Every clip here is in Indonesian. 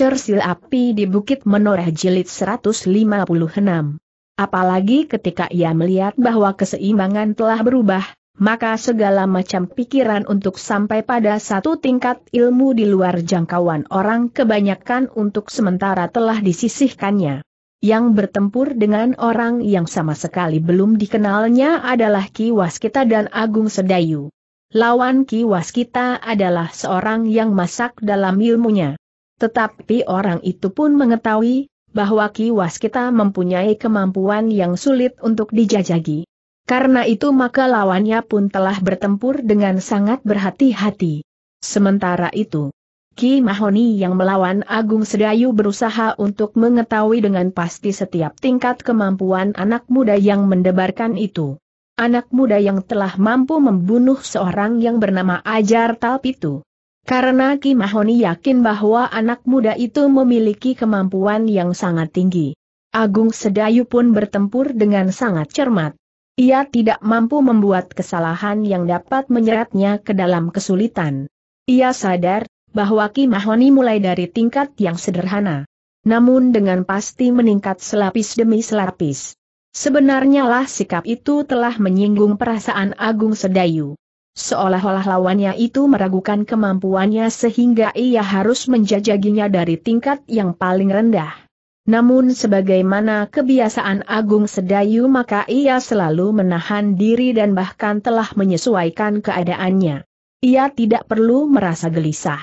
Cersil api di Bukit Menoreh Jilid 156. Apalagi ketika ia melihat bahwa keseimbangan telah berubah, maka segala macam pikiran untuk sampai pada satu tingkat ilmu di luar jangkauan orang kebanyakan untuk sementara telah disisihkannya. Yang bertempur dengan orang yang sama sekali belum dikenalnya adalah Ki Waskita dan Agung Sedayu. Lawan Ki Waskita adalah seorang yang masak dalam ilmunya. Tetapi orang itu pun mengetahui, bahwa kiwas kita mempunyai kemampuan yang sulit untuk dijajagi. Karena itu maka lawannya pun telah bertempur dengan sangat berhati-hati. Sementara itu, Ki Mahoni yang melawan Agung Sedayu berusaha untuk mengetahui dengan pasti setiap tingkat kemampuan anak muda yang mendebarkan itu. Anak muda yang telah mampu membunuh seorang yang bernama Ajar Talp itu. Karena Kim Ahoni yakin bahwa anak muda itu memiliki kemampuan yang sangat tinggi. Agung Sedayu pun bertempur dengan sangat cermat. Ia tidak mampu membuat kesalahan yang dapat menyeretnya ke dalam kesulitan. Ia sadar bahwa Kim Ahoni mulai dari tingkat yang sederhana. Namun dengan pasti meningkat selapis demi selapis. Sebenarnya lah sikap itu telah menyinggung perasaan Agung Sedayu seolah-olah lawannya itu meragukan kemampuannya sehingga ia harus menjajaginya dari tingkat yang paling rendah. Namun sebagaimana kebiasaan Agung Sedayu maka ia selalu menahan diri dan bahkan telah menyesuaikan keadaannya. Ia tidak perlu merasa gelisah.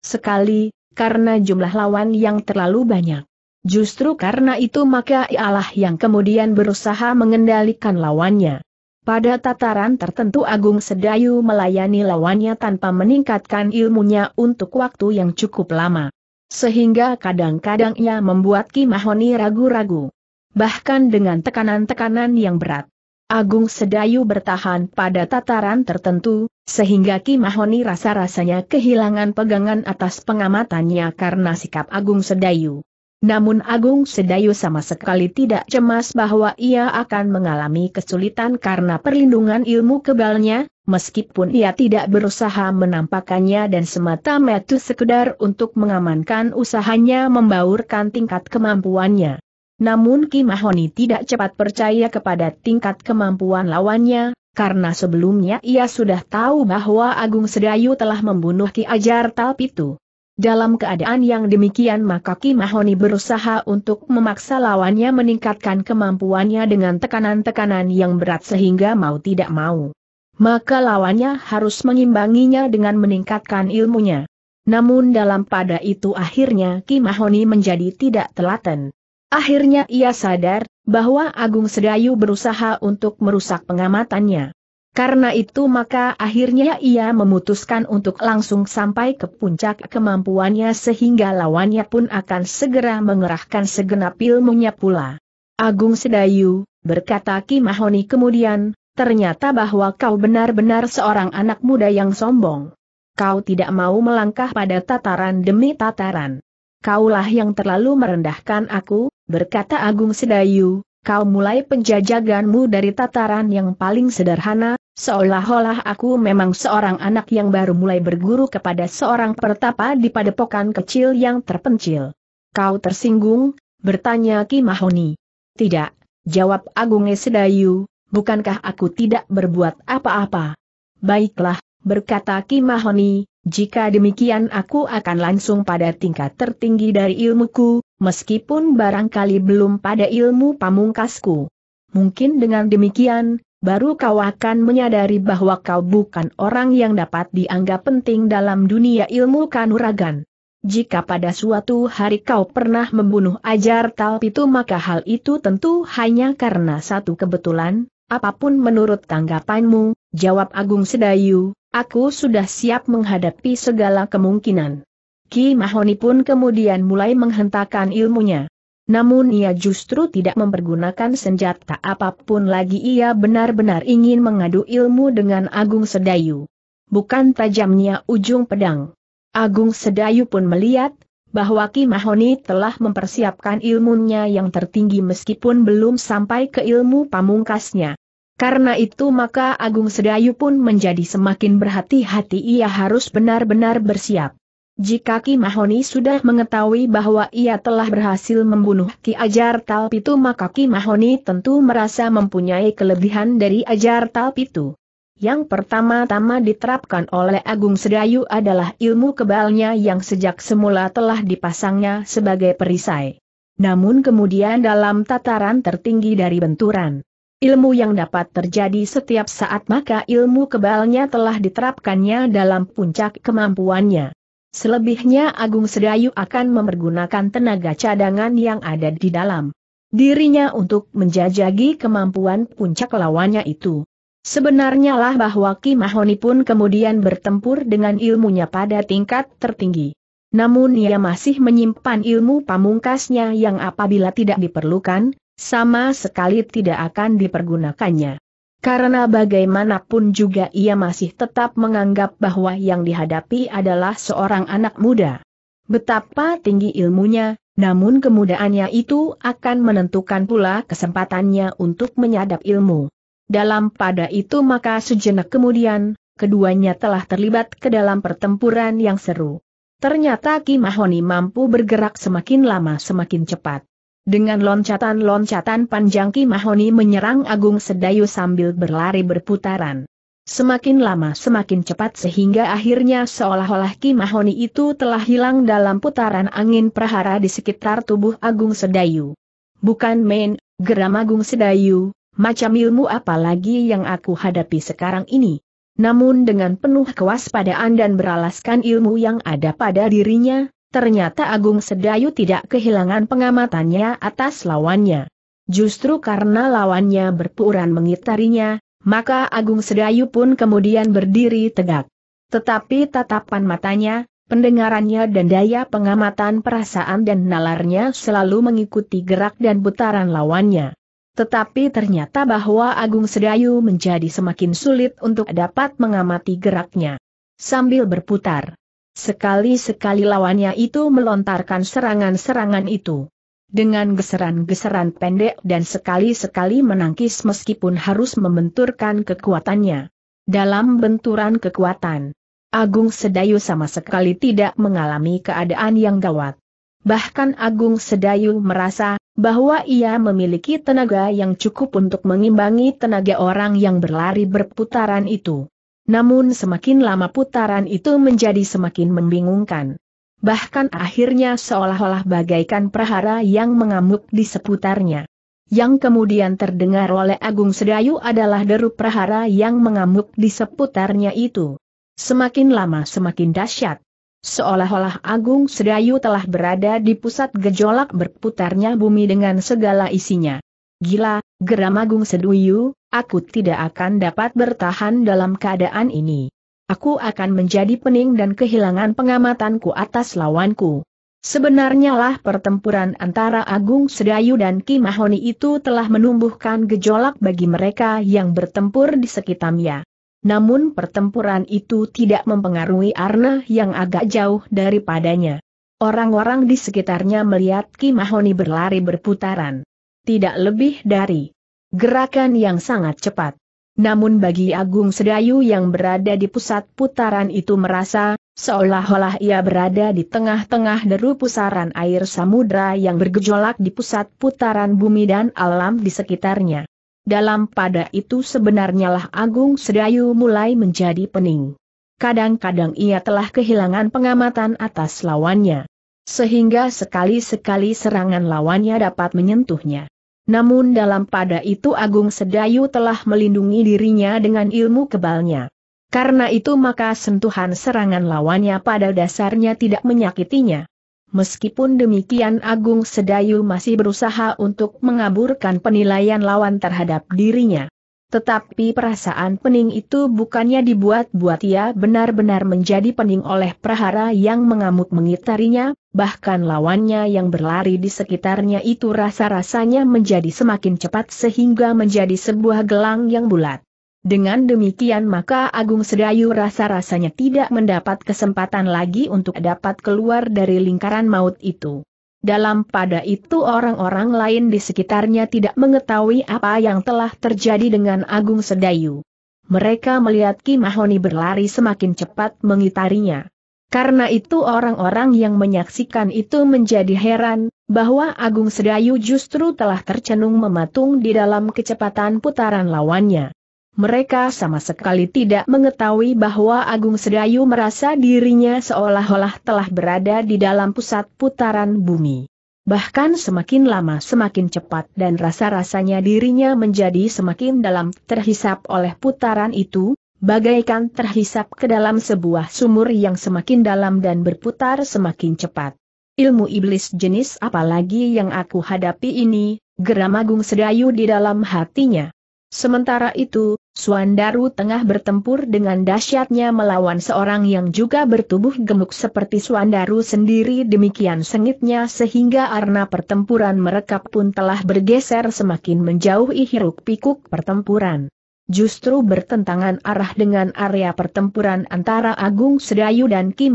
Sekali, karena jumlah lawan yang terlalu banyak. Justru karena itu maka ialah yang kemudian berusaha mengendalikan lawannya. Pada tataran tertentu Agung Sedayu melayani lawannya tanpa meningkatkan ilmunya untuk waktu yang cukup lama. Sehingga kadang-kadang ia membuat Kimahoni ragu-ragu. Bahkan dengan tekanan-tekanan yang berat. Agung Sedayu bertahan pada tataran tertentu, sehingga Kimahoni rasa-rasanya kehilangan pegangan atas pengamatannya karena sikap Agung Sedayu. Namun Agung Sedayu sama sekali tidak cemas bahwa ia akan mengalami kesulitan karena perlindungan ilmu kebalnya, meskipun ia tidak berusaha menampakkannya dan semata-mata sekedar untuk mengamankan usahanya membaurkan tingkat kemampuannya. Namun Kimahoni tidak cepat percaya kepada tingkat kemampuan lawannya, karena sebelumnya ia sudah tahu bahwa Agung Sedayu telah membunuh Ki Ajar Talpitu. Dalam keadaan yang demikian maka Kim Mahoni berusaha untuk memaksa lawannya meningkatkan kemampuannya dengan tekanan-tekanan yang berat sehingga mau tidak mau. Maka lawannya harus mengimbanginya dengan meningkatkan ilmunya. Namun dalam pada itu akhirnya Kim Mahoni menjadi tidak telaten. Akhirnya ia sadar bahwa Agung Sedayu berusaha untuk merusak pengamatannya. Karena itu maka akhirnya ia memutuskan untuk langsung sampai ke puncak kemampuannya sehingga lawannya pun akan segera mengerahkan segenap ilmunya pula. Agung Sedayu, berkata Ki Mahoni kemudian, ternyata bahwa kau benar-benar seorang anak muda yang sombong. Kau tidak mau melangkah pada tataran demi tataran. Kaulah yang terlalu merendahkan aku, berkata Agung Sedayu, kau mulai penjajaganmu dari tataran yang paling sederhana, seolah-olah aku memang seorang anak yang baru mulai berguru kepada seorang pertapa di padepokan kecil yang terpencil. Kau tersinggung, bertanya Ki Mahoni. Tidak, jawab Agung Sedayu, bukankah aku tidak berbuat apa-apa? Baiklah, berkata Ki Mahoni, jika demikian aku akan langsung pada tingkat tertinggi dari ilmuku, meskipun barangkali belum pada ilmu pamungkasku. Mungkin dengan demikian, baru kau akan menyadari bahwa kau bukan orang yang dapat dianggap penting dalam dunia ilmu kanuragan. Jika pada suatu hari kau pernah membunuh ajar Talpitu maka hal itu tentu hanya karena satu kebetulan, apapun menurut tanggapanmu, jawab Agung Sedayu, Aku sudah siap menghadapi segala kemungkinan. Ki Mahoni pun kemudian mulai menghentakkan ilmunya. Namun ia justru tidak mempergunakan senjata apapun lagi ia benar-benar ingin mengadu ilmu dengan Agung Sedayu. Bukan tajamnya ujung pedang. Agung Sedayu pun melihat, bahwa Ki Mahoni telah mempersiapkan ilmunya yang tertinggi meskipun belum sampai ke ilmu pamungkasnya. Karena itu maka Agung Sedayu pun menjadi semakin berhati-hati ia harus benar-benar bersiap. Jika Ki Mahoni sudah mengetahui bahwa ia telah berhasil membunuh Ki Ajar Talpitu maka Ki Mahoni tentu merasa mempunyai kelebihan dari Ajar Talpitu. Yang pertama-tama diterapkan oleh Agung Sedayu adalah ilmu kebalnya yang sejak semula telah dipasangnya sebagai perisai. Namun kemudian dalam tataran tertinggi dari benturan Ilmu yang dapat terjadi setiap saat maka ilmu kebalnya telah diterapkannya dalam puncak kemampuannya. Selebihnya Agung Sedayu akan mempergunakan tenaga cadangan yang ada di dalam dirinya untuk menjajagi kemampuan puncak lawannya itu. Sebenarnya lah bahwa Ki Mahoni pun kemudian bertempur dengan ilmunya pada tingkat tertinggi. Namun ia masih menyimpan ilmu pamungkasnya yang apabila tidak diperlukan, sama sekali tidak akan dipergunakannya. Karena bagaimanapun juga ia masih tetap menganggap bahwa yang dihadapi adalah seorang anak muda. Betapa tinggi ilmunya, namun kemudaannya itu akan menentukan pula kesempatannya untuk menyadap ilmu. Dalam pada itu maka sejenak kemudian, keduanya telah terlibat ke dalam pertempuran yang seru. Ternyata Kimahoni mampu bergerak semakin lama semakin cepat. Dengan loncatan-loncatan panjang Ki Mahoni menyerang Agung Sedayu sambil berlari berputaran. Semakin lama semakin cepat sehingga akhirnya seolah-olah Ki Mahoni itu telah hilang dalam putaran angin prahara di sekitar tubuh Agung Sedayu. Bukan main, geram Agung Sedayu, macam ilmu apa lagi yang aku hadapi sekarang ini. Namun dengan penuh kewaspadaan dan beralaskan ilmu yang ada pada dirinya, ternyata Agung Sedayu tidak kehilangan pengamatannya atas lawannya. Justru karena lawannya berpuran mengitarinya, maka Agung Sedayu pun kemudian berdiri tegak. Tetapi tatapan matanya, pendengarannya dan daya pengamatan perasaan dan nalarnya selalu mengikuti gerak dan putaran lawannya. Tetapi ternyata bahwa Agung Sedayu menjadi semakin sulit untuk dapat mengamati geraknya. Sambil berputar, Sekali-sekali lawannya itu melontarkan serangan-serangan itu. Dengan geseran-geseran pendek dan sekali-sekali menangkis meskipun harus membenturkan kekuatannya. Dalam benturan kekuatan, Agung Sedayu sama sekali tidak mengalami keadaan yang gawat. Bahkan Agung Sedayu merasa bahwa ia memiliki tenaga yang cukup untuk mengimbangi tenaga orang yang berlari berputaran itu. Namun semakin lama putaran itu menjadi semakin membingungkan. Bahkan akhirnya seolah-olah bagaikan prahara yang mengamuk di seputarnya. Yang kemudian terdengar oleh Agung Sedayu adalah deru prahara yang mengamuk di seputarnya itu. Semakin lama semakin dahsyat. Seolah-olah Agung Sedayu telah berada di pusat gejolak berputarnya bumi dengan segala isinya. Gila, geram Agung Sedayu, aku tidak akan dapat bertahan dalam keadaan ini. Aku akan menjadi pening dan kehilangan pengamatanku atas lawanku. Sebenarnya lah pertempuran antara Agung Sedayu dan Mahoni itu telah menumbuhkan gejolak bagi mereka yang bertempur di sekitarnya. Namun pertempuran itu tidak mempengaruhi Arna yang agak jauh daripadanya. Orang-orang di sekitarnya melihat Mahoni berlari berputaran. Tidak lebih dari gerakan yang sangat cepat. Namun bagi Agung Sedayu yang berada di pusat putaran itu merasa, seolah-olah ia berada di tengah-tengah deru pusaran air samudra yang bergejolak di pusat putaran bumi dan alam di sekitarnya. Dalam pada itu sebenarnyalah Agung Sedayu mulai menjadi pening. Kadang-kadang ia telah kehilangan pengamatan atas lawannya. Sehingga sekali-sekali serangan lawannya dapat menyentuhnya. Namun dalam pada itu Agung Sedayu telah melindungi dirinya dengan ilmu kebalnya. Karena itu maka sentuhan serangan lawannya pada dasarnya tidak menyakitinya. Meskipun demikian Agung Sedayu masih berusaha untuk mengaburkan penilaian lawan terhadap dirinya. Tetapi perasaan pening itu bukannya dibuat-buat ia benar-benar menjadi pening oleh prahara yang mengamuk mengitarinya, bahkan lawannya yang berlari di sekitarnya itu rasa-rasanya menjadi semakin cepat sehingga menjadi sebuah gelang yang bulat. Dengan demikian maka Agung Sedayu rasa-rasanya tidak mendapat kesempatan lagi untuk dapat keluar dari lingkaran maut itu. Dalam pada itu orang-orang lain di sekitarnya tidak mengetahui apa yang telah terjadi dengan Agung Sedayu. Mereka melihat Ki Mahoni berlari semakin cepat mengitarinya. Karena itu orang-orang yang menyaksikan itu menjadi heran, bahwa Agung Sedayu justru telah tercenung mematung di dalam kecepatan putaran lawannya. Mereka sama sekali tidak mengetahui bahwa Agung Sedayu merasa dirinya seolah-olah telah berada di dalam pusat putaran bumi. Bahkan semakin lama semakin cepat dan rasa-rasanya dirinya menjadi semakin dalam terhisap oleh putaran itu, bagaikan terhisap ke dalam sebuah sumur yang semakin dalam dan berputar semakin cepat. Ilmu iblis jenis apalagi yang aku hadapi ini, geram Agung Sedayu di dalam hatinya. Sementara itu, Suandaru tengah bertempur dengan dahsyatnya melawan seorang yang juga bertubuh gemuk seperti Suandaru sendiri demikian sengitnya sehingga arna pertempuran mereka pun telah bergeser semakin menjauhi hiruk pikuk pertempuran justru bertentangan arah dengan area pertempuran antara Agung Sedayu dan Ki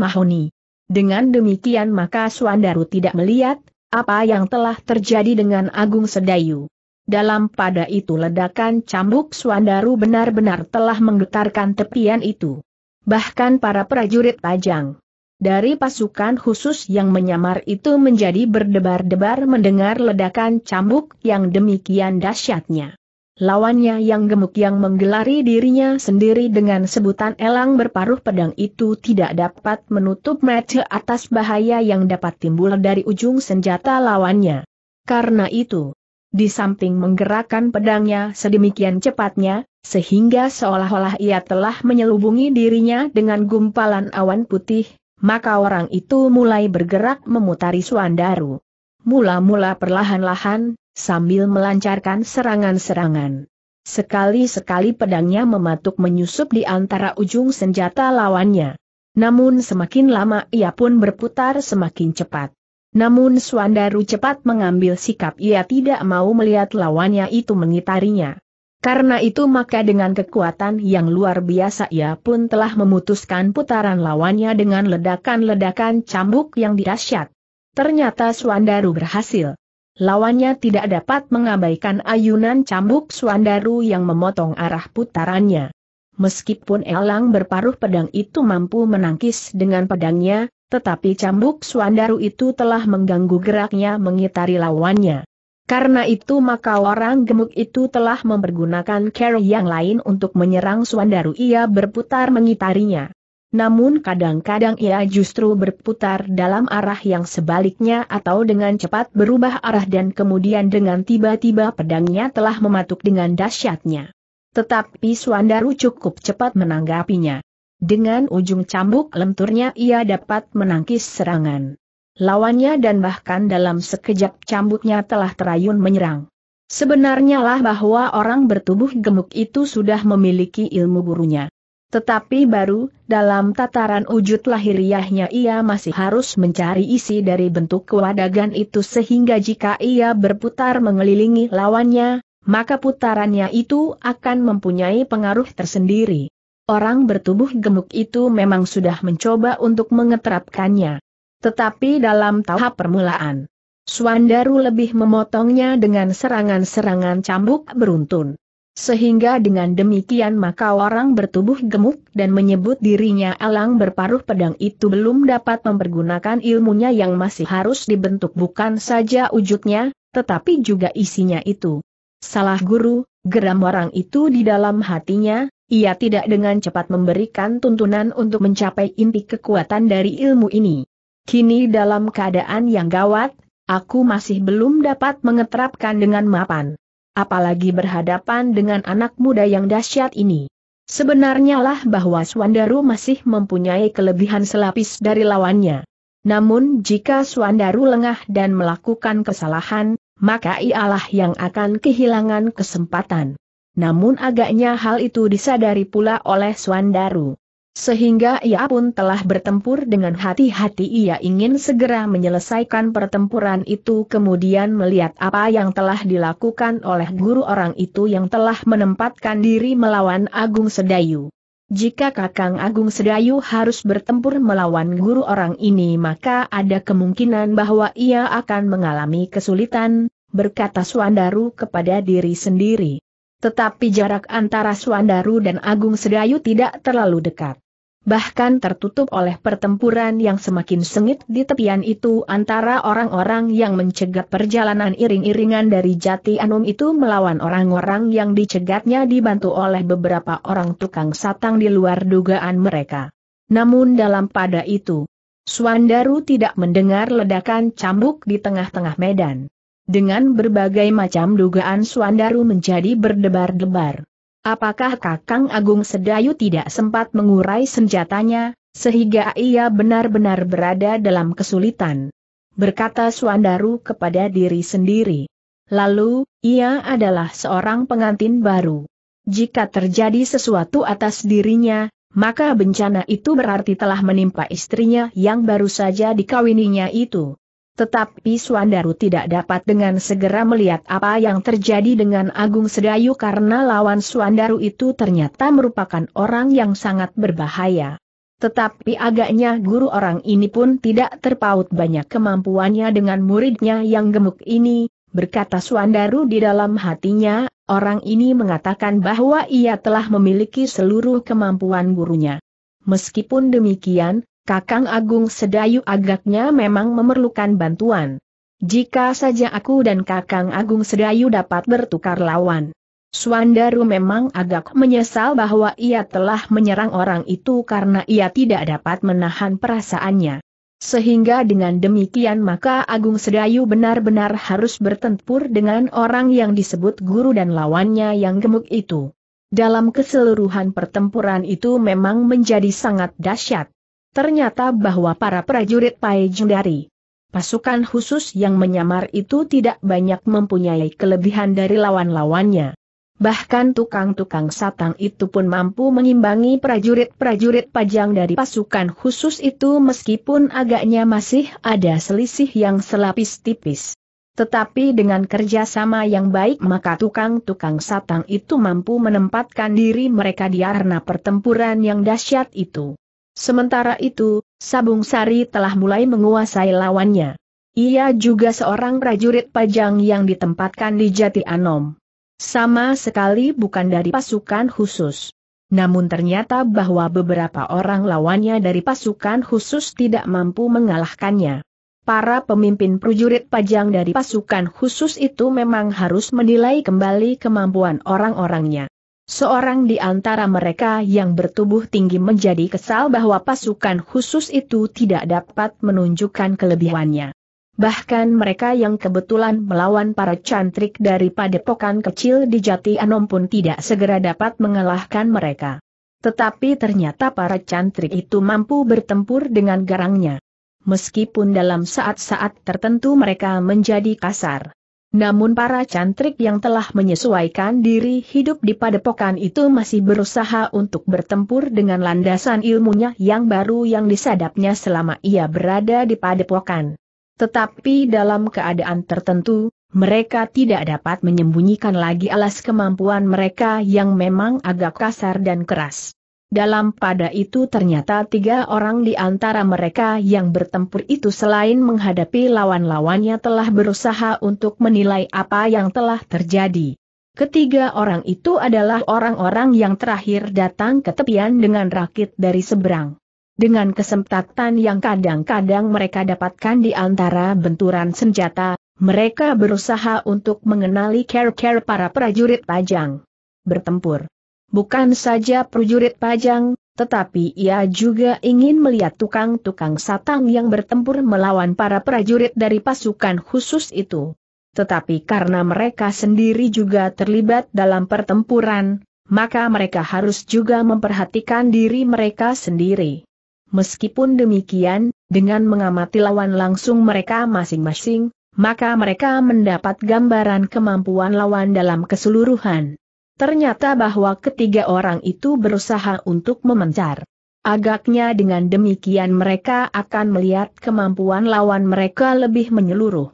Dengan demikian maka Suandaru tidak melihat apa yang telah terjadi dengan Agung Sedayu. Dalam pada itu ledakan cambuk Swandaru benar-benar telah menggetarkan tepian itu. Bahkan para prajurit Pajang dari pasukan khusus yang menyamar itu menjadi berdebar-debar mendengar ledakan cambuk yang demikian dahsyatnya. Lawannya yang gemuk yang menggelari dirinya sendiri dengan sebutan elang berparuh pedang itu tidak dapat menutup mata atas bahaya yang dapat timbul dari ujung senjata lawannya. Karena itu, di samping menggerakkan pedangnya sedemikian cepatnya, sehingga seolah-olah ia telah menyelubungi dirinya dengan gumpalan awan putih, maka orang itu mulai bergerak memutari Suandaru. Mula-mula perlahan-lahan, sambil melancarkan serangan-serangan. Sekali-sekali pedangnya mematuk menyusup di antara ujung senjata lawannya. Namun semakin lama ia pun berputar semakin cepat. Namun Suandaru cepat mengambil sikap ia tidak mau melihat lawannya itu mengitarinya. Karena itu maka dengan kekuatan yang luar biasa ia pun telah memutuskan putaran lawannya dengan ledakan-ledakan cambuk yang dirasyat. Ternyata Suandaru berhasil. Lawannya tidak dapat mengabaikan ayunan cambuk Suandaru yang memotong arah putarannya. Meskipun Elang berparuh pedang itu mampu menangkis dengan pedangnya, tetapi cambuk Suandaru itu telah mengganggu geraknya mengitari lawannya. Karena itu maka orang gemuk itu telah mempergunakan cara yang lain untuk menyerang Suandaru ia berputar mengitarinya. Namun kadang-kadang ia justru berputar dalam arah yang sebaliknya atau dengan cepat berubah arah dan kemudian dengan tiba-tiba pedangnya telah mematuk dengan dahsyatnya. Tetapi Suandaru cukup cepat menanggapinya. Dengan ujung cambuk lenturnya ia dapat menangkis serangan. Lawannya dan bahkan dalam sekejap cambuknya telah terayun menyerang. Sebenarnya lah bahwa orang bertubuh gemuk itu sudah memiliki ilmu gurunya. Tetapi baru, dalam tataran wujud lahiriahnya ia masih harus mencari isi dari bentuk kewadagan itu sehingga jika ia berputar mengelilingi lawannya, maka putarannya itu akan mempunyai pengaruh tersendiri. Orang bertubuh gemuk itu memang sudah mencoba untuk mengeterapkannya. Tetapi dalam tahap permulaan, Swandaru lebih memotongnya dengan serangan-serangan cambuk beruntun. Sehingga dengan demikian maka orang bertubuh gemuk dan menyebut dirinya alang berparuh pedang itu belum dapat mempergunakan ilmunya yang masih harus dibentuk bukan saja wujudnya, tetapi juga isinya itu. Salah guru, geram orang itu di dalam hatinya, ia tidak dengan cepat memberikan tuntunan untuk mencapai inti kekuatan dari ilmu ini. Kini dalam keadaan yang gawat, aku masih belum dapat mengeterapkan dengan mapan. Apalagi berhadapan dengan anak muda yang dahsyat ini. Sebenarnya lah bahwa Swandaru masih mempunyai kelebihan selapis dari lawannya. Namun jika Swandaru lengah dan melakukan kesalahan, maka ialah yang akan kehilangan kesempatan. Namun agaknya hal itu disadari pula oleh Swandaru. Sehingga ia pun telah bertempur dengan hati-hati ia ingin segera menyelesaikan pertempuran itu kemudian melihat apa yang telah dilakukan oleh guru orang itu yang telah menempatkan diri melawan Agung Sedayu. Jika Kakang Agung Sedayu harus bertempur melawan guru orang ini maka ada kemungkinan bahwa ia akan mengalami kesulitan, berkata Swandaru kepada diri sendiri. Tetapi jarak antara Suandaru dan Agung Sedayu tidak terlalu dekat. Bahkan tertutup oleh pertempuran yang semakin sengit di tepian itu antara orang-orang yang mencegat perjalanan iring-iringan dari Jati Anum itu melawan orang-orang yang dicegatnya dibantu oleh beberapa orang tukang satang di luar dugaan mereka. Namun dalam pada itu, Suandaru tidak mendengar ledakan cambuk di tengah-tengah medan. Dengan berbagai macam dugaan Suandaru menjadi berdebar-debar. Apakah Kakang Agung Sedayu tidak sempat mengurai senjatanya, sehingga ia benar-benar berada dalam kesulitan? Berkata Suandaru kepada diri sendiri. Lalu, ia adalah seorang pengantin baru. Jika terjadi sesuatu atas dirinya, maka bencana itu berarti telah menimpa istrinya yang baru saja dikawininya itu. Tetapi Suandaru tidak dapat dengan segera melihat apa yang terjadi dengan Agung Sedayu karena lawan Suandaru itu ternyata merupakan orang yang sangat berbahaya. Tetapi agaknya guru orang ini pun tidak terpaut banyak kemampuannya dengan muridnya yang gemuk ini, berkata Suandaru di dalam hatinya, orang ini mengatakan bahwa ia telah memiliki seluruh kemampuan gurunya. Meskipun demikian, Kakang Agung Sedayu agaknya memang memerlukan bantuan. Jika saja aku dan Kakang Agung Sedayu dapat bertukar lawan. Swandaru memang agak menyesal bahwa ia telah menyerang orang itu karena ia tidak dapat menahan perasaannya. Sehingga dengan demikian maka Agung Sedayu benar-benar harus bertempur dengan orang yang disebut guru dan lawannya yang gemuk itu. Dalam keseluruhan pertempuran itu memang menjadi sangat dahsyat. Ternyata bahwa para prajurit Pai Jundari pasukan khusus yang menyamar itu tidak banyak mempunyai kelebihan dari lawan-lawannya. Bahkan tukang-tukang satang itu pun mampu mengimbangi prajurit-prajurit pajang dari pasukan khusus itu meskipun agaknya masih ada selisih yang selapis tipis. Tetapi dengan kerjasama yang baik maka tukang-tukang satang itu mampu menempatkan diri mereka di arena pertempuran yang dahsyat itu. Sementara itu, Sabung Sari telah mulai menguasai lawannya. Ia juga seorang prajurit pajang yang ditempatkan di Jati Anom. Sama sekali bukan dari pasukan khusus. Namun ternyata bahwa beberapa orang lawannya dari pasukan khusus tidak mampu mengalahkannya. Para pemimpin prajurit pajang dari pasukan khusus itu memang harus menilai kembali kemampuan orang-orangnya. Seorang di antara mereka yang bertubuh tinggi menjadi kesal bahwa pasukan khusus itu tidak dapat menunjukkan kelebihannya. Bahkan mereka yang kebetulan melawan para cantrik dari padepokan kecil di Jati Anom pun tidak segera dapat mengalahkan mereka. Tetapi ternyata para cantrik itu mampu bertempur dengan garangnya. Meskipun dalam saat-saat tertentu mereka menjadi kasar. Namun para cantrik yang telah menyesuaikan diri hidup di padepokan itu masih berusaha untuk bertempur dengan landasan ilmunya yang baru yang disadapnya selama ia berada di padepokan. Tetapi dalam keadaan tertentu, mereka tidak dapat menyembunyikan lagi alas kemampuan mereka yang memang agak kasar dan keras. Dalam pada itu ternyata tiga orang di antara mereka yang bertempur itu selain menghadapi lawan-lawannya telah berusaha untuk menilai apa yang telah terjadi. Ketiga orang itu adalah orang-orang yang terakhir datang ke tepian dengan rakit dari seberang. Dengan kesempatan yang kadang-kadang mereka dapatkan di antara benturan senjata, mereka berusaha untuk mengenali care-care para prajurit pajang. Bertempur. Bukan saja prajurit pajang, tetapi ia juga ingin melihat tukang-tukang satang yang bertempur melawan para prajurit dari pasukan khusus itu. Tetapi karena mereka sendiri juga terlibat dalam pertempuran, maka mereka harus juga memperhatikan diri mereka sendiri. Meskipun demikian, dengan mengamati lawan langsung mereka masing-masing, maka mereka mendapat gambaran kemampuan lawan dalam keseluruhan. Ternyata bahwa ketiga orang itu berusaha untuk memencar. Agaknya dengan demikian mereka akan melihat kemampuan lawan mereka lebih menyeluruh.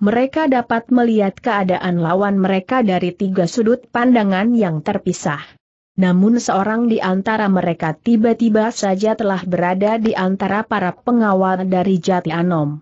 Mereka dapat melihat keadaan lawan mereka dari tiga sudut pandangan yang terpisah. Namun seorang di antara mereka tiba-tiba saja telah berada di antara para pengawal dari Jati Anom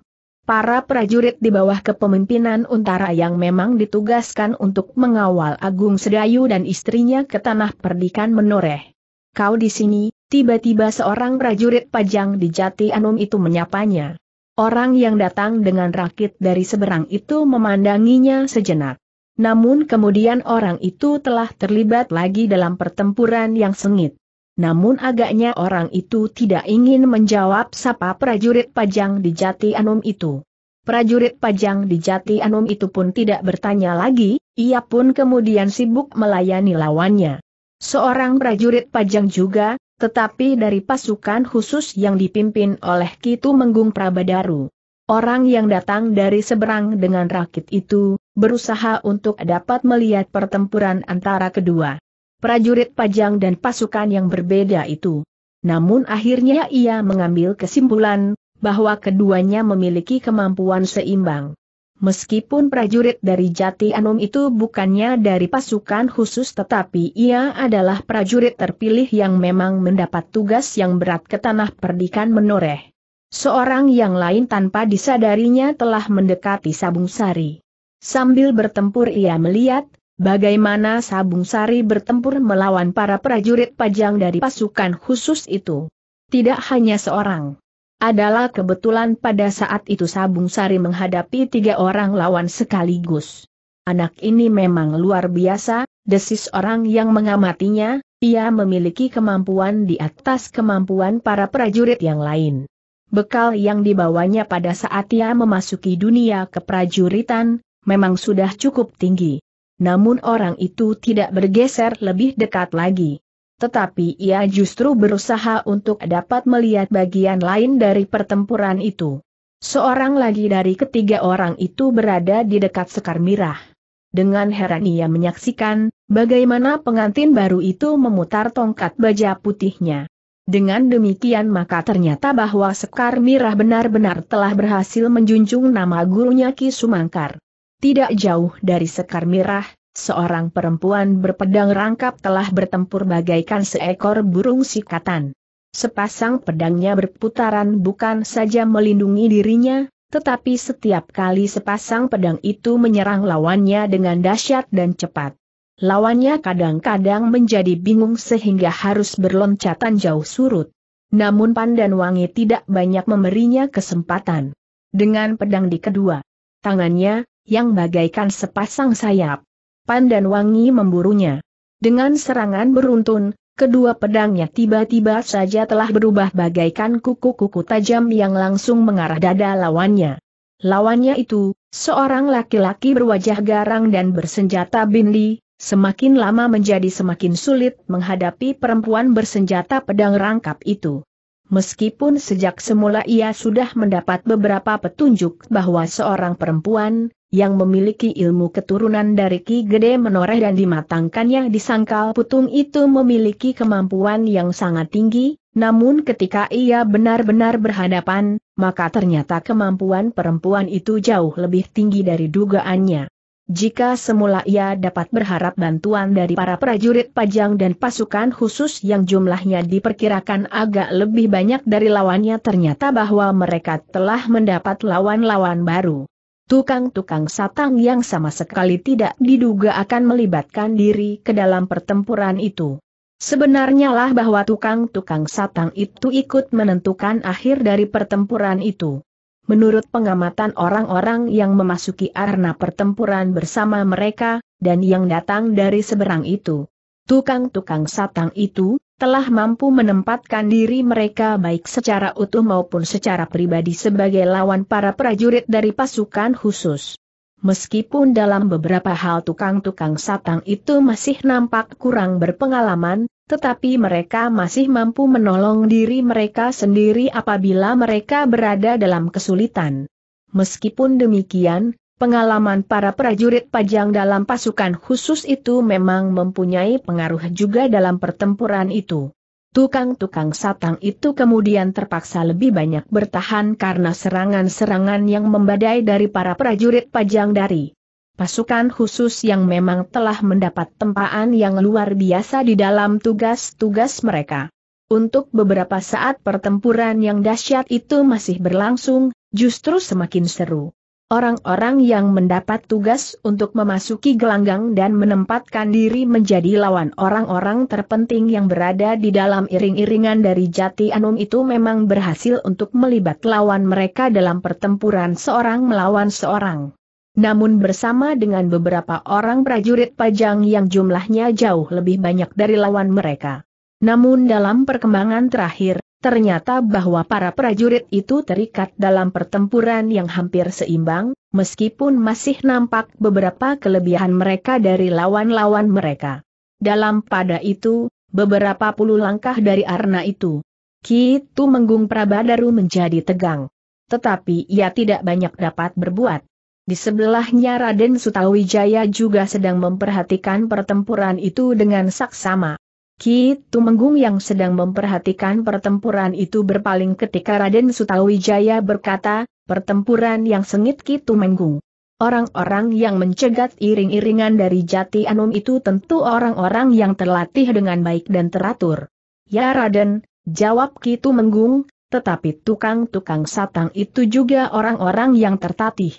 para prajurit di bawah kepemimpinan Untara yang memang ditugaskan untuk mengawal Agung Sedayu dan istrinya ke tanah perdikan menoreh. Kau di sini, tiba-tiba seorang prajurit pajang di Jati Anum itu menyapanya. Orang yang datang dengan rakit dari seberang itu memandanginya sejenak. Namun kemudian orang itu telah terlibat lagi dalam pertempuran yang sengit namun agaknya orang itu tidak ingin menjawab sapa prajurit pajang di Jati Anum itu. Prajurit pajang di Jati Anum itu pun tidak bertanya lagi, ia pun kemudian sibuk melayani lawannya. Seorang prajurit pajang juga, tetapi dari pasukan khusus yang dipimpin oleh Kitu Menggung Prabadaru. Orang yang datang dari seberang dengan rakit itu, berusaha untuk dapat melihat pertempuran antara kedua prajurit pajang dan pasukan yang berbeda itu. Namun akhirnya ia mengambil kesimpulan, bahwa keduanya memiliki kemampuan seimbang. Meskipun prajurit dari Jati Anom itu bukannya dari pasukan khusus tetapi ia adalah prajurit terpilih yang memang mendapat tugas yang berat ke tanah perdikan menoreh. Seorang yang lain tanpa disadarinya telah mendekati Sabung Sari. Sambil bertempur ia melihat, bagaimana Sabung Sari bertempur melawan para prajurit pajang dari pasukan khusus itu. Tidak hanya seorang. Adalah kebetulan pada saat itu Sabung Sari menghadapi tiga orang lawan sekaligus. Anak ini memang luar biasa, desis orang yang mengamatinya, ia memiliki kemampuan di atas kemampuan para prajurit yang lain. Bekal yang dibawanya pada saat ia memasuki dunia keprajuritan, memang sudah cukup tinggi namun orang itu tidak bergeser lebih dekat lagi. Tetapi ia justru berusaha untuk dapat melihat bagian lain dari pertempuran itu. Seorang lagi dari ketiga orang itu berada di dekat Sekar Mirah. Dengan heran ia menyaksikan, bagaimana pengantin baru itu memutar tongkat baja putihnya. Dengan demikian maka ternyata bahwa Sekar Mirah benar-benar telah berhasil menjunjung nama gurunya Ki Sumangkar. Tidak jauh dari Sekar Mirah, seorang perempuan berpedang rangkap telah bertempur bagaikan seekor burung sikatan. Sepasang pedangnya berputaran bukan saja melindungi dirinya, tetapi setiap kali sepasang pedang itu menyerang lawannya dengan dahsyat dan cepat. Lawannya kadang-kadang menjadi bingung sehingga harus berloncatan jauh surut. Namun Pandan Wangi tidak banyak memberinya kesempatan. Dengan pedang di kedua tangannya, yang bagaikan sepasang sayap. Pan dan wangi memburunya. Dengan serangan beruntun, kedua pedangnya tiba-tiba saja telah berubah bagaikan kuku-kuku tajam yang langsung mengarah dada lawannya. Lawannya itu, seorang laki-laki berwajah garang dan bersenjata binli, semakin lama menjadi semakin sulit menghadapi perempuan bersenjata pedang rangkap itu. Meskipun sejak semula ia sudah mendapat beberapa petunjuk bahwa seorang perempuan, yang memiliki ilmu keturunan dari Ki Gede menoreh dan dimatangkannya di Sangkal putung itu memiliki kemampuan yang sangat tinggi, namun ketika ia benar-benar berhadapan, maka ternyata kemampuan perempuan itu jauh lebih tinggi dari dugaannya. Jika semula ia dapat berharap bantuan dari para prajurit pajang dan pasukan khusus yang jumlahnya diperkirakan agak lebih banyak dari lawannya ternyata bahwa mereka telah mendapat lawan-lawan baru. Tukang-tukang satang yang sama sekali tidak diduga akan melibatkan diri ke dalam pertempuran itu. Sebenarnya lah bahwa tukang-tukang satang itu ikut menentukan akhir dari pertempuran itu. Menurut pengamatan orang-orang yang memasuki arena pertempuran bersama mereka, dan yang datang dari seberang itu, tukang-tukang satang itu telah mampu menempatkan diri mereka baik secara utuh maupun secara pribadi sebagai lawan para prajurit dari pasukan khusus. Meskipun dalam beberapa hal tukang-tukang satang itu masih nampak kurang berpengalaman, tetapi mereka masih mampu menolong diri mereka sendiri apabila mereka berada dalam kesulitan. Meskipun demikian, pengalaman para prajurit pajang dalam pasukan khusus itu memang mempunyai pengaruh juga dalam pertempuran itu. Tukang-tukang satang itu kemudian terpaksa lebih banyak bertahan karena serangan-serangan yang membadai dari para prajurit pajang dari pasukan khusus yang memang telah mendapat tempaan yang luar biasa di dalam tugas-tugas mereka. Untuk beberapa saat pertempuran yang dahsyat itu masih berlangsung, justru semakin seru. Orang-orang yang mendapat tugas untuk memasuki gelanggang dan menempatkan diri menjadi lawan orang-orang terpenting yang berada di dalam iring-iringan dari Jati Anum itu memang berhasil untuk melibat lawan mereka dalam pertempuran seorang melawan seorang namun bersama dengan beberapa orang prajurit pajang yang jumlahnya jauh lebih banyak dari lawan mereka. Namun dalam perkembangan terakhir, ternyata bahwa para prajurit itu terikat dalam pertempuran yang hampir seimbang, meskipun masih nampak beberapa kelebihan mereka dari lawan-lawan mereka. Dalam pada itu, beberapa puluh langkah dari arna itu, Kitu Menggung Prabadaru menjadi tegang. Tetapi ia tidak banyak dapat berbuat. Di sebelahnya Raden Sutawijaya juga sedang memperhatikan pertempuran itu dengan saksama. Ki Tumenggung yang sedang memperhatikan pertempuran itu berpaling ketika Raden Sutawijaya berkata, pertempuran yang sengit Ki Tumenggung. Orang-orang yang mencegat iring-iringan dari jati anum itu tentu orang-orang yang terlatih dengan baik dan teratur. Ya Raden, jawab Ki Tumenggung, tetapi tukang-tukang satang itu juga orang-orang yang tertatih.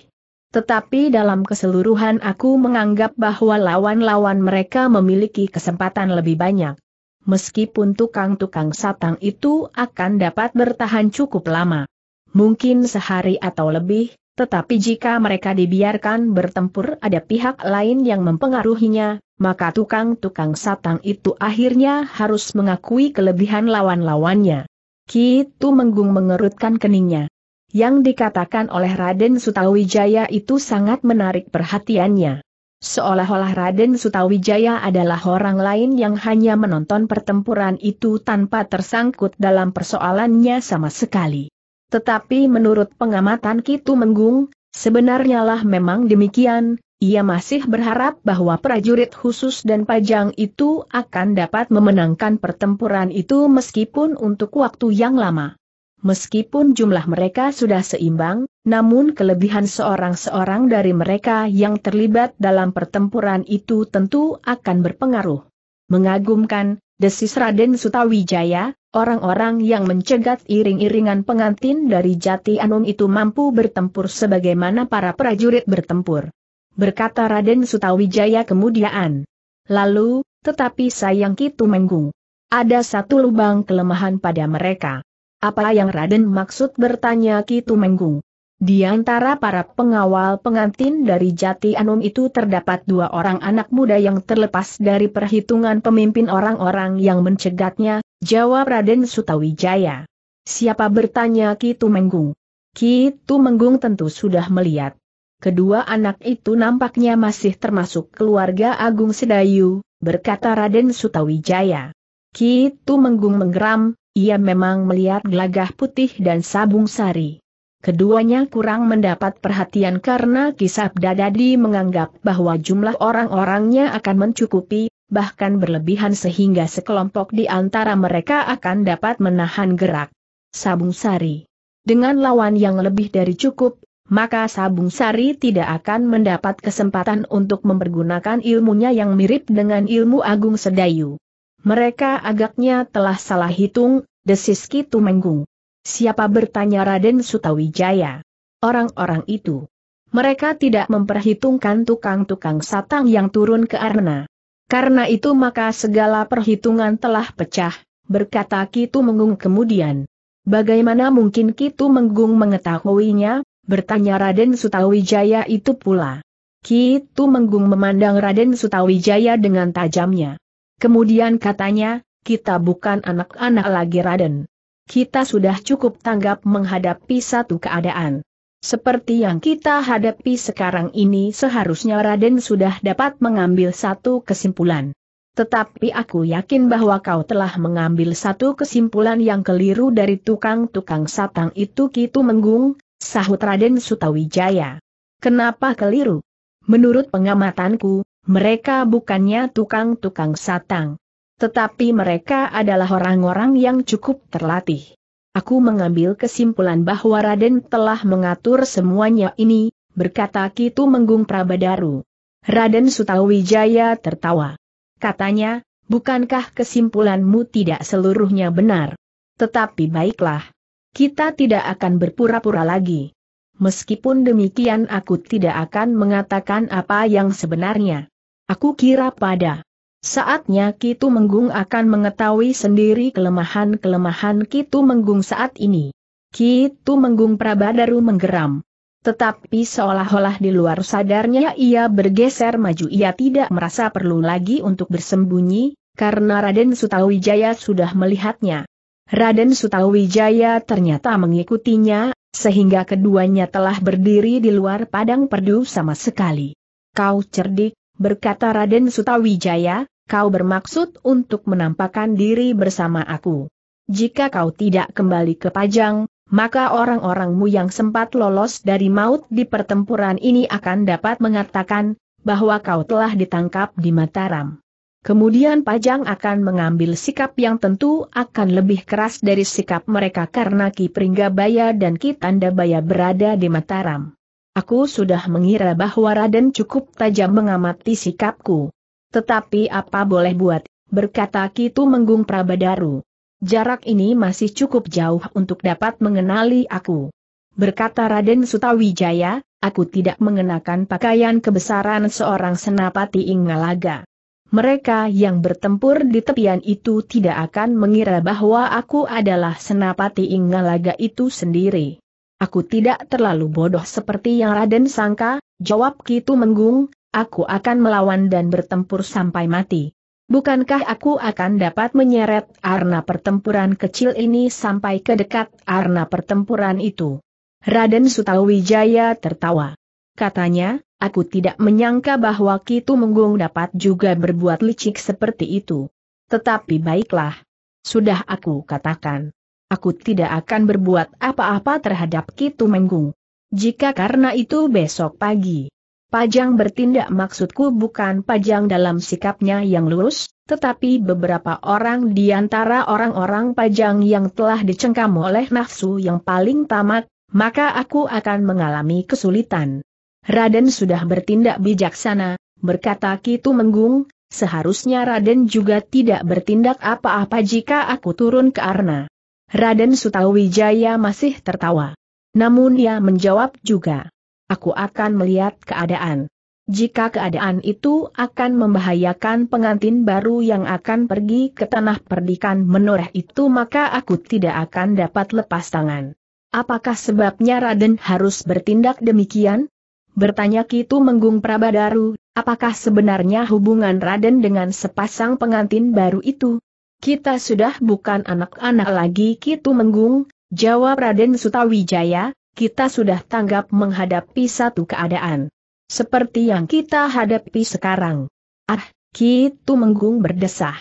Tetapi dalam keseluruhan aku menganggap bahwa lawan-lawan mereka memiliki kesempatan lebih banyak. Meskipun tukang-tukang satang itu akan dapat bertahan cukup lama. Mungkin sehari atau lebih, tetapi jika mereka dibiarkan bertempur ada pihak lain yang mempengaruhinya, maka tukang-tukang satang itu akhirnya harus mengakui kelebihan lawan-lawannya. Kitu Menggung mengerutkan keningnya yang dikatakan oleh Raden Sutawijaya itu sangat menarik perhatiannya. Seolah-olah Raden Sutawijaya adalah orang lain yang hanya menonton pertempuran itu tanpa tersangkut dalam persoalannya sama sekali. Tetapi menurut pengamatan Kitu Menggung, sebenarnya lah memang demikian, ia masih berharap bahwa prajurit khusus dan pajang itu akan dapat memenangkan pertempuran itu meskipun untuk waktu yang lama. Meskipun jumlah mereka sudah seimbang, namun kelebihan seorang-seorang dari mereka yang terlibat dalam pertempuran itu tentu akan berpengaruh. Mengagumkan, desis Raden Sutawijaya, orang-orang yang mencegat iring-iringan pengantin dari Jati Anum itu mampu bertempur sebagaimana para prajurit bertempur. Berkata Raden Sutawijaya kemudian. Lalu, tetapi sayang Kitu Menggung. Ada satu lubang kelemahan pada mereka. Apa yang Raden maksud bertanya Kitu Menggung? Di antara para pengawal pengantin dari Jati Anum itu terdapat dua orang anak muda yang terlepas dari perhitungan pemimpin orang-orang yang mencegatnya, jawab Raden Sutawijaya. Siapa bertanya Kitu Menggung? Kitu Menggung tentu sudah melihat. Kedua anak itu nampaknya masih termasuk keluarga Agung Sedayu, berkata Raden Sutawijaya. Kitu Menggung menggeram, ia memang melihat gelagah putih dan sabung sari. Keduanya kurang mendapat perhatian karena kisah Dadadi menganggap bahwa jumlah orang-orangnya akan mencukupi, bahkan berlebihan sehingga sekelompok di antara mereka akan dapat menahan gerak. Sabung Sari Dengan lawan yang lebih dari cukup, maka Sabung Sari tidak akan mendapat kesempatan untuk mempergunakan ilmunya yang mirip dengan ilmu Agung Sedayu. Mereka agaknya telah salah hitung, desis Kitu Menggung. Siapa bertanya Raden Sutawijaya? Orang-orang itu. Mereka tidak memperhitungkan tukang-tukang satang yang turun ke arena. Karena itu maka segala perhitungan telah pecah, berkata Kitu Menggung kemudian. Bagaimana mungkin Kitu Menggung mengetahuinya, bertanya Raden Sutawijaya itu pula. Kitu Menggung memandang Raden Sutawijaya dengan tajamnya. Kemudian katanya, kita bukan anak-anak lagi Raden. Kita sudah cukup tanggap menghadapi satu keadaan. Seperti yang kita hadapi sekarang ini seharusnya Raden sudah dapat mengambil satu kesimpulan. Tetapi aku yakin bahwa kau telah mengambil satu kesimpulan yang keliru dari tukang-tukang satang itu Kitu Menggung, sahut Raden Sutawijaya. Kenapa keliru? Menurut pengamatanku, mereka bukannya tukang-tukang satang. Tetapi mereka adalah orang-orang yang cukup terlatih. Aku mengambil kesimpulan bahwa Raden telah mengatur semuanya ini, berkata Kitu Menggung Prabadaru. Raden Sutawijaya tertawa. Katanya, bukankah kesimpulanmu tidak seluruhnya benar? Tetapi baiklah. Kita tidak akan berpura-pura lagi. Meskipun demikian aku tidak akan mengatakan apa yang sebenarnya. Aku kira pada saatnya Kitu Menggung akan mengetahui sendiri kelemahan-kelemahan Kitu Menggung saat ini. Kitu Menggung Prabadaru menggeram. Tetapi seolah-olah di luar sadarnya ia bergeser maju ia tidak merasa perlu lagi untuk bersembunyi, karena Raden Sutawijaya sudah melihatnya. Raden Sutawijaya ternyata mengikutinya, sehingga keduanya telah berdiri di luar padang perdu sama sekali. Kau cerdik, berkata Raden Sutawijaya, kau bermaksud untuk menampakkan diri bersama aku. Jika kau tidak kembali ke Pajang, maka orang-orangmu yang sempat lolos dari maut di pertempuran ini akan dapat mengatakan, bahwa kau telah ditangkap di Mataram. Kemudian Pajang akan mengambil sikap yang tentu akan lebih keras dari sikap mereka karena Ki Pringgabaya dan Ki Tandabaya berada di Mataram. Aku sudah mengira bahwa Raden cukup tajam mengamati sikapku. Tetapi apa boleh buat, berkata Kitu Menggung Prabadaru. Jarak ini masih cukup jauh untuk dapat mengenali aku. Berkata Raden Sutawijaya, aku tidak mengenakan pakaian kebesaran seorang senapati Ingalaga. Mereka yang bertempur di tepian itu tidak akan mengira bahwa aku adalah senapati Ingalaga itu sendiri. Aku tidak terlalu bodoh seperti yang Raden sangka, jawab Kitu Menggung, aku akan melawan dan bertempur sampai mati. Bukankah aku akan dapat menyeret arna pertempuran kecil ini sampai ke dekat arna pertempuran itu? Raden Sutawijaya tertawa. Katanya, Aku tidak menyangka bahwa Kitu Menggung dapat juga berbuat licik seperti itu. Tetapi baiklah. Sudah aku katakan. Aku tidak akan berbuat apa-apa terhadap Kitu Menggung. Jika karena itu besok pagi. Pajang bertindak maksudku bukan pajang dalam sikapnya yang lurus, tetapi beberapa orang di antara orang-orang pajang yang telah dicengkam oleh nafsu yang paling tamak, maka aku akan mengalami kesulitan. Raden sudah bertindak bijaksana, berkata Kitu Menggung, seharusnya Raden juga tidak bertindak apa-apa jika aku turun ke Arna. Raden Sutawijaya masih tertawa. Namun ia menjawab juga, aku akan melihat keadaan. Jika keadaan itu akan membahayakan pengantin baru yang akan pergi ke tanah perdikan menoreh itu maka aku tidak akan dapat lepas tangan. Apakah sebabnya Raden harus bertindak demikian? Bertanya Kitu Menggung Prabadaru, apakah sebenarnya hubungan Raden dengan sepasang pengantin baru itu? Kita sudah bukan anak-anak lagi Kitu Menggung, jawab Raden Sutawijaya, kita sudah tanggap menghadapi satu keadaan. Seperti yang kita hadapi sekarang. Ah, Kitu Menggung berdesah.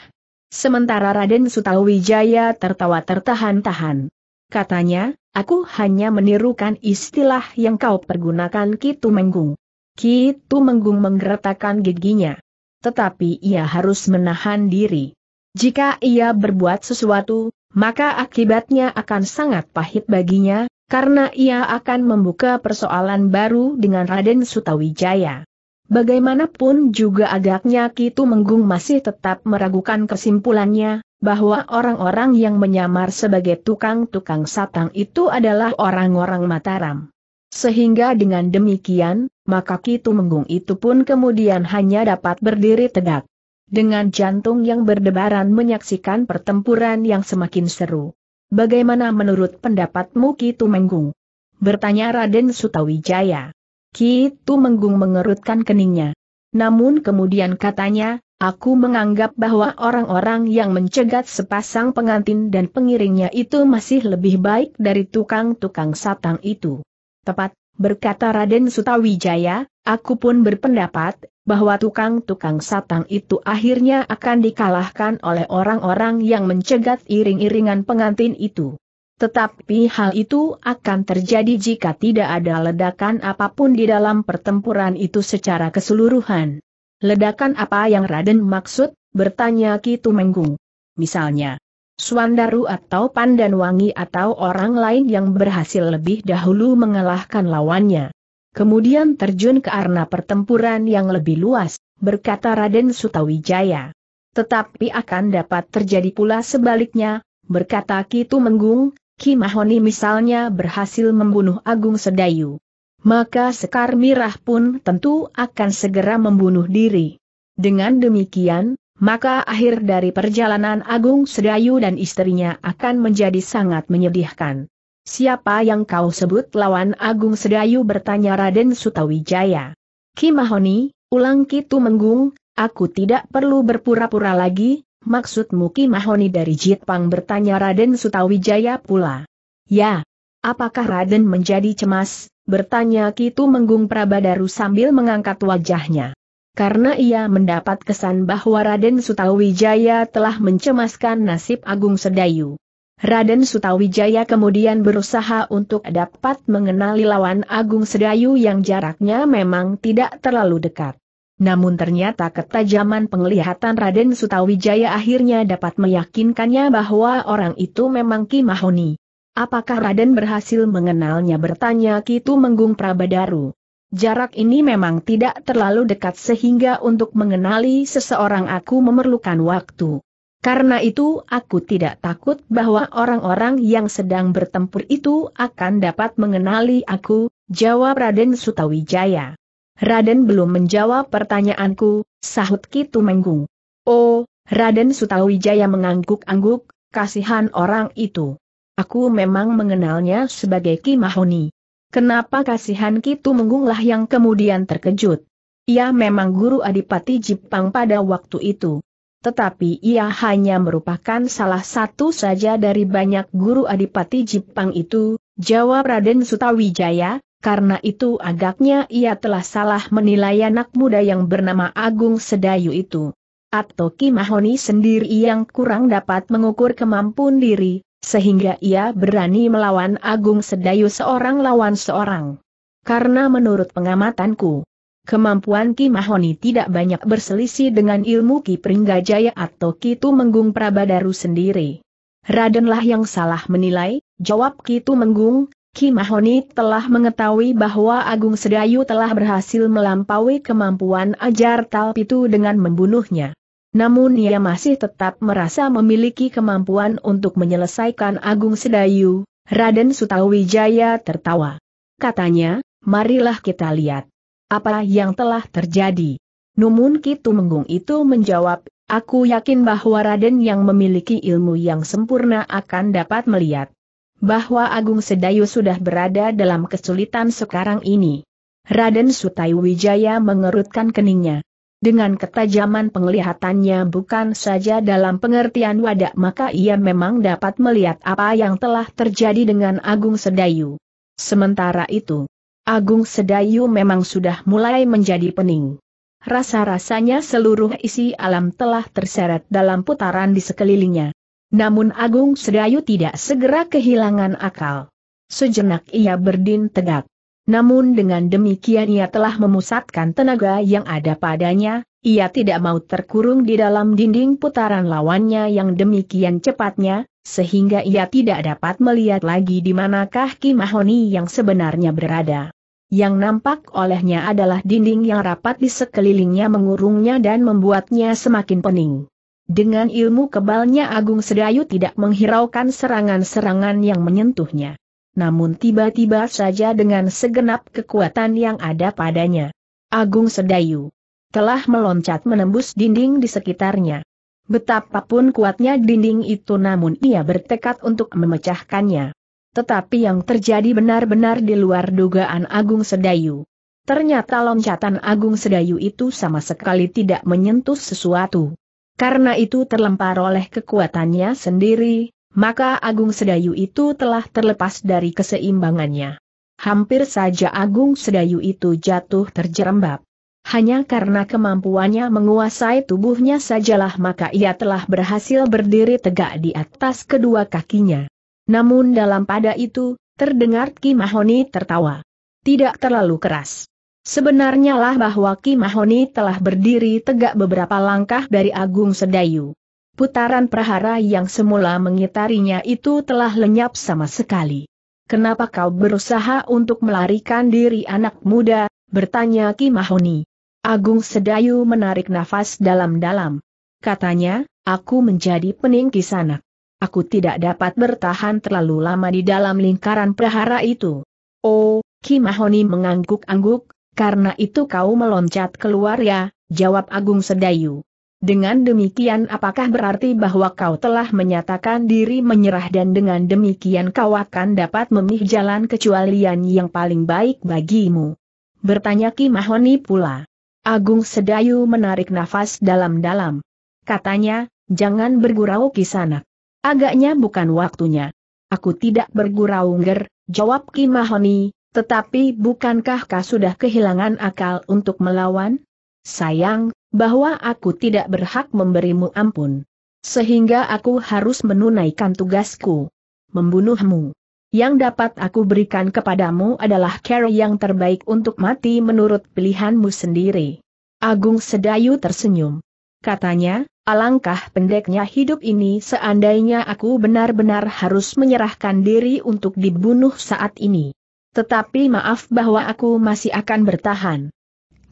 Sementara Raden Sutawijaya tertawa tertahan-tahan katanya, aku hanya menirukan istilah yang kau pergunakan Kitu Menggung. Kitu Menggung menggeretakkan giginya. Tetapi ia harus menahan diri. Jika ia berbuat sesuatu, maka akibatnya akan sangat pahit baginya, karena ia akan membuka persoalan baru dengan Raden Sutawijaya. Bagaimanapun juga agaknya Kitu Menggung masih tetap meragukan kesimpulannya, bahwa orang-orang yang menyamar sebagai tukang-tukang satang itu adalah orang-orang Mataram. Sehingga dengan demikian, maka Kitu Menggung itu pun kemudian hanya dapat berdiri tegak. Dengan jantung yang berdebaran menyaksikan pertempuran yang semakin seru. Bagaimana menurut pendapatmu Kitu Menggung? Bertanya Raden Sutawijaya. Kitu Menggung mengerutkan keningnya. Namun kemudian katanya, Aku menganggap bahwa orang-orang yang mencegat sepasang pengantin dan pengiringnya itu masih lebih baik dari tukang-tukang satang itu. Tepat, berkata Raden Sutawijaya, aku pun berpendapat, bahwa tukang-tukang satang itu akhirnya akan dikalahkan oleh orang-orang yang mencegat iring-iringan pengantin itu. Tetapi hal itu akan terjadi jika tidak ada ledakan apapun di dalam pertempuran itu secara keseluruhan. Ledakan apa yang Raden maksud? bertanya Kitu Menggung. Misalnya, Swandaru atau Pandanwangi atau orang lain yang berhasil lebih dahulu mengalahkan lawannya. Kemudian terjun ke arena pertempuran yang lebih luas, berkata Raden Sutawijaya. Tetapi akan dapat terjadi pula sebaliknya, berkata Kitu Menggung, Ki Mahoni misalnya berhasil membunuh Agung Sedayu maka Sekar Mirah pun tentu akan segera membunuh diri. Dengan demikian, maka akhir dari perjalanan Agung Sedayu dan istrinya akan menjadi sangat menyedihkan. Siapa yang kau sebut lawan Agung Sedayu bertanya Raden Sutawijaya. Kimahoni, ulang Kitu Menggung, aku tidak perlu berpura-pura lagi, maksudmu Kimahoni dari Jitpang bertanya Raden Sutawijaya pula. Ya, apakah Raden menjadi cemas, bertanya Kitu Menggung Prabadaru sambil mengangkat wajahnya. Karena ia mendapat kesan bahwa Raden Sutawijaya telah mencemaskan nasib Agung Sedayu. Raden Sutawijaya kemudian berusaha untuk dapat mengenali lawan Agung Sedayu yang jaraknya memang tidak terlalu dekat. Namun ternyata ketajaman penglihatan Raden Sutawijaya akhirnya dapat meyakinkannya bahwa orang itu memang Kimahoni. Apakah Raden berhasil mengenalnya bertanya Kitu Menggung Prabadaru. Jarak ini memang tidak terlalu dekat sehingga untuk mengenali seseorang aku memerlukan waktu. Karena itu aku tidak takut bahwa orang-orang yang sedang bertempur itu akan dapat mengenali aku, jawab Raden Sutawijaya. Raden belum menjawab pertanyaanku, sahut Kitu Menggung. Oh, Raden Sutawijaya mengangguk-angguk, kasihan orang itu. Aku memang mengenalnya sebagai Kimahoni. Kenapa kasihan Kitu menggunglah yang kemudian terkejut? Ia memang guru Adipati Jipang pada waktu itu. Tetapi ia hanya merupakan salah satu saja dari banyak guru Adipati Jipang itu, jawab Raden Sutawijaya, karena itu agaknya ia telah salah menilai anak muda yang bernama Agung Sedayu itu. Atau Kimahoni sendiri yang kurang dapat mengukur kemampuan diri, sehingga ia berani melawan Agung Sedayu seorang lawan seorang. Karena menurut pengamatanku, kemampuan Ki Mahoni tidak banyak berselisih dengan ilmu Ki Pringgajaya atau Ki Tumenggung Prabadaru sendiri. Radenlah yang salah menilai, jawab Ki Tumenggung. Ki Mahoni telah mengetahui bahwa Agung Sedayu telah berhasil melampaui kemampuan ajar Talpitu dengan membunuhnya. Namun ia masih tetap merasa memiliki kemampuan untuk menyelesaikan Agung Sedayu, Raden Sutawijaya tertawa. Katanya, marilah kita lihat. Apa yang telah terjadi? Numun Kitu Menggung itu menjawab, aku yakin bahwa Raden yang memiliki ilmu yang sempurna akan dapat melihat bahwa Agung Sedayu sudah berada dalam kesulitan sekarang ini. Raden Sutawijaya mengerutkan keningnya. Dengan ketajaman penglihatannya bukan saja dalam pengertian wadah, maka ia memang dapat melihat apa yang telah terjadi dengan Agung Sedayu. Sementara itu, Agung Sedayu memang sudah mulai menjadi pening. Rasa-rasanya seluruh isi alam telah terseret dalam putaran di sekelilingnya. Namun Agung Sedayu tidak segera kehilangan akal. Sejenak ia berdin tegak. Namun dengan demikian ia telah memusatkan tenaga yang ada padanya, ia tidak mau terkurung di dalam dinding putaran lawannya yang demikian cepatnya, sehingga ia tidak dapat melihat lagi di manakah Ki Mahoni yang sebenarnya berada. Yang nampak olehnya adalah dinding yang rapat di sekelilingnya mengurungnya dan membuatnya semakin pening. Dengan ilmu kebalnya Agung Sedayu tidak menghiraukan serangan-serangan yang menyentuhnya namun tiba-tiba saja dengan segenap kekuatan yang ada padanya. Agung Sedayu telah meloncat menembus dinding di sekitarnya. Betapapun kuatnya dinding itu namun ia bertekad untuk memecahkannya. Tetapi yang terjadi benar-benar di luar dugaan Agung Sedayu. Ternyata loncatan Agung Sedayu itu sama sekali tidak menyentuh sesuatu. Karena itu terlempar oleh kekuatannya sendiri, maka Agung Sedayu itu telah terlepas dari keseimbangannya. Hampir saja Agung Sedayu itu jatuh terjerembab. Hanya karena kemampuannya menguasai tubuhnya sajalah maka ia telah berhasil berdiri tegak di atas kedua kakinya. Namun dalam pada itu, terdengar Ki Mahoni tertawa. Tidak terlalu keras. Sebenarnya lah bahwa Ki Mahoni telah berdiri tegak beberapa langkah dari Agung Sedayu putaran prahara yang semula mengitarinya itu telah lenyap sama sekali. Kenapa kau berusaha untuk melarikan diri anak muda, bertanya Ki Mahoni. Agung Sedayu menarik nafas dalam-dalam. Katanya, aku menjadi pening sana. Aku tidak dapat bertahan terlalu lama di dalam lingkaran prahara itu. Oh, Ki Mahoni mengangguk-angguk, karena itu kau meloncat keluar ya, jawab Agung Sedayu. Dengan demikian apakah berarti bahwa kau telah menyatakan diri menyerah dan dengan demikian kau akan dapat memilih jalan kecualian yang paling baik bagimu? Bertanya Ki Mahoni pula. Agung Sedayu menarik nafas dalam-dalam. Katanya, jangan bergurau sana. Agaknya bukan waktunya. Aku tidak bergurau ngger, jawab Ki Mahoni, tetapi bukankah kau sudah kehilangan akal untuk melawan? Sayang, bahwa aku tidak berhak memberimu ampun. Sehingga aku harus menunaikan tugasku. Membunuhmu. Yang dapat aku berikan kepadamu adalah cara yang terbaik untuk mati menurut pilihanmu sendiri. Agung Sedayu tersenyum. Katanya, alangkah pendeknya hidup ini seandainya aku benar-benar harus menyerahkan diri untuk dibunuh saat ini. Tetapi maaf bahwa aku masih akan bertahan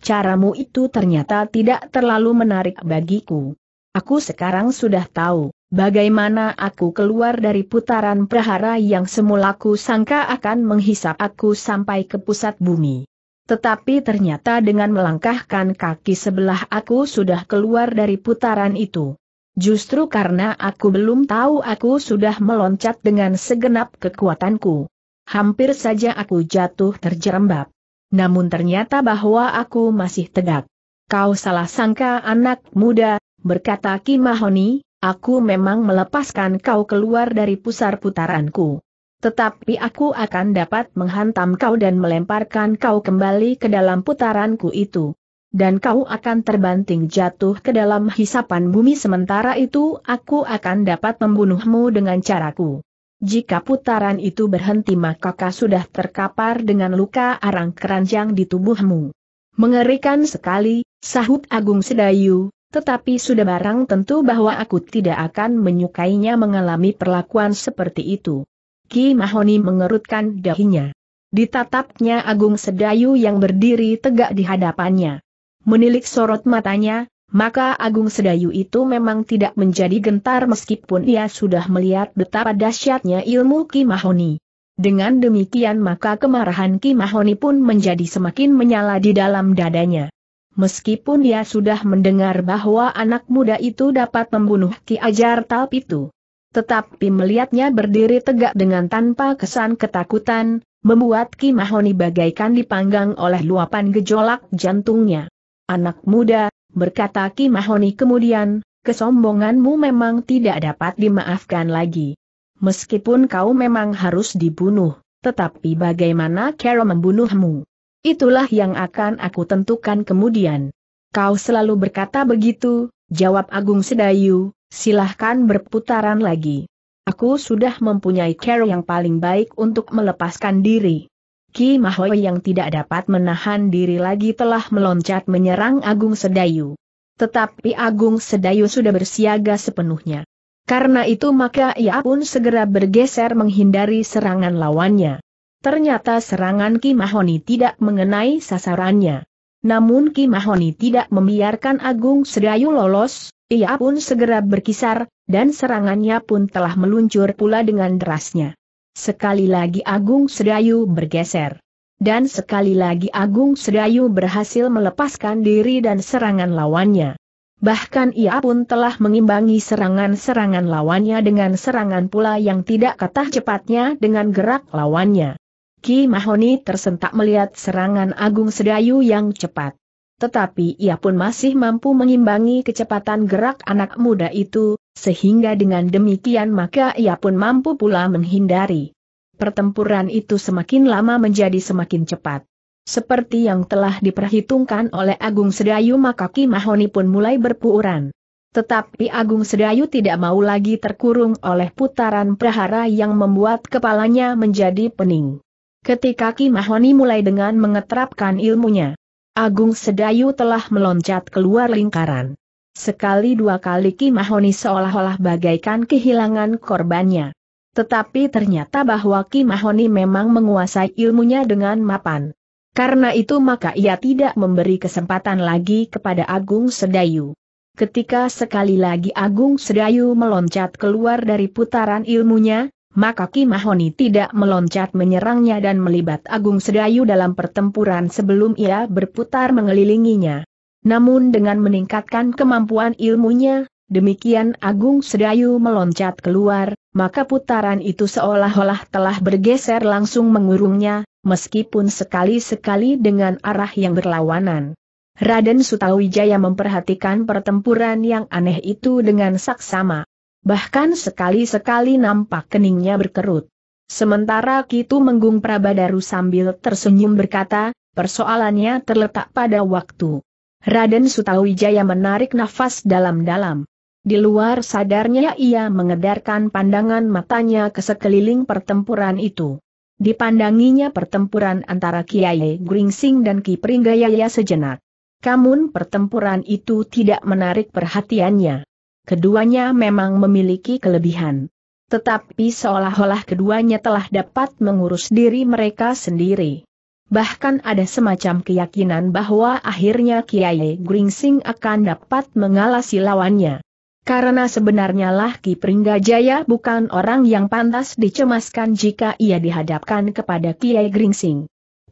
caramu itu ternyata tidak terlalu menarik bagiku. Aku sekarang sudah tahu, bagaimana aku keluar dari putaran prahara yang semula ku sangka akan menghisap aku sampai ke pusat bumi. Tetapi ternyata dengan melangkahkan kaki sebelah aku sudah keluar dari putaran itu. Justru karena aku belum tahu aku sudah meloncat dengan segenap kekuatanku. Hampir saja aku jatuh terjerembab namun ternyata bahwa aku masih tegak. Kau salah sangka anak muda, berkata Kimahoni. aku memang melepaskan kau keluar dari pusar putaranku. Tetapi aku akan dapat menghantam kau dan melemparkan kau kembali ke dalam putaranku itu. Dan kau akan terbanting jatuh ke dalam hisapan bumi sementara itu aku akan dapat membunuhmu dengan caraku. Jika putaran itu berhenti maka kau sudah terkapar dengan luka arang keranjang di tubuhmu. Mengerikan sekali, sahut Agung Sedayu, tetapi sudah barang tentu bahwa aku tidak akan menyukainya mengalami perlakuan seperti itu. Ki Mahoni mengerutkan dahinya. Ditatapnya Agung Sedayu yang berdiri tegak di hadapannya. Menilik sorot matanya, maka Agung Sedayu itu memang tidak menjadi gentar meskipun ia sudah melihat betapa dahsyatnya ilmu Ki Mahoni. Dengan demikian maka kemarahan Ki Mahoni pun menjadi semakin menyala di dalam dadanya. Meskipun ia sudah mendengar bahwa anak muda itu dapat membunuh Ki Ajar Talp itu. Tetapi melihatnya berdiri tegak dengan tanpa kesan ketakutan, membuat Ki Mahoni bagaikan dipanggang oleh luapan gejolak jantungnya. Anak muda, Berkata Ki Mahoni kemudian, kesombonganmu memang tidak dapat dimaafkan lagi. Meskipun kau memang harus dibunuh, tetapi bagaimana cara membunuhmu? Itulah yang akan aku tentukan kemudian. Kau selalu berkata begitu, jawab Agung Sedayu, silahkan berputaran lagi. Aku sudah mempunyai cara yang paling baik untuk melepaskan diri. Ki Mahoy yang tidak dapat menahan diri lagi telah meloncat menyerang Agung Sedayu. Tetapi Agung Sedayu sudah bersiaga sepenuhnya. Karena itu maka ia pun segera bergeser menghindari serangan lawannya. Ternyata serangan Ki Mahoni tidak mengenai sasarannya. Namun Ki Mahoni tidak membiarkan Agung Sedayu lolos, ia pun segera berkisar, dan serangannya pun telah meluncur pula dengan derasnya. Sekali lagi Agung Sedayu bergeser. Dan sekali lagi Agung Sedayu berhasil melepaskan diri dan serangan lawannya. Bahkan ia pun telah mengimbangi serangan-serangan lawannya dengan serangan pula yang tidak ketah cepatnya dengan gerak lawannya. Ki Mahoni tersentak melihat serangan Agung Sedayu yang cepat. Tetapi ia pun masih mampu mengimbangi kecepatan gerak anak muda itu, sehingga dengan demikian maka ia pun mampu pula menghindari. Pertempuran itu semakin lama menjadi semakin cepat. Seperti yang telah diperhitungkan oleh Agung Sedayu maka Ki Mahoni pun mulai berpuuran. Tetapi Agung Sedayu tidak mau lagi terkurung oleh putaran prahara yang membuat kepalanya menjadi pening. Ketika Ki Mahoni mulai dengan mengetrapkan ilmunya, Agung Sedayu telah meloncat keluar lingkaran. Sekali dua kali Kim Mahoni seolah-olah bagaikan kehilangan korbannya. Tetapi ternyata bahwa Kim Mahoni memang menguasai ilmunya dengan mapan. Karena itu maka ia tidak memberi kesempatan lagi kepada Agung Sedayu. Ketika sekali lagi Agung Sedayu meloncat keluar dari putaran ilmunya, maka Kim Mahoni tidak meloncat menyerangnya dan melibat Agung Sedayu dalam pertempuran sebelum ia berputar mengelilinginya. Namun dengan meningkatkan kemampuan ilmunya, demikian Agung Sedayu meloncat keluar, maka putaran itu seolah-olah telah bergeser langsung mengurungnya, meskipun sekali-sekali dengan arah yang berlawanan. Raden Sutawijaya memperhatikan pertempuran yang aneh itu dengan saksama. Bahkan sekali-sekali nampak keningnya berkerut. Sementara Kitu Menggung Prabadaru sambil tersenyum berkata, persoalannya terletak pada waktu. Raden Sutawijaya menarik nafas dalam-dalam. Di luar sadarnya ia mengedarkan pandangan matanya ke sekeliling pertempuran itu. Dipandanginya pertempuran antara Kiai Gringsing dan Ki Pringgayaya sejenak. Kamun pertempuran itu tidak menarik perhatiannya. Keduanya memang memiliki kelebihan. Tetapi seolah-olah keduanya telah dapat mengurus diri mereka sendiri. Bahkan ada semacam keyakinan bahwa akhirnya Kiai Gringsing akan dapat mengalasi lawannya. Karena sebenarnya lah Ki Pringgajaya bukan orang yang pantas dicemaskan jika ia dihadapkan kepada Kiai Gringsing.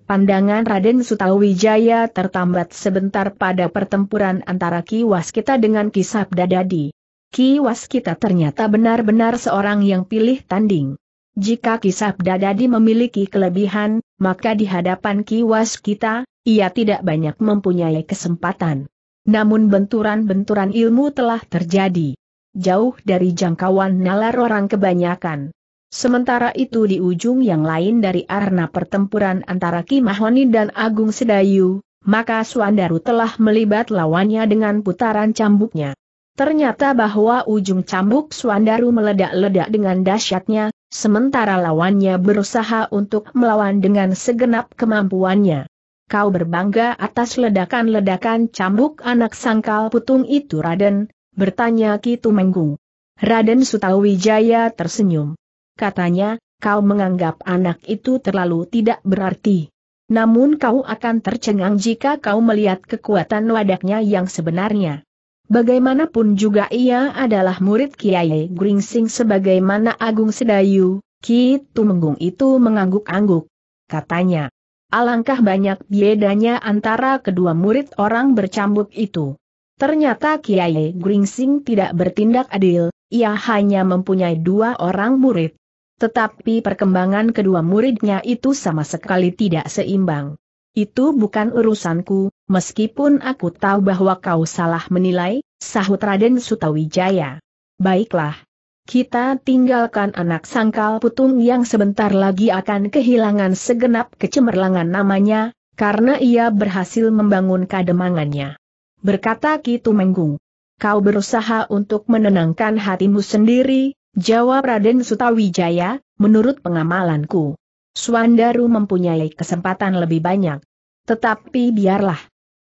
Pandangan Raden Sutawijaya tertambat sebentar pada pertempuran antara Ki Waskita dengan Ki Sabdadadi. Ki Waskita ternyata benar-benar seorang yang pilih tanding. Jika Ki Sabdadadi memiliki kelebihan, maka di hadapan kiwas kita, ia tidak banyak mempunyai kesempatan. Namun benturan-benturan ilmu telah terjadi. Jauh dari jangkauan nalar orang kebanyakan. Sementara itu di ujung yang lain dari arna pertempuran antara Ki Mahoni dan Agung Sedayu, maka Suandaru telah melibat lawannya dengan putaran cambuknya. Ternyata bahwa ujung cambuk Suandaru meledak-ledak dengan dahsyatnya, sementara lawannya berusaha untuk melawan dengan segenap kemampuannya. Kau berbangga atas ledakan-ledakan cambuk anak sangkal putung itu Raden, bertanya Kitu Menggung. Raden Sutawijaya tersenyum. Katanya, kau menganggap anak itu terlalu tidak berarti. Namun kau akan tercengang jika kau melihat kekuatan wadaknya yang sebenarnya. Bagaimanapun juga ia adalah murid Kiai Gringsing sebagaimana Agung Sedayu, Ki Tumenggung itu mengangguk-angguk. Katanya, alangkah banyak bedanya antara kedua murid orang bercambuk itu. Ternyata Kiai Gringsing tidak bertindak adil, ia hanya mempunyai dua orang murid. Tetapi perkembangan kedua muridnya itu sama sekali tidak seimbang. Itu bukan urusanku, meskipun aku tahu bahwa kau salah menilai, sahut Raden Sutawijaya. Baiklah. Kita tinggalkan anak sangkal putung yang sebentar lagi akan kehilangan segenap kecemerlangan namanya, karena ia berhasil membangun kademangannya. Berkata Kitu Menggung. Kau berusaha untuk menenangkan hatimu sendiri, jawab Raden Sutawijaya, menurut pengamalanku. Suandaru mempunyai kesempatan lebih banyak. Tetapi biarlah.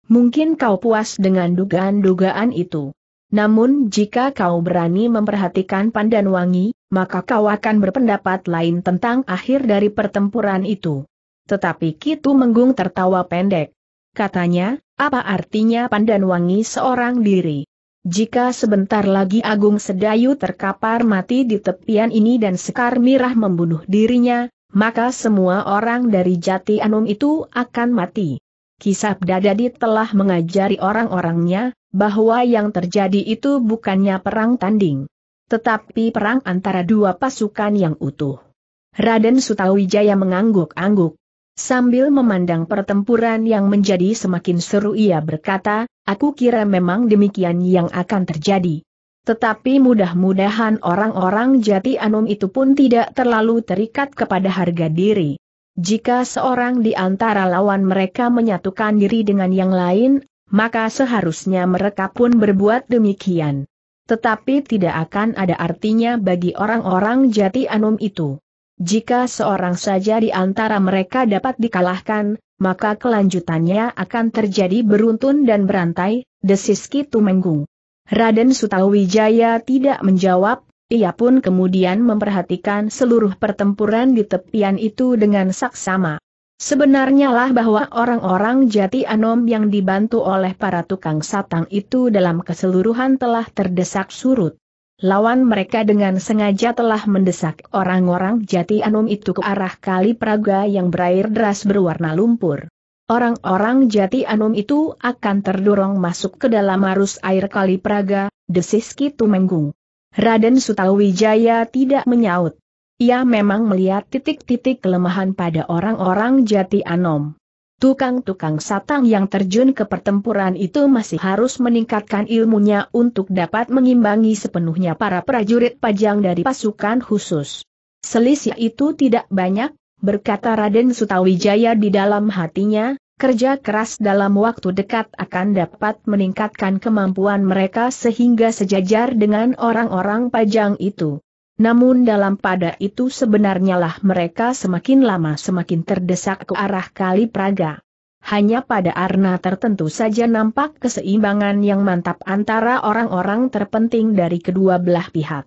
Mungkin kau puas dengan dugaan-dugaan itu. Namun jika kau berani memperhatikan Pandan Wangi, maka kau akan berpendapat lain tentang akhir dari pertempuran itu. Tetapi Kitu Menggung tertawa pendek. Katanya, apa artinya Pandan Wangi seorang diri? Jika sebentar lagi Agung Sedayu terkapar mati di tepian ini dan Sekar Mirah membunuh dirinya, maka semua orang dari jati Anum itu akan mati. Kisah Dadadi telah mengajari orang-orangnya, bahwa yang terjadi itu bukannya perang tanding. Tetapi perang antara dua pasukan yang utuh. Raden Sutawijaya mengangguk-angguk. Sambil memandang pertempuran yang menjadi semakin seru ia berkata, aku kira memang demikian yang akan terjadi. Tetapi mudah-mudahan orang-orang jati anum itu pun tidak terlalu terikat kepada harga diri. Jika seorang di antara lawan mereka menyatukan diri dengan yang lain, maka seharusnya mereka pun berbuat demikian. Tetapi tidak akan ada artinya bagi orang-orang jati anum itu. Jika seorang saja di antara mereka dapat dikalahkan, maka kelanjutannya akan terjadi beruntun dan berantai, desis Kitu Menggung. Raden Sutawijaya tidak menjawab, ia pun kemudian memperhatikan seluruh pertempuran di tepian itu dengan saksama. Sebenarnya lah bahwa orang-orang jati anom yang dibantu oleh para tukang satang itu dalam keseluruhan telah terdesak surut. Lawan mereka dengan sengaja telah mendesak orang-orang jati anom itu ke arah kali Praga yang berair deras berwarna lumpur. Orang-orang jati Anum itu akan terdorong masuk ke dalam arus air kali Praga, desis Menggung. Raden Sutawijaya tidak menyaut. Ia memang melihat titik-titik kelemahan pada orang-orang jati Anom. Tukang-tukang satang yang terjun ke pertempuran itu masih harus meningkatkan ilmunya untuk dapat mengimbangi sepenuhnya para prajurit pajang dari pasukan khusus. Selisih itu tidak banyak, berkata Raden Sutawijaya di dalam hatinya, kerja keras dalam waktu dekat akan dapat meningkatkan kemampuan mereka sehingga sejajar dengan orang-orang pajang itu. Namun dalam pada itu sebenarnya lah mereka semakin lama semakin terdesak ke arah Kali Praga. Hanya pada arna tertentu saja nampak keseimbangan yang mantap antara orang-orang terpenting dari kedua belah pihak.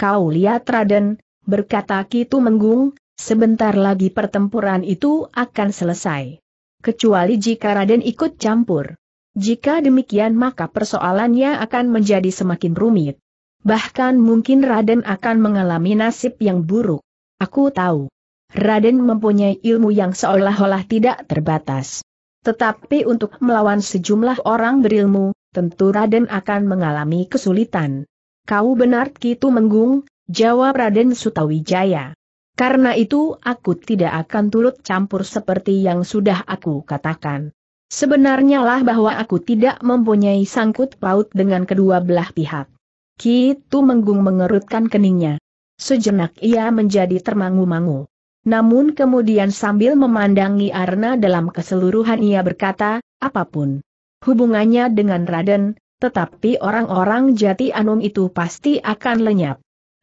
Kau lihat Raden, berkata Kitu Menggung, Sebentar lagi pertempuran itu akan selesai. Kecuali jika Raden ikut campur. Jika demikian maka persoalannya akan menjadi semakin rumit. Bahkan mungkin Raden akan mengalami nasib yang buruk. Aku tahu. Raden mempunyai ilmu yang seolah-olah tidak terbatas. Tetapi untuk melawan sejumlah orang berilmu, tentu Raden akan mengalami kesulitan. Kau benar Kitu Menggung, jawab Raden Sutawijaya. Karena itu aku tidak akan turut campur seperti yang sudah aku katakan. Sebenarnya lah bahwa aku tidak mempunyai sangkut paut dengan kedua belah pihak. Kitu Menggung mengerutkan keningnya. Sejenak ia menjadi termangu-mangu. Namun kemudian sambil memandangi Arna dalam keseluruhan ia berkata, apapun hubungannya dengan Raden, tetapi orang-orang jati Anum itu pasti akan lenyap.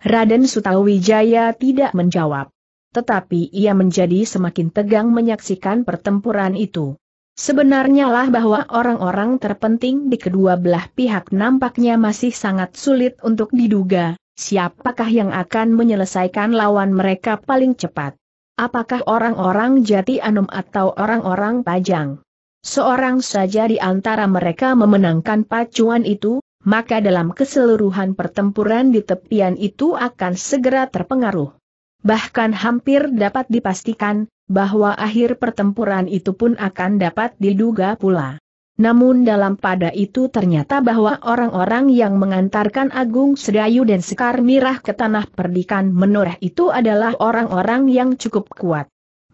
Raden Sutawijaya tidak menjawab. Tetapi ia menjadi semakin tegang menyaksikan pertempuran itu. Sebenarnya lah bahwa orang-orang terpenting di kedua belah pihak nampaknya masih sangat sulit untuk diduga, siapakah yang akan menyelesaikan lawan mereka paling cepat. Apakah orang-orang jati anum atau orang-orang pajang? Seorang saja di antara mereka memenangkan pacuan itu, maka dalam keseluruhan pertempuran di tepian itu akan segera terpengaruh. Bahkan hampir dapat dipastikan, bahwa akhir pertempuran itu pun akan dapat diduga pula. Namun dalam pada itu ternyata bahwa orang-orang yang mengantarkan Agung Sedayu dan Sekar Mirah ke tanah perdikan menoreh itu adalah orang-orang yang cukup kuat.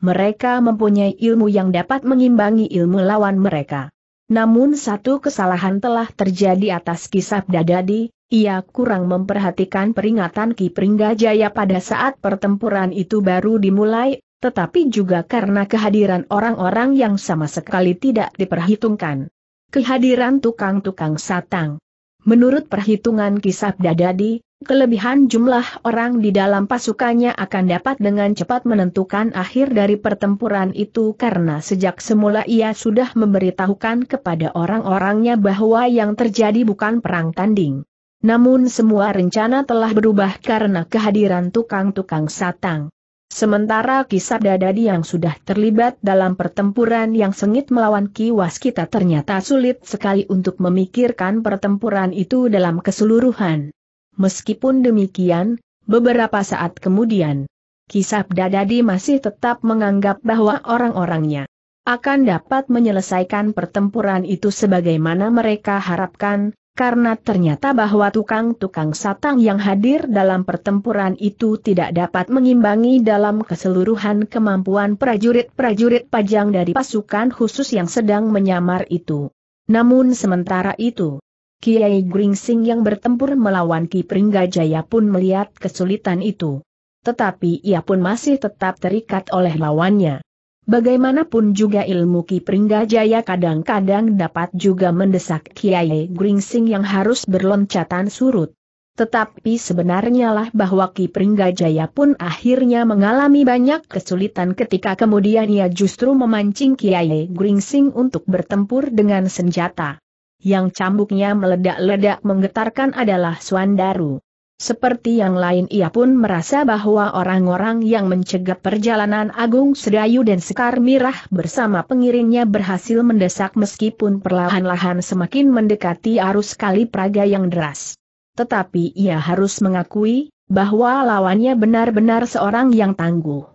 Mereka mempunyai ilmu yang dapat mengimbangi ilmu lawan mereka. Namun satu kesalahan telah terjadi atas kisah Dadadi, ia kurang memperhatikan peringatan Ki Pringgajaya pada saat pertempuran itu baru dimulai, tetapi juga karena kehadiran orang-orang yang sama sekali tidak diperhitungkan. Kehadiran tukang-tukang satang. Menurut perhitungan kisah Dadadi, Kelebihan jumlah orang di dalam pasukannya akan dapat dengan cepat menentukan akhir dari pertempuran itu karena sejak semula ia sudah memberitahukan kepada orang-orangnya bahwa yang terjadi bukan perang tanding. Namun semua rencana telah berubah karena kehadiran tukang-tukang satang. Sementara kisah dadadi yang sudah terlibat dalam pertempuran yang sengit melawan kiwas kita ternyata sulit sekali untuk memikirkan pertempuran itu dalam keseluruhan. Meskipun demikian, beberapa saat kemudian, Kisah Dadadi masih tetap menganggap bahwa orang-orangnya akan dapat menyelesaikan pertempuran itu sebagaimana mereka harapkan, karena ternyata bahwa tukang-tukang satang yang hadir dalam pertempuran itu tidak dapat mengimbangi dalam keseluruhan kemampuan prajurit-prajurit pajang dari pasukan khusus yang sedang menyamar itu. Namun sementara itu, Kiai Gringsing yang bertempur melawan Ki Pringgajaya pun melihat kesulitan itu. Tetapi ia pun masih tetap terikat oleh lawannya. Bagaimanapun juga ilmu Ki Pringgajaya kadang-kadang dapat juga mendesak Kiai Gringsing yang harus berloncatan surut. Tetapi sebenarnya lah bahwa Ki Pringgajaya pun akhirnya mengalami banyak kesulitan ketika kemudian ia justru memancing Kiai Gringsing untuk bertempur dengan senjata yang cambuknya meledak-ledak menggetarkan adalah Suandaru. Seperti yang lain ia pun merasa bahwa orang-orang yang mencegat perjalanan Agung Sedayu dan Sekar Mirah bersama pengiringnya berhasil mendesak meskipun perlahan-lahan semakin mendekati arus kali Praga yang deras. Tetapi ia harus mengakui, bahwa lawannya benar-benar seorang yang tangguh.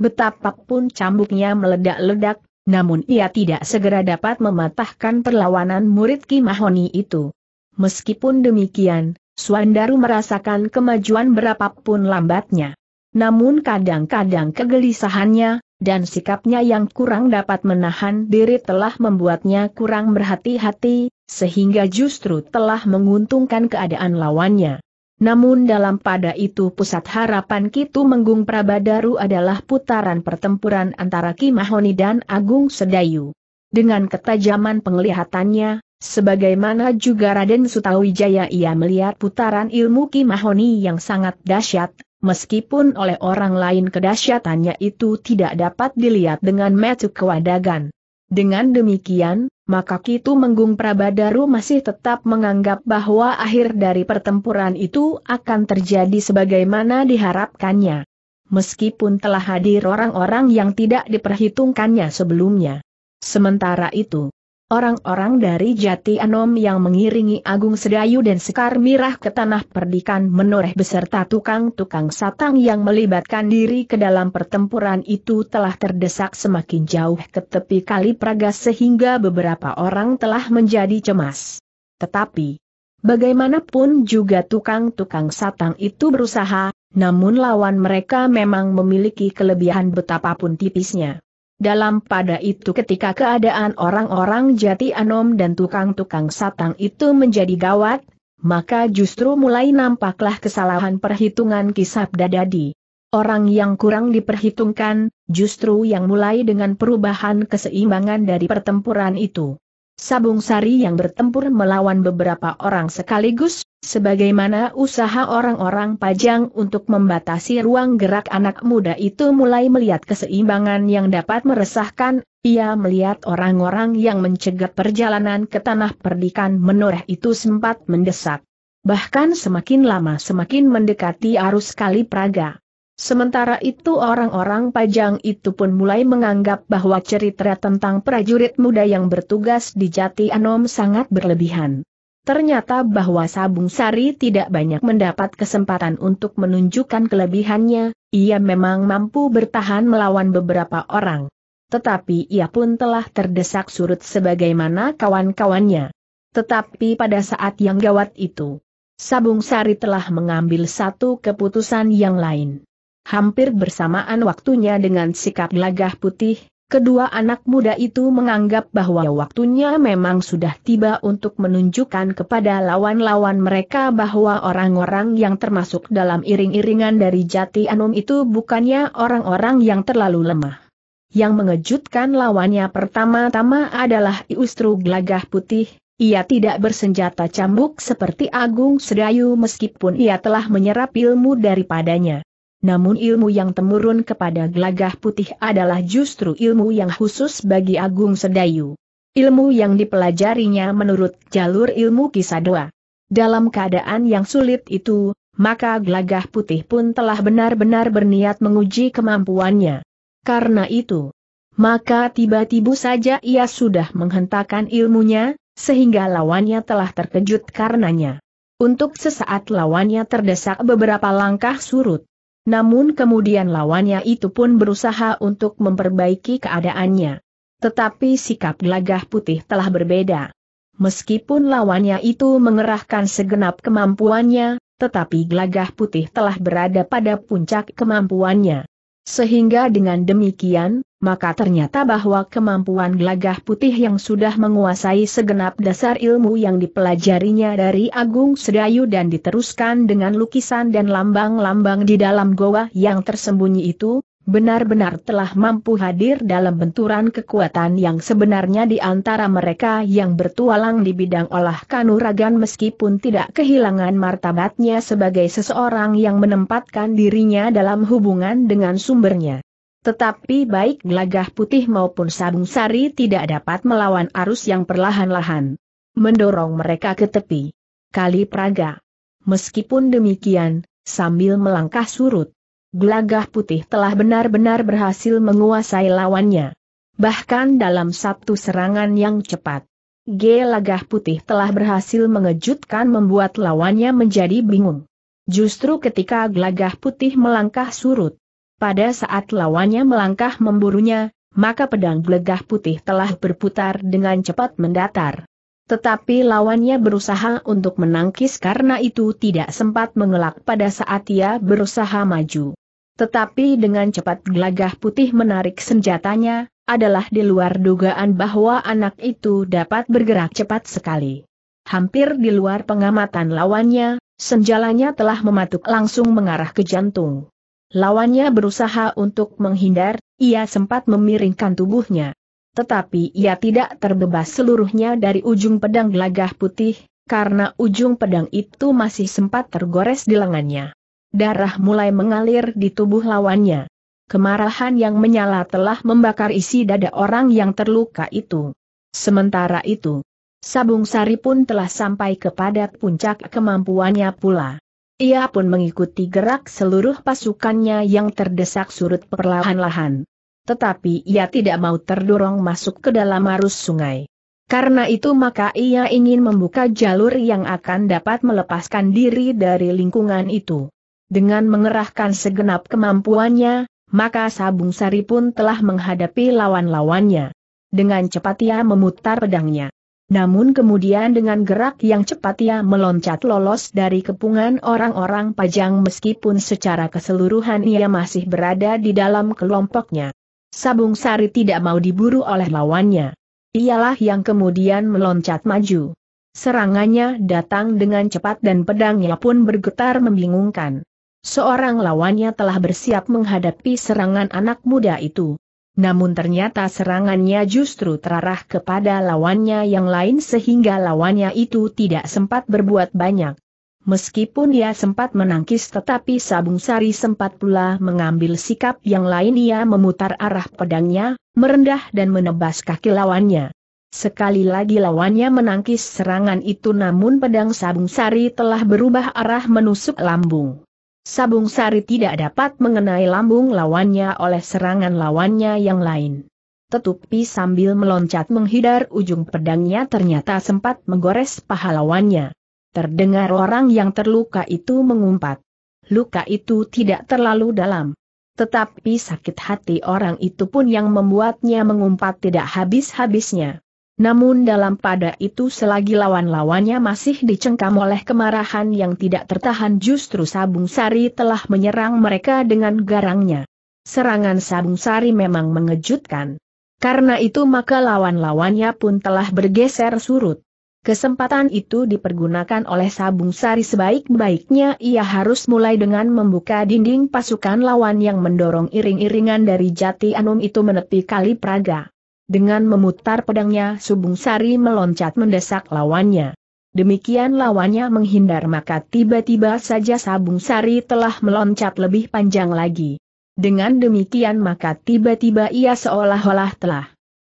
Betapapun cambuknya meledak-ledak, namun ia tidak segera dapat mematahkan perlawanan murid Ki Mahoni itu. Meskipun demikian, Suandaru merasakan kemajuan berapapun lambatnya. Namun kadang-kadang kegelisahannya, dan sikapnya yang kurang dapat menahan diri telah membuatnya kurang berhati-hati, sehingga justru telah menguntungkan keadaan lawannya. Namun dalam pada itu pusat harapan Kitu Menggung Prabadaru adalah putaran pertempuran antara Kimahoni dan Agung Sedayu. Dengan ketajaman penglihatannya, sebagaimana juga Raden Sutawijaya ia melihat putaran ilmu Kimahoni yang sangat dahsyat, meskipun oleh orang lain kedahsyatannya itu tidak dapat dilihat dengan metu kewadagan. Dengan demikian, maka Kitu Menggung Prabadaru masih tetap menganggap bahwa akhir dari pertempuran itu akan terjadi sebagaimana diharapkannya. Meskipun telah hadir orang-orang yang tidak diperhitungkannya sebelumnya. Sementara itu, Orang-orang dari Jati Anom yang mengiringi Agung Sedayu dan Sekar Mirah ke tanah perdikan menoreh beserta tukang-tukang satang yang melibatkan diri ke dalam pertempuran itu telah terdesak semakin jauh ke tepi kali Praga sehingga beberapa orang telah menjadi cemas. Tetapi, bagaimanapun juga tukang-tukang satang itu berusaha, namun lawan mereka memang memiliki kelebihan betapapun tipisnya. Dalam pada itu ketika keadaan orang-orang jati anom dan tukang-tukang satang itu menjadi gawat, maka justru mulai nampaklah kesalahan perhitungan kisab dadadi. Orang yang kurang diperhitungkan, justru yang mulai dengan perubahan keseimbangan dari pertempuran itu. Sabung Sari yang bertempur melawan beberapa orang sekaligus, sebagaimana usaha orang-orang pajang untuk membatasi ruang gerak anak muda itu mulai melihat keseimbangan yang dapat meresahkan, ia melihat orang-orang yang mencegat perjalanan ke tanah perdikan menoreh itu sempat mendesak. Bahkan semakin lama semakin mendekati arus kali Praga. Sementara itu orang-orang pajang itu pun mulai menganggap bahwa cerita tentang prajurit muda yang bertugas di Jati Anom sangat berlebihan. Ternyata bahwa Sabung Sari tidak banyak mendapat kesempatan untuk menunjukkan kelebihannya, ia memang mampu bertahan melawan beberapa orang. Tetapi ia pun telah terdesak surut sebagaimana kawan-kawannya. Tetapi pada saat yang gawat itu, Sabung Sari telah mengambil satu keputusan yang lain hampir bersamaan waktunya dengan sikap gelagah putih, kedua anak muda itu menganggap bahwa waktunya memang sudah tiba untuk menunjukkan kepada lawan-lawan mereka bahwa orang-orang yang termasuk dalam iring-iringan dari jati anum itu bukannya orang-orang yang terlalu lemah. Yang mengejutkan lawannya pertama-tama adalah Iustru Gelagah Putih, ia tidak bersenjata cambuk seperti Agung Sedayu meskipun ia telah menyerap ilmu daripadanya namun ilmu yang temurun kepada Glagah putih adalah justru ilmu yang khusus bagi Agung Sedayu. Ilmu yang dipelajarinya menurut jalur ilmu kisah doa. Dalam keadaan yang sulit itu, maka Glagah putih pun telah benar-benar berniat menguji kemampuannya. Karena itu, maka tiba-tiba saja ia sudah menghentakkan ilmunya, sehingga lawannya telah terkejut karenanya. Untuk sesaat lawannya terdesak beberapa langkah surut. Namun kemudian lawannya itu pun berusaha untuk memperbaiki keadaannya. Tetapi sikap gelagah putih telah berbeda. Meskipun lawannya itu mengerahkan segenap kemampuannya, tetapi gelagah putih telah berada pada puncak kemampuannya. Sehingga dengan demikian, maka ternyata bahwa kemampuan gelagah putih yang sudah menguasai segenap dasar ilmu yang dipelajarinya dari Agung Sedayu dan diteruskan dengan lukisan dan lambang-lambang di dalam goa yang tersembunyi itu, benar-benar telah mampu hadir dalam benturan kekuatan yang sebenarnya di antara mereka yang bertualang di bidang olah kanuragan meskipun tidak kehilangan martabatnya sebagai seseorang yang menempatkan dirinya dalam hubungan dengan sumbernya. Tetapi baik gelagah putih maupun sabung sari tidak dapat melawan arus yang perlahan-lahan mendorong mereka ke tepi. Kali Praga. Meskipun demikian, sambil melangkah surut, Gelagah putih telah benar-benar berhasil menguasai lawannya. Bahkan dalam satu serangan yang cepat, Gelagah putih telah berhasil mengejutkan membuat lawannya menjadi bingung. Justru ketika gelagah putih melangkah surut, pada saat lawannya melangkah memburunya, maka pedang gelagah putih telah berputar dengan cepat mendatar. Tetapi lawannya berusaha untuk menangkis karena itu tidak sempat mengelak pada saat ia berusaha maju. Tetapi dengan cepat gelagah putih menarik senjatanya, adalah di luar dugaan bahwa anak itu dapat bergerak cepat sekali. Hampir di luar pengamatan lawannya, senjalanya telah mematuk langsung mengarah ke jantung. Lawannya berusaha untuk menghindar, ia sempat memiringkan tubuhnya. Tetapi ia tidak terbebas seluruhnya dari ujung pedang gelagah putih, karena ujung pedang itu masih sempat tergores di lengannya. Darah mulai mengalir di tubuh lawannya. Kemarahan yang menyala telah membakar isi dada orang yang terluka itu. Sementara itu, Sabung Sari pun telah sampai kepada puncak kemampuannya pula. Ia pun mengikuti gerak seluruh pasukannya yang terdesak surut perlahan-lahan. Tetapi ia tidak mau terdorong masuk ke dalam arus sungai. Karena itu maka ia ingin membuka jalur yang akan dapat melepaskan diri dari lingkungan itu. Dengan mengerahkan segenap kemampuannya, maka Sabung Sari pun telah menghadapi lawan-lawannya. Dengan cepat ia memutar pedangnya. Namun kemudian dengan gerak yang cepat ia meloncat lolos dari kepungan orang-orang pajang meskipun secara keseluruhan ia masih berada di dalam kelompoknya. Sabung Sari tidak mau diburu oleh lawannya. Ialah yang kemudian meloncat maju. Serangannya datang dengan cepat dan pedangnya pun bergetar membingungkan seorang lawannya telah bersiap menghadapi serangan anak muda itu. Namun ternyata serangannya justru terarah kepada lawannya yang lain sehingga lawannya itu tidak sempat berbuat banyak. Meskipun ia sempat menangkis tetapi Sabung Sari sempat pula mengambil sikap yang lain ia memutar arah pedangnya, merendah dan menebas kaki lawannya. Sekali lagi lawannya menangkis serangan itu namun pedang Sabung Sari telah berubah arah menusuk lambung. Sabung Sari tidak dapat mengenai lambung lawannya oleh serangan lawannya yang lain. Tetapi sambil meloncat menghindar ujung pedangnya ternyata sempat menggores pahalawannya. Terdengar orang yang terluka itu mengumpat. Luka itu tidak terlalu dalam. Tetapi sakit hati orang itu pun yang membuatnya mengumpat tidak habis-habisnya. Namun dalam pada itu selagi lawan-lawannya masih dicengkam oleh kemarahan yang tidak tertahan justru Sabung Sari telah menyerang mereka dengan garangnya. Serangan Sabung Sari memang mengejutkan. Karena itu maka lawan-lawannya pun telah bergeser surut. Kesempatan itu dipergunakan oleh Sabung Sari sebaik-baiknya ia harus mulai dengan membuka dinding pasukan lawan yang mendorong iring-iringan dari Jati Anum itu menepi kali Praga. Dengan memutar pedangnya Subung Sari meloncat mendesak lawannya. Demikian lawannya menghindar maka tiba-tiba saja Sabung Sari telah meloncat lebih panjang lagi. Dengan demikian maka tiba-tiba ia seolah-olah telah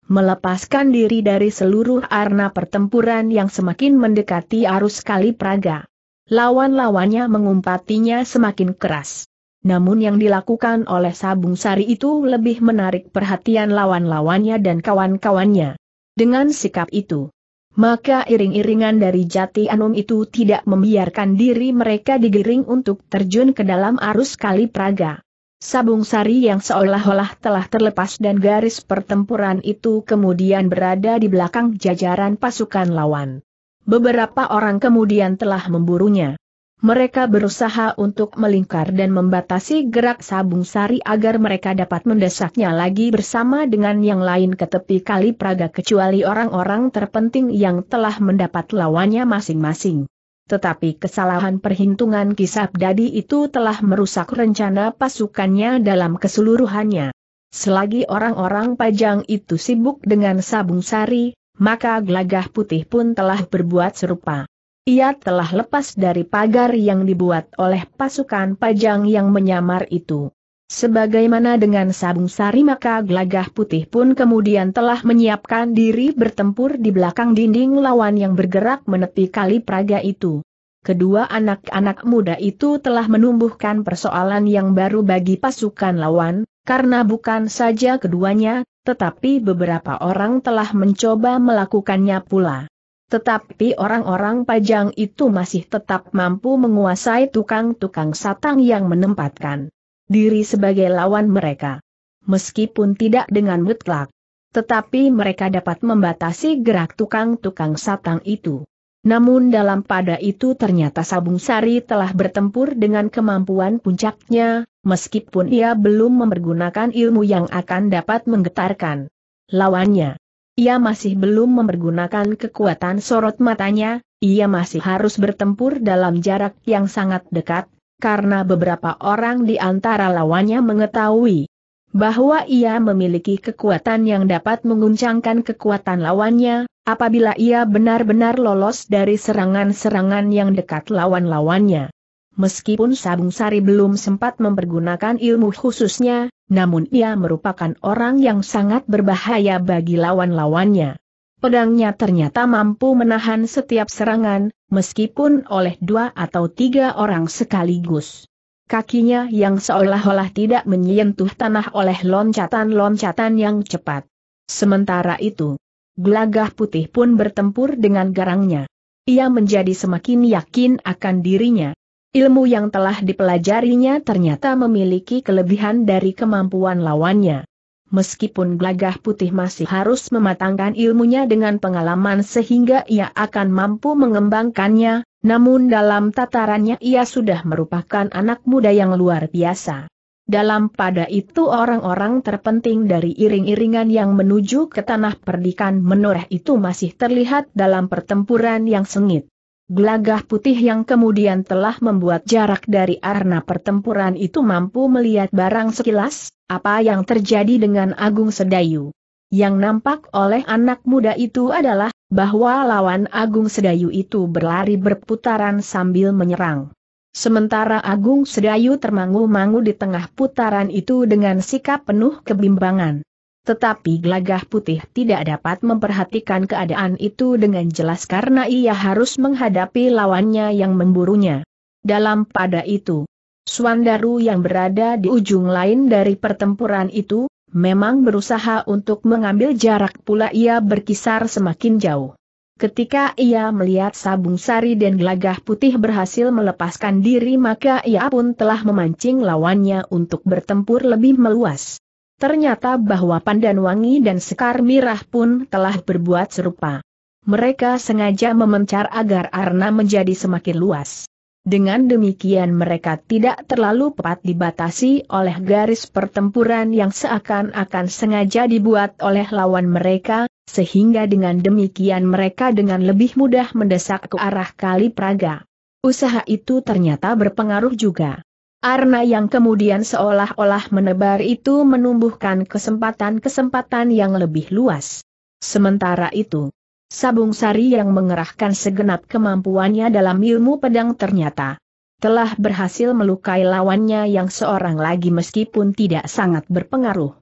melepaskan diri dari seluruh arna pertempuran yang semakin mendekati arus kali Praga. Lawan-lawannya mengumpatinya semakin keras namun yang dilakukan oleh Sabung Sari itu lebih menarik perhatian lawan-lawannya dan kawan-kawannya. Dengan sikap itu, maka iring-iringan dari jati anum itu tidak membiarkan diri mereka digiring untuk terjun ke dalam arus kali Praga. Sabung Sari yang seolah-olah telah terlepas dan garis pertempuran itu kemudian berada di belakang jajaran pasukan lawan. Beberapa orang kemudian telah memburunya mereka berusaha untuk melingkar dan membatasi gerak Sabung Sari agar mereka dapat mendesaknya lagi bersama dengan yang lain ke tepi kali Praga kecuali orang-orang terpenting yang telah mendapat lawannya masing-masing. Tetapi kesalahan perhitungan kisah dadi itu telah merusak rencana pasukannya dalam keseluruhannya. Selagi orang-orang pajang itu sibuk dengan Sabung Sari, maka gelagah putih pun telah berbuat serupa. Ia telah lepas dari pagar yang dibuat oleh pasukan pajang yang menyamar itu. Sebagaimana dengan sabung sari maka gelagah putih pun kemudian telah menyiapkan diri bertempur di belakang dinding lawan yang bergerak menepi kali Praga itu. Kedua anak-anak muda itu telah menumbuhkan persoalan yang baru bagi pasukan lawan, karena bukan saja keduanya, tetapi beberapa orang telah mencoba melakukannya pula. Tetapi orang-orang pajang itu masih tetap mampu menguasai tukang-tukang satang yang menempatkan diri sebagai lawan mereka. Meskipun tidak dengan mutlak, tetapi mereka dapat membatasi gerak tukang-tukang satang itu. Namun dalam pada itu ternyata Sabung Sari telah bertempur dengan kemampuan puncaknya, meskipun ia belum mempergunakan ilmu yang akan dapat menggetarkan lawannya. Ia masih belum mempergunakan kekuatan sorot matanya, ia masih harus bertempur dalam jarak yang sangat dekat, karena beberapa orang di antara lawannya mengetahui bahwa ia memiliki kekuatan yang dapat menguncangkan kekuatan lawannya, apabila ia benar-benar lolos dari serangan-serangan yang dekat lawan-lawannya. Meskipun Sabung Sari belum sempat mempergunakan ilmu khususnya, namun ia merupakan orang yang sangat berbahaya bagi lawan-lawannya. Pedangnya ternyata mampu menahan setiap serangan, meskipun oleh dua atau tiga orang sekaligus. Kakinya yang seolah-olah tidak menyentuh tanah oleh loncatan-loncatan yang cepat. Sementara itu, gelagah putih pun bertempur dengan garangnya. Ia menjadi semakin yakin akan dirinya. Ilmu yang telah dipelajarinya ternyata memiliki kelebihan dari kemampuan lawannya. Meskipun gelagah putih masih harus mematangkan ilmunya dengan pengalaman sehingga ia akan mampu mengembangkannya, namun dalam tatarannya ia sudah merupakan anak muda yang luar biasa. Dalam pada itu orang-orang terpenting dari iring-iringan yang menuju ke tanah perdikan menoreh itu masih terlihat dalam pertempuran yang sengit. Gelagah putih yang kemudian telah membuat jarak dari arena pertempuran itu mampu melihat barang sekilas, apa yang terjadi dengan Agung Sedayu. Yang nampak oleh anak muda itu adalah, bahwa lawan Agung Sedayu itu berlari berputaran sambil menyerang. Sementara Agung Sedayu termangu-mangu di tengah putaran itu dengan sikap penuh kebimbangan tetapi gelagah putih tidak dapat memperhatikan keadaan itu dengan jelas karena ia harus menghadapi lawannya yang memburunya. Dalam pada itu, Swandaru yang berada di ujung lain dari pertempuran itu, memang berusaha untuk mengambil jarak pula ia berkisar semakin jauh. Ketika ia melihat Sabung Sari dan gelagah putih berhasil melepaskan diri maka ia pun telah memancing lawannya untuk bertempur lebih meluas. Ternyata bahwa Pandanwangi dan Sekar Mirah pun telah berbuat serupa. Mereka sengaja memencar agar Arna menjadi semakin luas. Dengan demikian mereka tidak terlalu tepat dibatasi oleh garis pertempuran yang seakan-akan sengaja dibuat oleh lawan mereka, sehingga dengan demikian mereka dengan lebih mudah mendesak ke arah Kali Praga. Usaha itu ternyata berpengaruh juga. Arna yang kemudian seolah-olah menebar itu menumbuhkan kesempatan-kesempatan yang lebih luas. Sementara itu, Sabung Sari yang mengerahkan segenap kemampuannya dalam ilmu pedang ternyata telah berhasil melukai lawannya yang seorang lagi meskipun tidak sangat berpengaruh.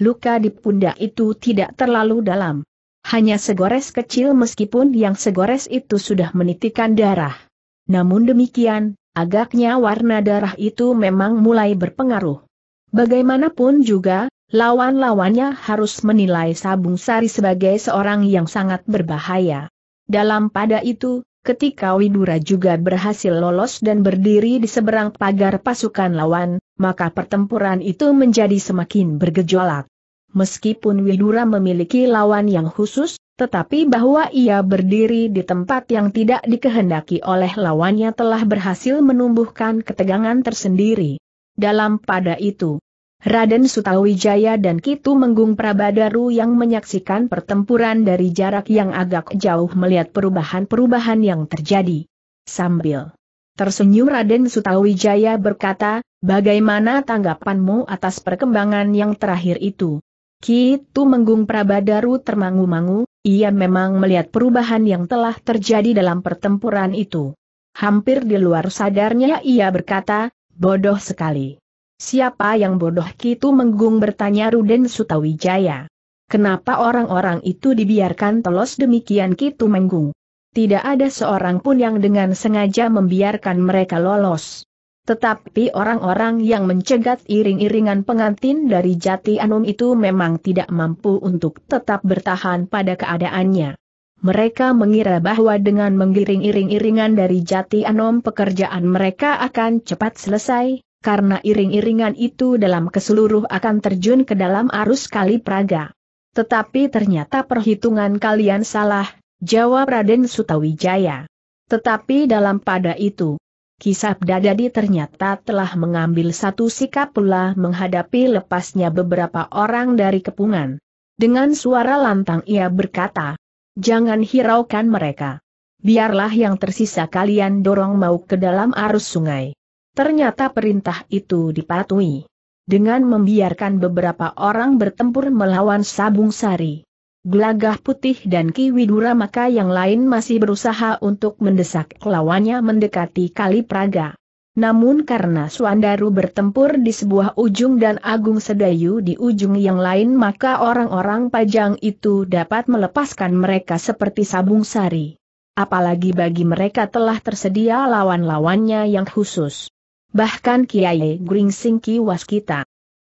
Luka di pundak itu tidak terlalu dalam. Hanya segores kecil meskipun yang segores itu sudah menitikan darah. Namun demikian, Agaknya warna darah itu memang mulai berpengaruh. Bagaimanapun juga, lawan-lawannya harus menilai Sabung Sari sebagai seorang yang sangat berbahaya. Dalam pada itu, ketika Widura juga berhasil lolos dan berdiri di seberang pagar pasukan lawan, maka pertempuran itu menjadi semakin bergejolak. Meskipun Widura memiliki lawan yang khusus, tetapi bahwa ia berdiri di tempat yang tidak dikehendaki oleh lawannya telah berhasil menumbuhkan ketegangan tersendiri. Dalam pada itu, Raden Sutawijaya dan Kitu Menggung Prabadaru yang menyaksikan pertempuran dari jarak yang agak jauh melihat perubahan-perubahan yang terjadi. Sambil tersenyum Raden Sutawijaya berkata, bagaimana tanggapanmu atas perkembangan yang terakhir itu? Kitu Menggung Prabadaru termangu-mangu, ia memang melihat perubahan yang telah terjadi dalam pertempuran itu. Hampir di luar sadarnya ia berkata, bodoh sekali. Siapa yang bodoh Kitu Menggung bertanya Ruden Sutawijaya. Kenapa orang-orang itu dibiarkan telos demikian Kitu Menggung? Tidak ada seorang pun yang dengan sengaja membiarkan mereka lolos. Tetapi orang-orang yang mencegat iring-iringan pengantin dari Jati Anum itu memang tidak mampu untuk tetap bertahan pada keadaannya. Mereka mengira bahwa dengan menggiring iring-iringan dari Jati Anom pekerjaan mereka akan cepat selesai, karena iring-iringan itu dalam keseluruh akan terjun ke dalam arus kali Praga. Tetapi ternyata perhitungan kalian salah, jawab Raden Sutawijaya. Tetapi dalam pada itu, Kisab Dadadi ternyata telah mengambil satu sikap pula menghadapi lepasnya beberapa orang dari kepungan. Dengan suara lantang ia berkata, Jangan hiraukan mereka. Biarlah yang tersisa kalian dorong mau ke dalam arus sungai. Ternyata perintah itu dipatuhi. Dengan membiarkan beberapa orang bertempur melawan Sabung Sari. Gelagah Putih dan Ki Widura maka yang lain masih berusaha untuk mendesak lawannya mendekati Kali Praga. Namun karena Suandaru bertempur di sebuah ujung dan Agung Sedayu di ujung yang lain maka orang-orang pajang itu dapat melepaskan mereka seperti sabung sari. Apalagi bagi mereka telah tersedia lawan-lawannya yang khusus. Bahkan Kiai Gringsing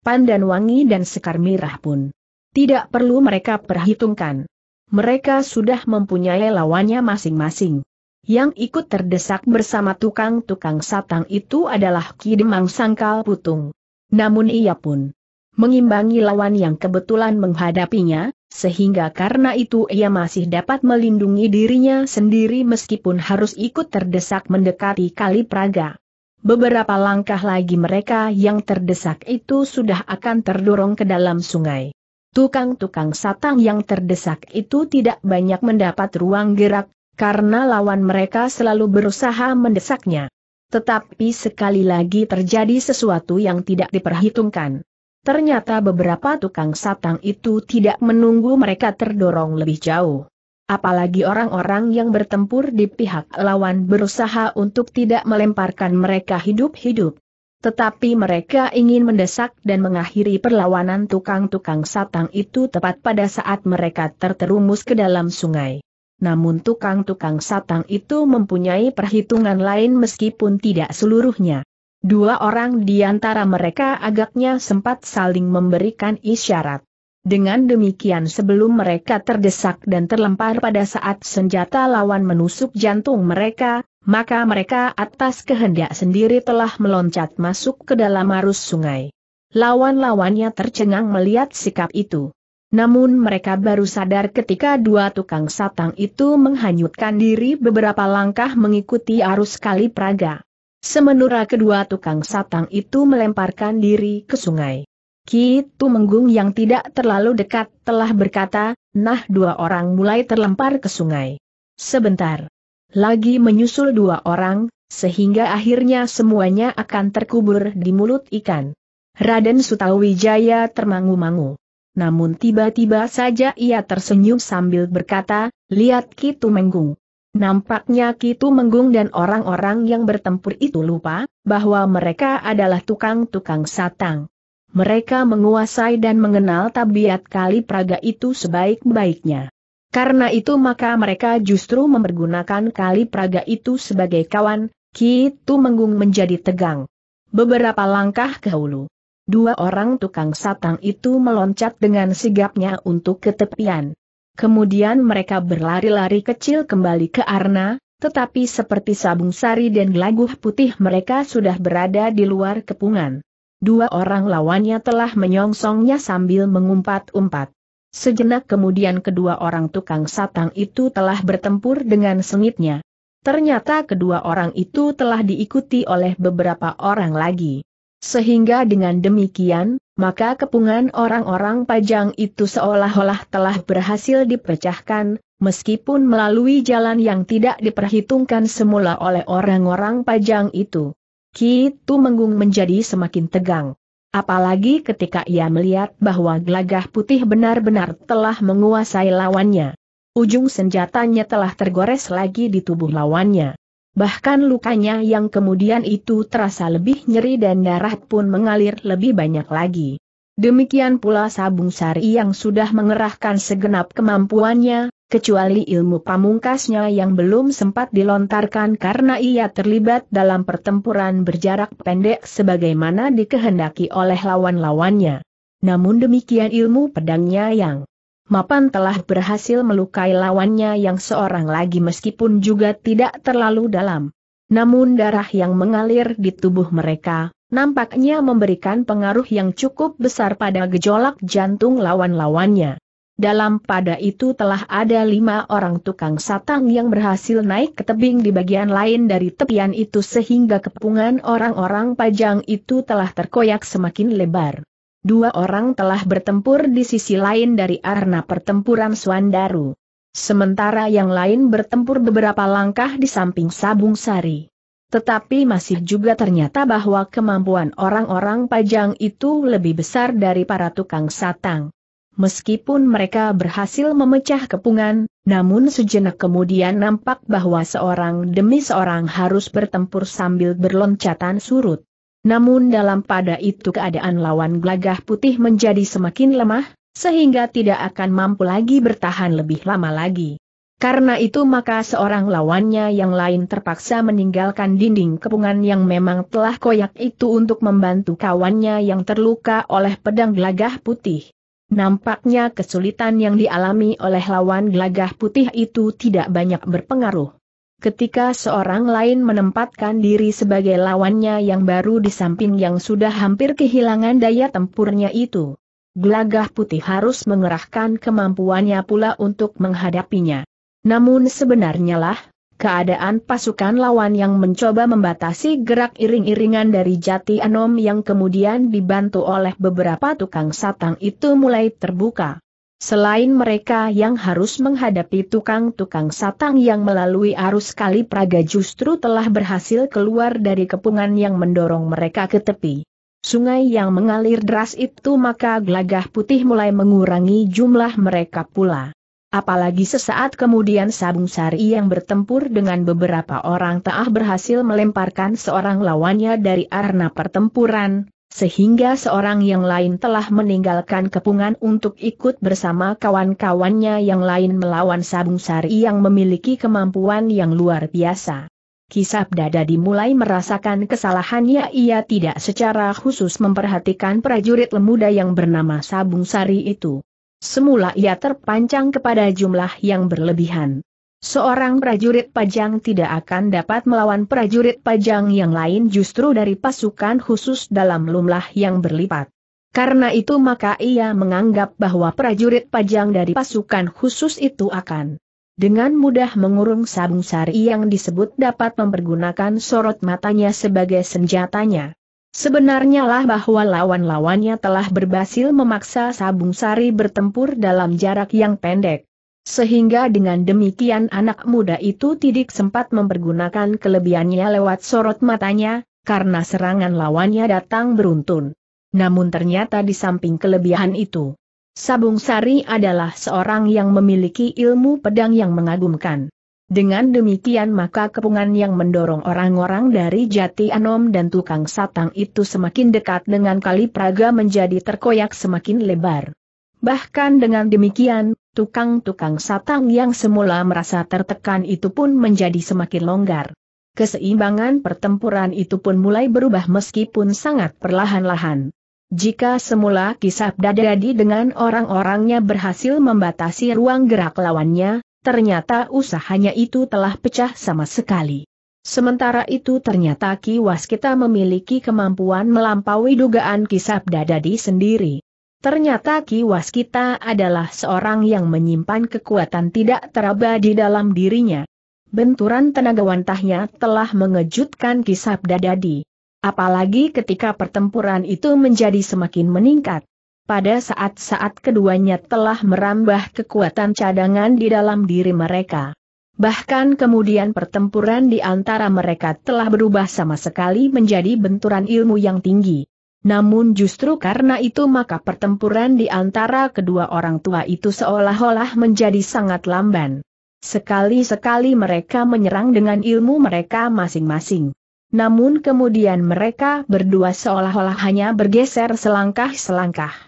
Pandan Wangi dan Sekar Mirah pun tidak perlu mereka perhitungkan. Mereka sudah mempunyai lawannya masing-masing. Yang ikut terdesak bersama tukang-tukang satang itu adalah Kidemang Sangkal Putung. Namun ia pun mengimbangi lawan yang kebetulan menghadapinya, sehingga karena itu ia masih dapat melindungi dirinya sendiri meskipun harus ikut terdesak mendekati kali Praga. Beberapa langkah lagi mereka yang terdesak itu sudah akan terdorong ke dalam sungai tukang-tukang satang yang terdesak itu tidak banyak mendapat ruang gerak, karena lawan mereka selalu berusaha mendesaknya. Tetapi sekali lagi terjadi sesuatu yang tidak diperhitungkan. Ternyata beberapa tukang satang itu tidak menunggu mereka terdorong lebih jauh. Apalagi orang-orang yang bertempur di pihak lawan berusaha untuk tidak melemparkan mereka hidup-hidup. Tetapi mereka ingin mendesak dan mengakhiri perlawanan tukang-tukang satang itu tepat pada saat mereka terterumus ke dalam sungai. Namun tukang-tukang satang itu mempunyai perhitungan lain meskipun tidak seluruhnya. Dua orang di antara mereka agaknya sempat saling memberikan isyarat. Dengan demikian sebelum mereka terdesak dan terlempar pada saat senjata lawan menusuk jantung mereka, maka mereka atas kehendak sendiri telah meloncat masuk ke dalam arus sungai. Lawan-lawannya tercengang melihat sikap itu. Namun mereka baru sadar ketika dua tukang satang itu menghanyutkan diri beberapa langkah mengikuti arus kali Praga. Semenura kedua tukang satang itu melemparkan diri ke sungai. Kitu menggung yang tidak terlalu dekat telah berkata, nah dua orang mulai terlempar ke sungai. Sebentar. Lagi menyusul dua orang, sehingga akhirnya semuanya akan terkubur di mulut ikan. Raden Sutawijaya termangu-mangu. Namun tiba-tiba saja ia tersenyum sambil berkata, lihat Kitu Menggung. Nampaknya Kitu Menggung dan orang-orang yang bertempur itu lupa, bahwa mereka adalah tukang-tukang satang. Mereka menguasai dan mengenal tabiat kali praga itu sebaik-baiknya. Karena itu maka mereka justru mempergunakan kali Praga itu sebagai kawan, Kitu Menggung menjadi tegang. Beberapa langkah ke hulu. Dua orang tukang satang itu meloncat dengan sigapnya untuk ke tepian. Kemudian mereka berlari-lari kecil kembali ke Arna, tetapi seperti sabung sari dan laguh putih mereka sudah berada di luar kepungan. Dua orang lawannya telah menyongsongnya sambil mengumpat-umpat. Sejenak kemudian kedua orang tukang satang itu telah bertempur dengan sengitnya. Ternyata kedua orang itu telah diikuti oleh beberapa orang lagi. Sehingga dengan demikian, maka kepungan orang-orang pajang itu seolah-olah telah berhasil dipecahkan, meskipun melalui jalan yang tidak diperhitungkan semula oleh orang-orang pajang itu. Kitu Menggung menjadi semakin tegang. Apalagi ketika ia melihat bahwa gelagah putih benar-benar telah menguasai lawannya. Ujung senjatanya telah tergores lagi di tubuh lawannya. Bahkan lukanya yang kemudian itu terasa lebih nyeri dan darah pun mengalir lebih banyak lagi. Demikian pula Sabung Sari yang sudah mengerahkan segenap kemampuannya, kecuali ilmu pamungkasnya yang belum sempat dilontarkan karena ia terlibat dalam pertempuran berjarak pendek sebagaimana dikehendaki oleh lawan-lawannya. Namun demikian ilmu pedangnya yang mapan telah berhasil melukai lawannya yang seorang lagi meskipun juga tidak terlalu dalam. Namun darah yang mengalir di tubuh mereka, nampaknya memberikan pengaruh yang cukup besar pada gejolak jantung lawan-lawannya. Dalam pada itu telah ada lima orang tukang satang yang berhasil naik ke tebing di bagian lain dari tepian itu sehingga kepungan orang-orang pajang itu telah terkoyak semakin lebar. Dua orang telah bertempur di sisi lain dari arena pertempuran Suandaru. Sementara yang lain bertempur beberapa langkah di samping Sabung Sari. Tetapi masih juga ternyata bahwa kemampuan orang-orang pajang itu lebih besar dari para tukang satang. Meskipun mereka berhasil memecah kepungan, namun sejenak kemudian nampak bahwa seorang demi seorang harus bertempur sambil berloncatan surut. Namun dalam pada itu keadaan lawan gelagah putih menjadi semakin lemah, sehingga tidak akan mampu lagi bertahan lebih lama lagi. Karena itu maka seorang lawannya yang lain terpaksa meninggalkan dinding kepungan yang memang telah koyak itu untuk membantu kawannya yang terluka oleh pedang gelagah putih. Nampaknya kesulitan yang dialami oleh lawan gelagah putih itu tidak banyak berpengaruh. Ketika seorang lain menempatkan diri sebagai lawannya yang baru di samping yang sudah hampir kehilangan daya tempurnya itu, gelagah putih harus mengerahkan kemampuannya pula untuk menghadapinya. Namun sebenarnya lah, keadaan pasukan lawan yang mencoba membatasi gerak iring-iringan dari Jati Anom yang kemudian dibantu oleh beberapa tukang satang itu mulai terbuka. Selain mereka yang harus menghadapi tukang-tukang satang yang melalui arus kali Praga justru telah berhasil keluar dari kepungan yang mendorong mereka ke tepi. Sungai yang mengalir deras itu maka gelagah putih mulai mengurangi jumlah mereka pula. Apalagi sesaat kemudian Sabung Sari yang bertempur dengan beberapa orang taah berhasil melemparkan seorang lawannya dari arena pertempuran, sehingga seorang yang lain telah meninggalkan kepungan untuk ikut bersama kawan-kawannya yang lain melawan Sabung Sari yang memiliki kemampuan yang luar biasa. Kisah dada dimulai merasakan kesalahannya ia tidak secara khusus memperhatikan prajurit lemuda yang bernama Sabung Sari itu. Semula ia terpancang kepada jumlah yang berlebihan. Seorang prajurit pajang tidak akan dapat melawan prajurit pajang yang lain justru dari pasukan khusus dalam lumlah yang berlipat. Karena itu maka ia menganggap bahwa prajurit pajang dari pasukan khusus itu akan dengan mudah mengurung sabung sari yang disebut dapat mempergunakan sorot matanya sebagai senjatanya. Sebenarnya lah bahwa lawan-lawannya telah berhasil memaksa Sabung Sari bertempur dalam jarak yang pendek. Sehingga dengan demikian anak muda itu tidak sempat mempergunakan kelebihannya lewat sorot matanya, karena serangan lawannya datang beruntun. Namun ternyata di samping kelebihan itu, Sabung Sari adalah seorang yang memiliki ilmu pedang yang mengagumkan. Dengan demikian maka kepungan yang mendorong orang-orang dari Jati Anom dan Tukang Satang itu semakin dekat dengan Kali Praga menjadi terkoyak semakin lebar. Bahkan dengan demikian, tukang-tukang satang yang semula merasa tertekan itu pun menjadi semakin longgar. Keseimbangan pertempuran itu pun mulai berubah meskipun sangat perlahan-lahan. Jika semula kisah Dadadi dengan orang-orangnya berhasil membatasi ruang gerak lawannya, Ternyata usahanya itu telah pecah sama sekali. Sementara itu ternyata Ki Waskita memiliki kemampuan melampaui dugaan kisah dadadi sendiri. Ternyata Ki Waskita adalah seorang yang menyimpan kekuatan tidak teraba di dalam dirinya. Benturan tenaga wantahnya telah mengejutkan kisah dadadi. Apalagi ketika pertempuran itu menjadi semakin meningkat pada saat-saat keduanya telah merambah kekuatan cadangan di dalam diri mereka. Bahkan kemudian pertempuran di antara mereka telah berubah sama sekali menjadi benturan ilmu yang tinggi. Namun justru karena itu maka pertempuran di antara kedua orang tua itu seolah-olah menjadi sangat lamban. Sekali-sekali mereka menyerang dengan ilmu mereka masing-masing. Namun kemudian mereka berdua seolah-olah hanya bergeser selangkah-selangkah.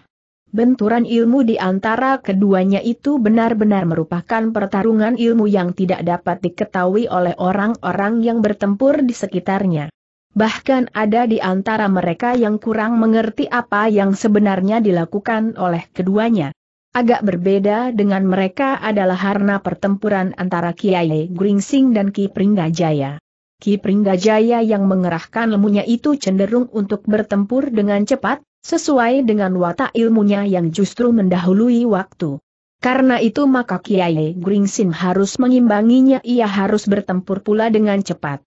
Benturan ilmu di antara keduanya itu benar-benar merupakan pertarungan ilmu yang tidak dapat diketahui oleh orang-orang yang bertempur di sekitarnya. Bahkan ada di antara mereka yang kurang mengerti apa yang sebenarnya dilakukan oleh keduanya. Agak berbeda dengan mereka adalah karena pertempuran antara Kiai Gringsing dan Ki Pringgajaya. Ki Pringgajaya yang mengerahkan ilmunya itu cenderung untuk bertempur dengan cepat, sesuai dengan watak ilmunya yang justru mendahului waktu. Karena itu maka Kiai Gringsin harus mengimbanginya ia harus bertempur pula dengan cepat.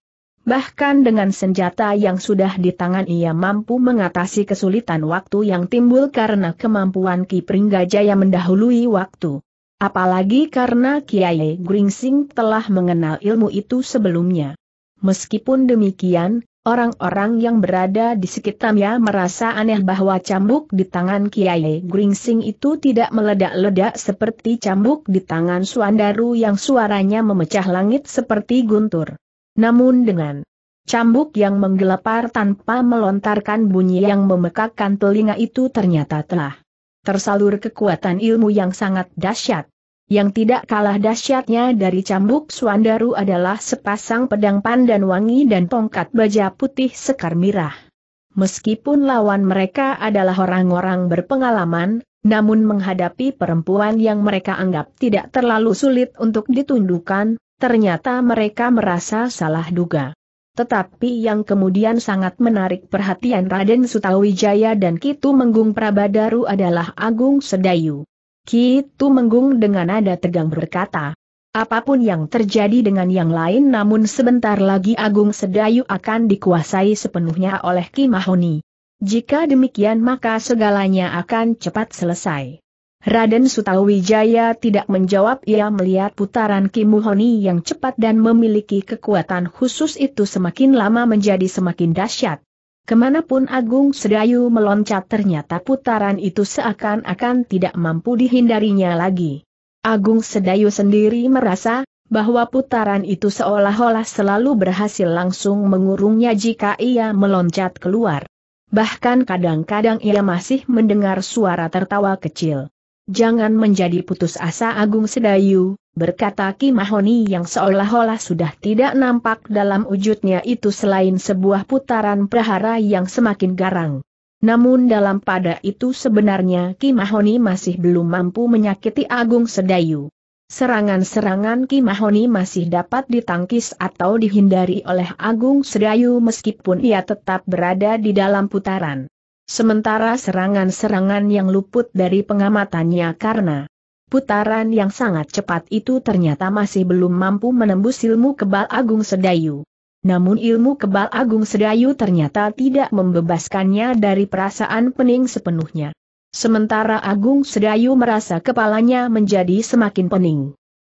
Bahkan dengan senjata yang sudah di tangan ia mampu mengatasi kesulitan waktu yang timbul karena kemampuan Ki Pringgajaya mendahului waktu. Apalagi karena Kiai Gringsing telah mengenal ilmu itu sebelumnya. Meskipun demikian, Orang-orang yang berada di sekitarnya merasa aneh bahwa cambuk di tangan Kiai Gringsing itu tidak meledak-ledak seperti cambuk di tangan Suandaru yang suaranya memecah langit seperti guntur. Namun dengan cambuk yang menggelepar tanpa melontarkan bunyi yang memekakkan telinga itu ternyata telah tersalur kekuatan ilmu yang sangat dahsyat. Yang tidak kalah dahsyatnya dari cambuk Suandaru adalah sepasang pedang pandan wangi dan tongkat baja putih sekar mirah. Meskipun lawan mereka adalah orang-orang berpengalaman, namun menghadapi perempuan yang mereka anggap tidak terlalu sulit untuk ditundukkan, ternyata mereka merasa salah duga. Tetapi yang kemudian sangat menarik perhatian Raden Sutawijaya dan Kitu Menggung Prabadaru adalah Agung Sedayu. Ki menggung dengan nada tegang berkata, Apapun yang terjadi dengan yang lain namun sebentar lagi Agung Sedayu akan dikuasai sepenuhnya oleh Ki Mahoni. Jika demikian maka segalanya akan cepat selesai. Raden Sutawijaya tidak menjawab ia melihat putaran Ki Mahoni yang cepat dan memiliki kekuatan khusus itu semakin lama menjadi semakin dahsyat. Kemanapun Agung Sedayu meloncat ternyata putaran itu seakan-akan tidak mampu dihindarinya lagi. Agung Sedayu sendiri merasa bahwa putaran itu seolah-olah selalu berhasil langsung mengurungnya jika ia meloncat keluar. Bahkan kadang-kadang ia masih mendengar suara tertawa kecil. Jangan menjadi putus asa Agung Sedayu, berkata Ki Mahoni yang seolah-olah sudah tidak nampak dalam wujudnya itu selain sebuah putaran prahara yang semakin garang. Namun dalam pada itu sebenarnya Ki Mahoni masih belum mampu menyakiti Agung Sedayu. Serangan-serangan Ki Mahoni masih dapat ditangkis atau dihindari oleh Agung Sedayu meskipun ia tetap berada di dalam putaran. Sementara serangan-serangan yang luput dari pengamatannya karena putaran yang sangat cepat itu ternyata masih belum mampu menembus ilmu kebal agung sedayu. Namun ilmu kebal agung sedayu ternyata tidak membebaskannya dari perasaan pening sepenuhnya. Sementara Agung Sedayu merasa kepalanya menjadi semakin pening.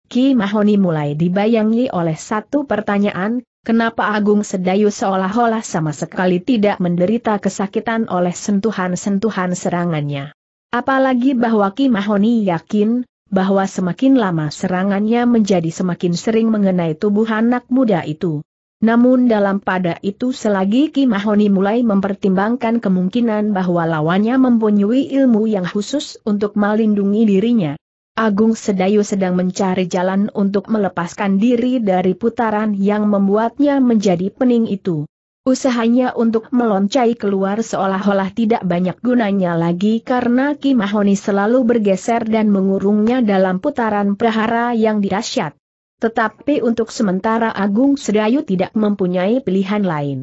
Ki Mahoni mulai dibayangi oleh satu pertanyaan, Kenapa Agung Sedayu seolah-olah sama sekali tidak menderita kesakitan oleh sentuhan-sentuhan serangannya? Apalagi bahwa Kim Mahoni yakin, bahwa semakin lama serangannya menjadi semakin sering mengenai tubuh anak muda itu. Namun dalam pada itu selagi Kim Mahoni mulai mempertimbangkan kemungkinan bahwa lawannya mempunyai ilmu yang khusus untuk melindungi dirinya, Agung Sedayu sedang mencari jalan untuk melepaskan diri dari putaran yang membuatnya menjadi pening itu. Usahanya untuk meloncai keluar seolah-olah tidak banyak gunanya lagi karena Ki Mahoni selalu bergeser dan mengurungnya dalam putaran prahara yang dirasyat. Tetapi untuk sementara Agung Sedayu tidak mempunyai pilihan lain.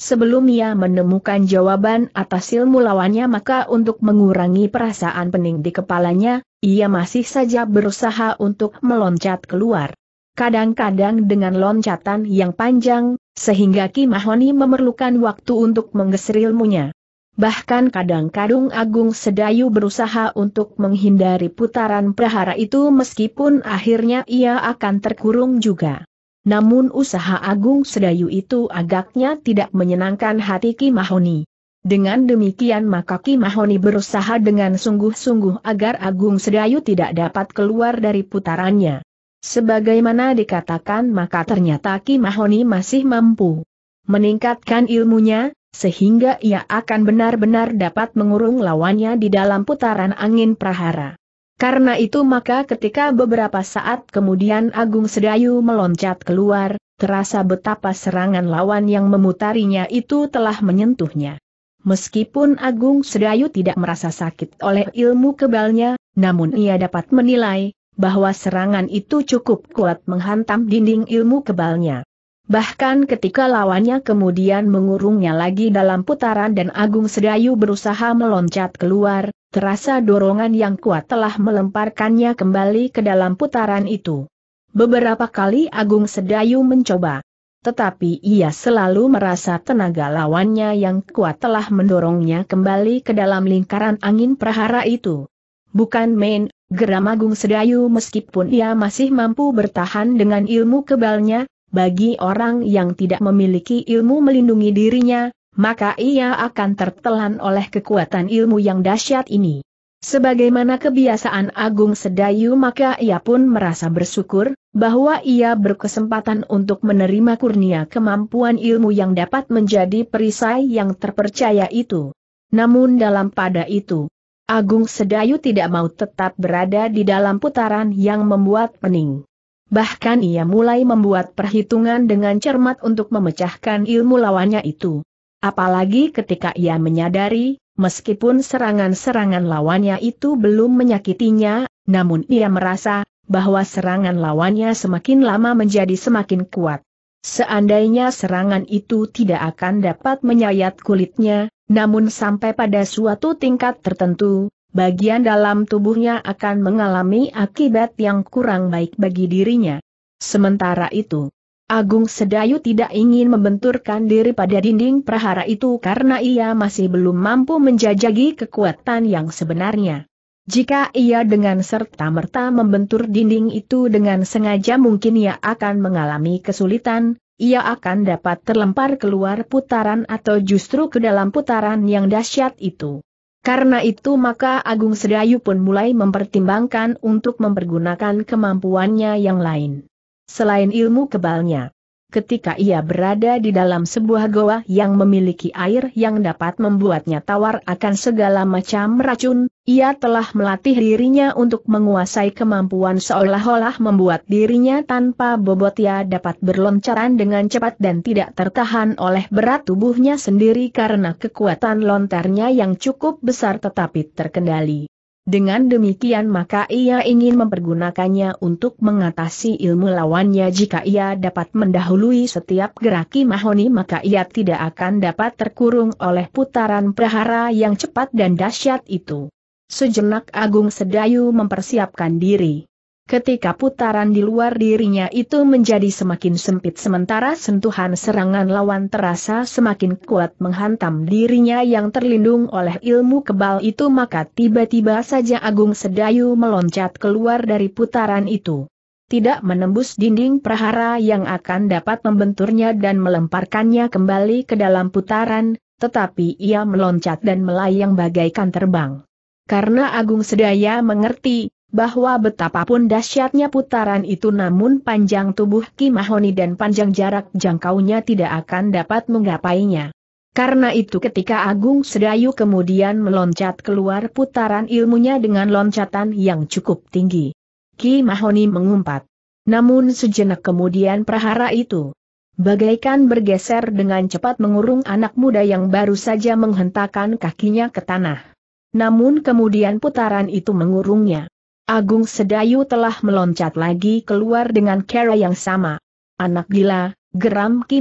Sebelum ia menemukan jawaban atas ilmu lawannya maka untuk mengurangi perasaan pening di kepalanya, ia masih saja berusaha untuk meloncat keluar. Kadang-kadang dengan loncatan yang panjang, sehingga Ki Mahoni memerlukan waktu untuk menggeser ilmunya. Bahkan kadang-kadang Agung Sedayu berusaha untuk menghindari putaran prahara itu meskipun akhirnya ia akan terkurung juga. Namun usaha Agung Sedayu itu agaknya tidak menyenangkan hati Ki Mahoni. Dengan demikian maka Ki Mahoni berusaha dengan sungguh-sungguh agar Agung Sedayu tidak dapat keluar dari putarannya. Sebagaimana dikatakan maka ternyata Ki Mahoni masih mampu meningkatkan ilmunya, sehingga ia akan benar-benar dapat mengurung lawannya di dalam putaran angin prahara. Karena itu maka ketika beberapa saat kemudian Agung Sedayu meloncat keluar, terasa betapa serangan lawan yang memutarinya itu telah menyentuhnya. Meskipun Agung Sedayu tidak merasa sakit oleh ilmu kebalnya, namun ia dapat menilai bahwa serangan itu cukup kuat menghantam dinding ilmu kebalnya. Bahkan ketika lawannya kemudian mengurungnya lagi dalam putaran dan Agung Sedayu berusaha meloncat keluar, terasa dorongan yang kuat telah melemparkannya kembali ke dalam putaran itu. Beberapa kali Agung Sedayu mencoba, tetapi ia selalu merasa tenaga lawannya yang kuat telah mendorongnya kembali ke dalam lingkaran angin prahara itu. Bukan main, geram Agung Sedayu meskipun ia masih mampu bertahan dengan ilmu kebalnya, bagi orang yang tidak memiliki ilmu melindungi dirinya, maka ia akan tertelan oleh kekuatan ilmu yang dahsyat ini. Sebagaimana kebiasaan Agung Sedayu maka ia pun merasa bersyukur, bahwa ia berkesempatan untuk menerima kurnia kemampuan ilmu yang dapat menjadi perisai yang terpercaya itu. Namun dalam pada itu, Agung Sedayu tidak mau tetap berada di dalam putaran yang membuat pening. Bahkan ia mulai membuat perhitungan dengan cermat untuk memecahkan ilmu lawannya itu. Apalagi ketika ia menyadari, Meskipun serangan-serangan lawannya itu belum menyakitinya, namun ia merasa bahwa serangan lawannya semakin lama menjadi semakin kuat. Seandainya serangan itu tidak akan dapat menyayat kulitnya, namun sampai pada suatu tingkat tertentu, bagian dalam tubuhnya akan mengalami akibat yang kurang baik bagi dirinya. Sementara itu, Agung Sedayu tidak ingin membenturkan diri pada dinding prahara itu karena ia masih belum mampu menjajagi kekuatan yang sebenarnya. Jika ia dengan serta-merta membentur dinding itu dengan sengaja mungkin ia akan mengalami kesulitan, ia akan dapat terlempar keluar putaran atau justru ke dalam putaran yang dahsyat itu. Karena itu maka Agung Sedayu pun mulai mempertimbangkan untuk mempergunakan kemampuannya yang lain selain ilmu kebalnya. Ketika ia berada di dalam sebuah goa yang memiliki air yang dapat membuatnya tawar akan segala macam racun, ia telah melatih dirinya untuk menguasai kemampuan seolah-olah membuat dirinya tanpa bobot ia dapat berloncaran dengan cepat dan tidak tertahan oleh berat tubuhnya sendiri karena kekuatan lontarnya yang cukup besar tetapi terkendali. Dengan demikian maka ia ingin mempergunakannya untuk mengatasi ilmu lawannya jika ia dapat mendahului setiap geraki mahoni maka ia tidak akan dapat terkurung oleh putaran prahara yang cepat dan dahsyat itu. Sejenak Agung Sedayu mempersiapkan diri. Ketika putaran di luar dirinya itu menjadi semakin sempit sementara sentuhan serangan lawan terasa semakin kuat menghantam dirinya yang terlindung oleh ilmu kebal itu maka tiba-tiba saja Agung Sedayu meloncat keluar dari putaran itu. Tidak menembus dinding prahara yang akan dapat membenturnya dan melemparkannya kembali ke dalam putaran, tetapi ia meloncat dan melayang bagaikan terbang. Karena Agung Sedaya mengerti, bahwa betapapun dahsyatnya putaran itu namun panjang tubuh Kimahoni dan panjang jarak jangkaunya tidak akan dapat menggapainya. Karena itu ketika Agung Sedayu kemudian meloncat keluar putaran ilmunya dengan loncatan yang cukup tinggi. Ki Mahoni mengumpat. Namun sejenak kemudian prahara itu bagaikan bergeser dengan cepat mengurung anak muda yang baru saja menghentakkan kakinya ke tanah. Namun kemudian putaran itu mengurungnya. Agung Sedayu telah meloncat lagi keluar dengan cara yang sama. Anak gila, geram Ki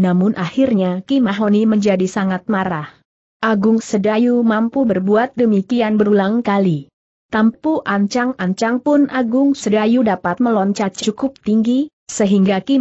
Namun akhirnya Ki menjadi sangat marah. Agung Sedayu mampu berbuat demikian berulang kali. Tampu ancang-ancang pun Agung Sedayu dapat meloncat cukup tinggi, sehingga Ki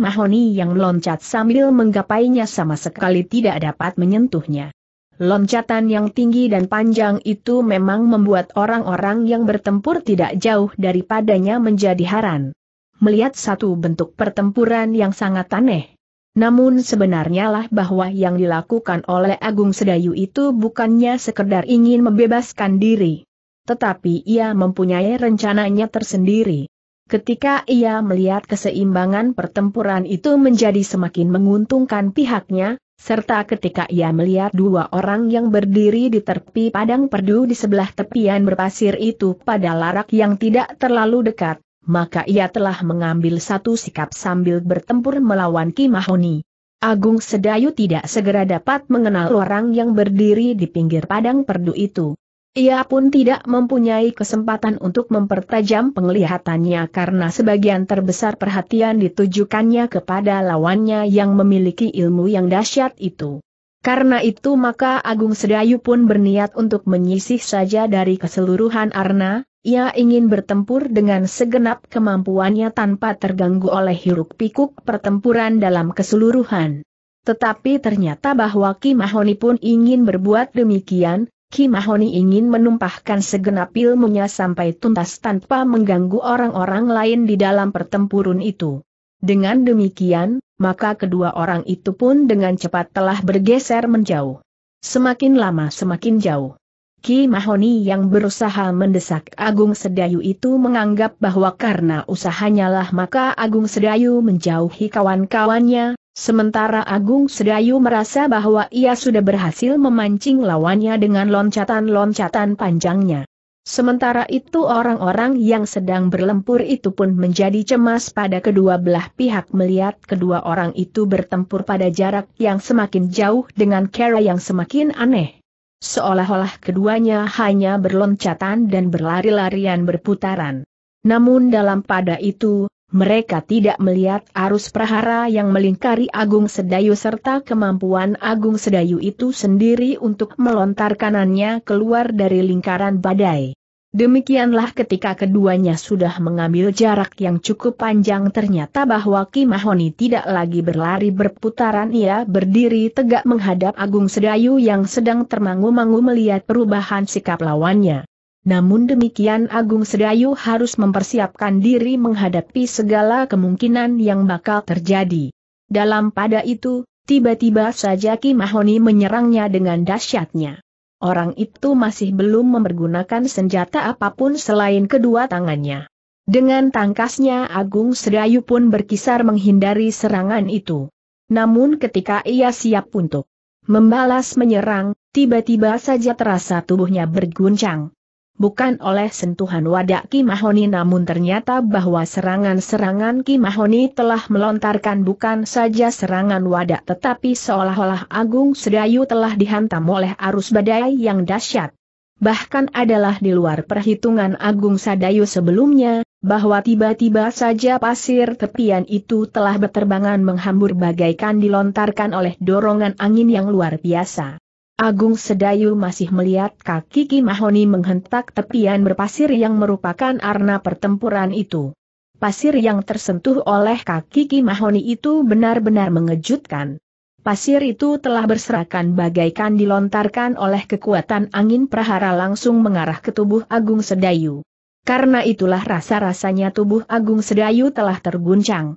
yang meloncat sambil menggapainya sama sekali tidak dapat menyentuhnya. Loncatan yang tinggi dan panjang itu memang membuat orang-orang yang bertempur tidak jauh daripadanya menjadi haran. Melihat satu bentuk pertempuran yang sangat aneh. Namun sebenarnya lah bahwa yang dilakukan oleh Agung Sedayu itu bukannya sekedar ingin membebaskan diri. Tetapi ia mempunyai rencananya tersendiri. Ketika ia melihat keseimbangan pertempuran itu menjadi semakin menguntungkan pihaknya, serta ketika ia melihat dua orang yang berdiri di tepi padang perdu di sebelah tepian berpasir itu pada larak yang tidak terlalu dekat, maka ia telah mengambil satu sikap sambil bertempur melawan Kimahoni. Agung Sedayu tidak segera dapat mengenal orang yang berdiri di pinggir padang perdu itu. Ia pun tidak mempunyai kesempatan untuk mempertajam penglihatannya karena sebagian terbesar perhatian ditujukannya kepada lawannya yang memiliki ilmu yang dahsyat itu. Karena itu maka Agung Sedayu pun berniat untuk menyisih saja dari keseluruhan arna, ia ingin bertempur dengan segenap kemampuannya tanpa terganggu oleh hiruk-pikuk pertempuran dalam keseluruhan. Tetapi ternyata bahwa Kim Mahoni pun ingin berbuat demikian, Kimahoni Mahoni ingin menumpahkan segenap ilmunya sampai tuntas tanpa mengganggu orang-orang lain di dalam pertempuran itu. Dengan demikian, maka kedua orang itu pun dengan cepat telah bergeser menjauh. Semakin lama semakin jauh. Ki Mahoni yang berusaha mendesak Agung Sedayu itu menganggap bahwa karena usahanya lah maka Agung Sedayu menjauhi kawan-kawannya, Sementara Agung Sedayu merasa bahwa ia sudah berhasil memancing lawannya dengan loncatan-loncatan panjangnya. Sementara itu orang-orang yang sedang berlempur itu pun menjadi cemas pada kedua belah pihak melihat kedua orang itu bertempur pada jarak yang semakin jauh dengan cara yang semakin aneh. Seolah-olah keduanya hanya berloncatan dan berlari-larian berputaran. Namun dalam pada itu, mereka tidak melihat arus prahara yang melingkari Agung Sedayu serta kemampuan Agung Sedayu itu sendiri untuk melontar kanannya keluar dari lingkaran badai. Demikianlah ketika keduanya sudah mengambil jarak yang cukup panjang ternyata bahwa Kimahoni tidak lagi berlari berputaran ia berdiri tegak menghadap Agung Sedayu yang sedang termangu-mangu melihat perubahan sikap lawannya. Namun demikian Agung Sedayu harus mempersiapkan diri menghadapi segala kemungkinan yang bakal terjadi. Dalam pada itu, tiba-tiba saja Ki Mahoni menyerangnya dengan dahsyatnya. Orang itu masih belum mempergunakan senjata apapun selain kedua tangannya. Dengan tangkasnya Agung Sedayu pun berkisar menghindari serangan itu. Namun ketika ia siap untuk membalas menyerang, tiba-tiba saja terasa tubuhnya berguncang bukan oleh sentuhan wadak Ki Mahoni namun ternyata bahwa serangan-serangan Ki Mahoni telah melontarkan bukan saja serangan wadak, tetapi seolah-olah Agung Sedayu telah dihantam oleh arus badai yang dahsyat. Bahkan adalah di luar perhitungan Agung Sadayu sebelumnya, bahwa tiba-tiba saja pasir tepian itu telah berterbangan menghambur bagaikan dilontarkan oleh dorongan angin yang luar biasa. Agung Sedayu masih melihat kaki Ki Mahoni menghentak tepian berpasir yang merupakan arna pertempuran itu. Pasir yang tersentuh oleh kaki Ki Mahoni itu benar-benar mengejutkan. Pasir itu telah berserakan bagaikan dilontarkan oleh kekuatan angin prahara langsung mengarah ke tubuh Agung Sedayu. Karena itulah rasa-rasanya tubuh Agung Sedayu telah terguncang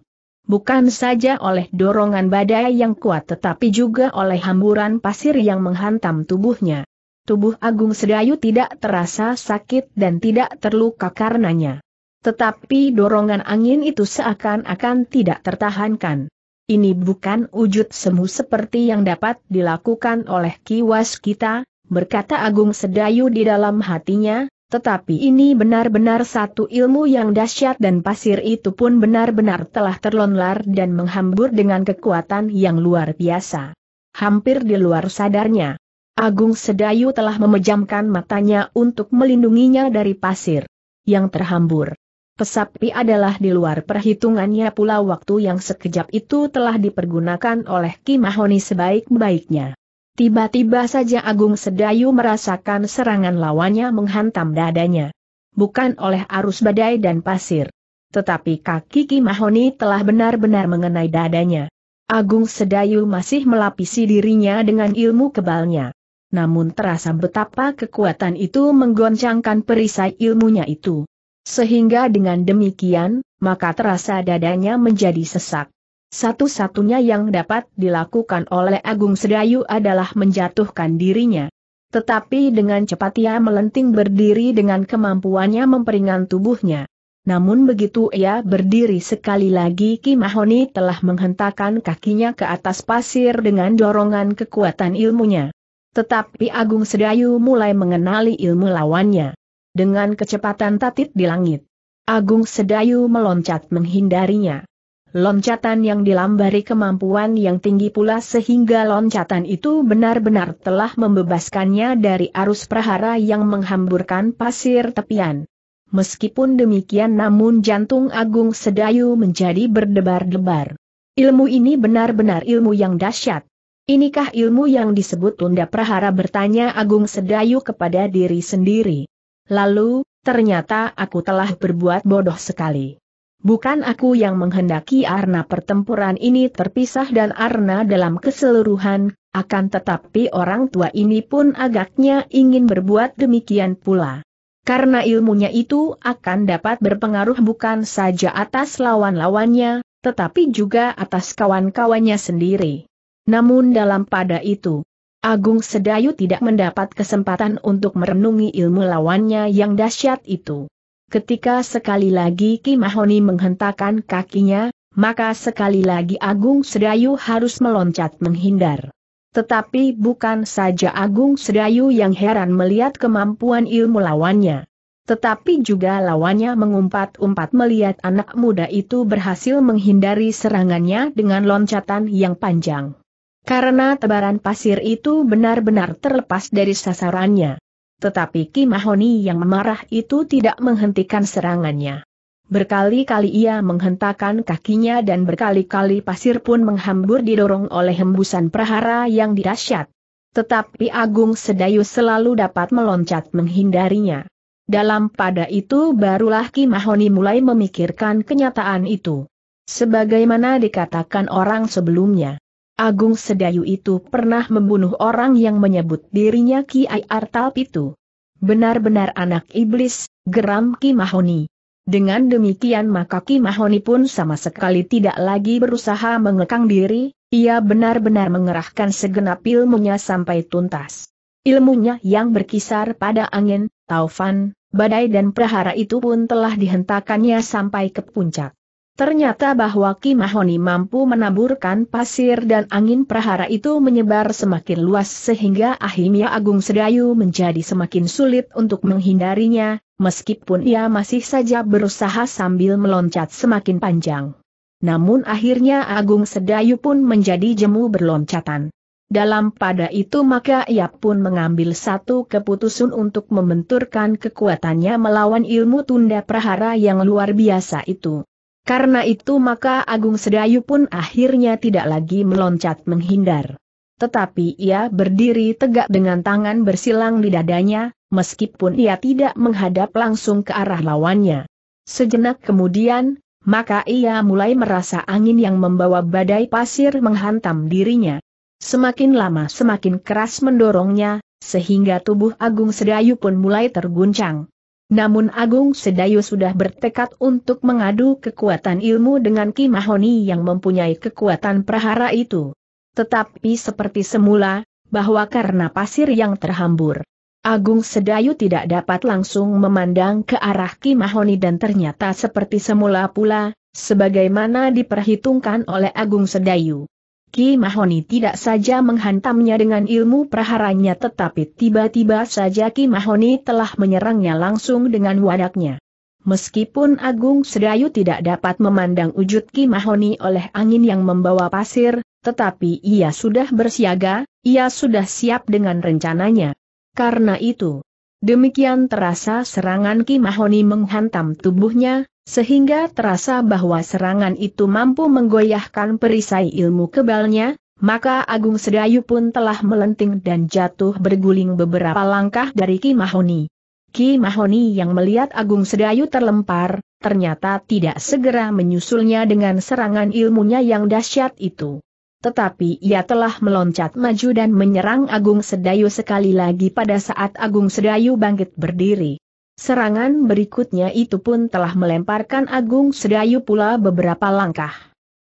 bukan saja oleh dorongan badai yang kuat tetapi juga oleh hamburan pasir yang menghantam tubuhnya. Tubuh Agung Sedayu tidak terasa sakit dan tidak terluka karenanya. Tetapi dorongan angin itu seakan-akan tidak tertahankan. Ini bukan wujud semu seperti yang dapat dilakukan oleh kiwas kita, berkata Agung Sedayu di dalam hatinya, tetapi ini benar-benar satu ilmu yang dahsyat dan pasir itu pun benar-benar telah terlonlar dan menghambur dengan kekuatan yang luar biasa. Hampir di luar sadarnya. Agung Sedayu telah memejamkan matanya untuk melindunginya dari pasir yang terhambur. Pesapi adalah di luar perhitungannya pula waktu yang sekejap itu telah dipergunakan oleh Kimahoni sebaik-baiknya. Tiba-tiba saja Agung Sedayu merasakan serangan lawannya menghantam dadanya. Bukan oleh arus badai dan pasir. Tetapi kaki Ki Mahoni telah benar-benar mengenai dadanya. Agung Sedayu masih melapisi dirinya dengan ilmu kebalnya. Namun terasa betapa kekuatan itu menggoncangkan perisai ilmunya itu. Sehingga dengan demikian, maka terasa dadanya menjadi sesak. Satu-satunya yang dapat dilakukan oleh Agung Sedayu adalah menjatuhkan dirinya. Tetapi dengan cepat ia melenting berdiri dengan kemampuannya memperingan tubuhnya. Namun begitu ia berdiri sekali lagi Kim Mahoni telah menghentakkan kakinya ke atas pasir dengan dorongan kekuatan ilmunya. Tetapi Agung Sedayu mulai mengenali ilmu lawannya. Dengan kecepatan tatit di langit, Agung Sedayu meloncat menghindarinya. Loncatan yang dilambari kemampuan yang tinggi pula sehingga loncatan itu benar-benar telah membebaskannya dari arus prahara yang menghamburkan pasir tepian. Meskipun demikian namun jantung Agung Sedayu menjadi berdebar-debar. Ilmu ini benar-benar ilmu yang dahsyat. Inikah ilmu yang disebut tunda prahara bertanya Agung Sedayu kepada diri sendiri. Lalu, ternyata aku telah berbuat bodoh sekali. Bukan aku yang menghendaki arna pertempuran ini terpisah dan arna dalam keseluruhan, akan tetapi orang tua ini pun agaknya ingin berbuat demikian pula. Karena ilmunya itu akan dapat berpengaruh bukan saja atas lawan-lawannya, tetapi juga atas kawan-kawannya sendiri. Namun dalam pada itu, Agung Sedayu tidak mendapat kesempatan untuk merenungi ilmu lawannya yang dahsyat itu ketika sekali lagi Kim Mahoni menghentakkan kakinya, maka sekali lagi Agung Sedayu harus meloncat menghindar. Tetapi bukan saja Agung Sedayu yang heran melihat kemampuan ilmu lawannya. Tetapi juga lawannya mengumpat-umpat melihat anak muda itu berhasil menghindari serangannya dengan loncatan yang panjang. Karena tebaran pasir itu benar-benar terlepas dari sasarannya. Tetapi Kimahoni yang memarah itu tidak menghentikan serangannya. Berkali-kali ia menghentakkan kakinya dan berkali-kali pasir pun menghambur didorong oleh hembusan prahara yang dirasyat. Tetapi Agung Sedayu selalu dapat meloncat menghindarinya. Dalam pada itu barulah Kimahoni mulai memikirkan kenyataan itu. Sebagaimana dikatakan orang sebelumnya. Agung Sedayu itu pernah membunuh orang yang menyebut dirinya Kiai Artal Pitu. Benar-benar anak iblis, geram Ki Mahoni. Dengan demikian maka Ki Mahoni pun sama sekali tidak lagi berusaha mengekang diri, ia benar-benar mengerahkan segenap ilmunya sampai tuntas. Ilmunya yang berkisar pada angin, taufan, badai dan prahara itu pun telah dihentakannya sampai ke puncak. Ternyata bahwa Kimahoni mampu menaburkan pasir dan angin prahara itu menyebar semakin luas sehingga Ahimya Agung Sedayu menjadi semakin sulit untuk menghindarinya, meskipun ia masih saja berusaha sambil meloncat semakin panjang. Namun akhirnya Agung Sedayu pun menjadi jemu berloncatan. Dalam pada itu maka ia pun mengambil satu keputusan untuk membenturkan kekuatannya melawan ilmu tunda prahara yang luar biasa itu. Karena itu maka Agung Sedayu pun akhirnya tidak lagi meloncat menghindar. Tetapi ia berdiri tegak dengan tangan bersilang di dadanya, meskipun ia tidak menghadap langsung ke arah lawannya. Sejenak kemudian, maka ia mulai merasa angin yang membawa badai pasir menghantam dirinya. Semakin lama semakin keras mendorongnya, sehingga tubuh Agung Sedayu pun mulai terguncang. Namun Agung Sedayu sudah bertekad untuk mengadu kekuatan ilmu dengan Ki Mahoni yang mempunyai kekuatan prahara itu. Tetapi seperti semula, bahwa karena pasir yang terhambur, Agung Sedayu tidak dapat langsung memandang ke arah Ki Mahoni dan ternyata seperti semula pula, sebagaimana diperhitungkan oleh Agung Sedayu. Ki Mahoni tidak saja menghantamnya dengan ilmu praharanya tetapi tiba-tiba saja Ki Mahoni telah menyerangnya langsung dengan wadaknya. Meskipun Agung Sedayu tidak dapat memandang wujud Ki Mahoni oleh angin yang membawa pasir, tetapi ia sudah bersiaga, ia sudah siap dengan rencananya. Karena itu, demikian terasa serangan Ki Mahoni menghantam tubuhnya, sehingga terasa bahwa serangan itu mampu menggoyahkan perisai ilmu kebalnya, maka Agung Sedayu pun telah melenting dan jatuh berguling beberapa langkah dari Ki Mahoni. Ki Mahoni yang melihat Agung Sedayu terlempar, ternyata tidak segera menyusulnya dengan serangan ilmunya yang dahsyat itu. Tetapi ia telah meloncat maju dan menyerang Agung Sedayu sekali lagi pada saat Agung Sedayu bangkit berdiri. Serangan berikutnya itu pun telah melemparkan Agung Sedayu pula beberapa langkah.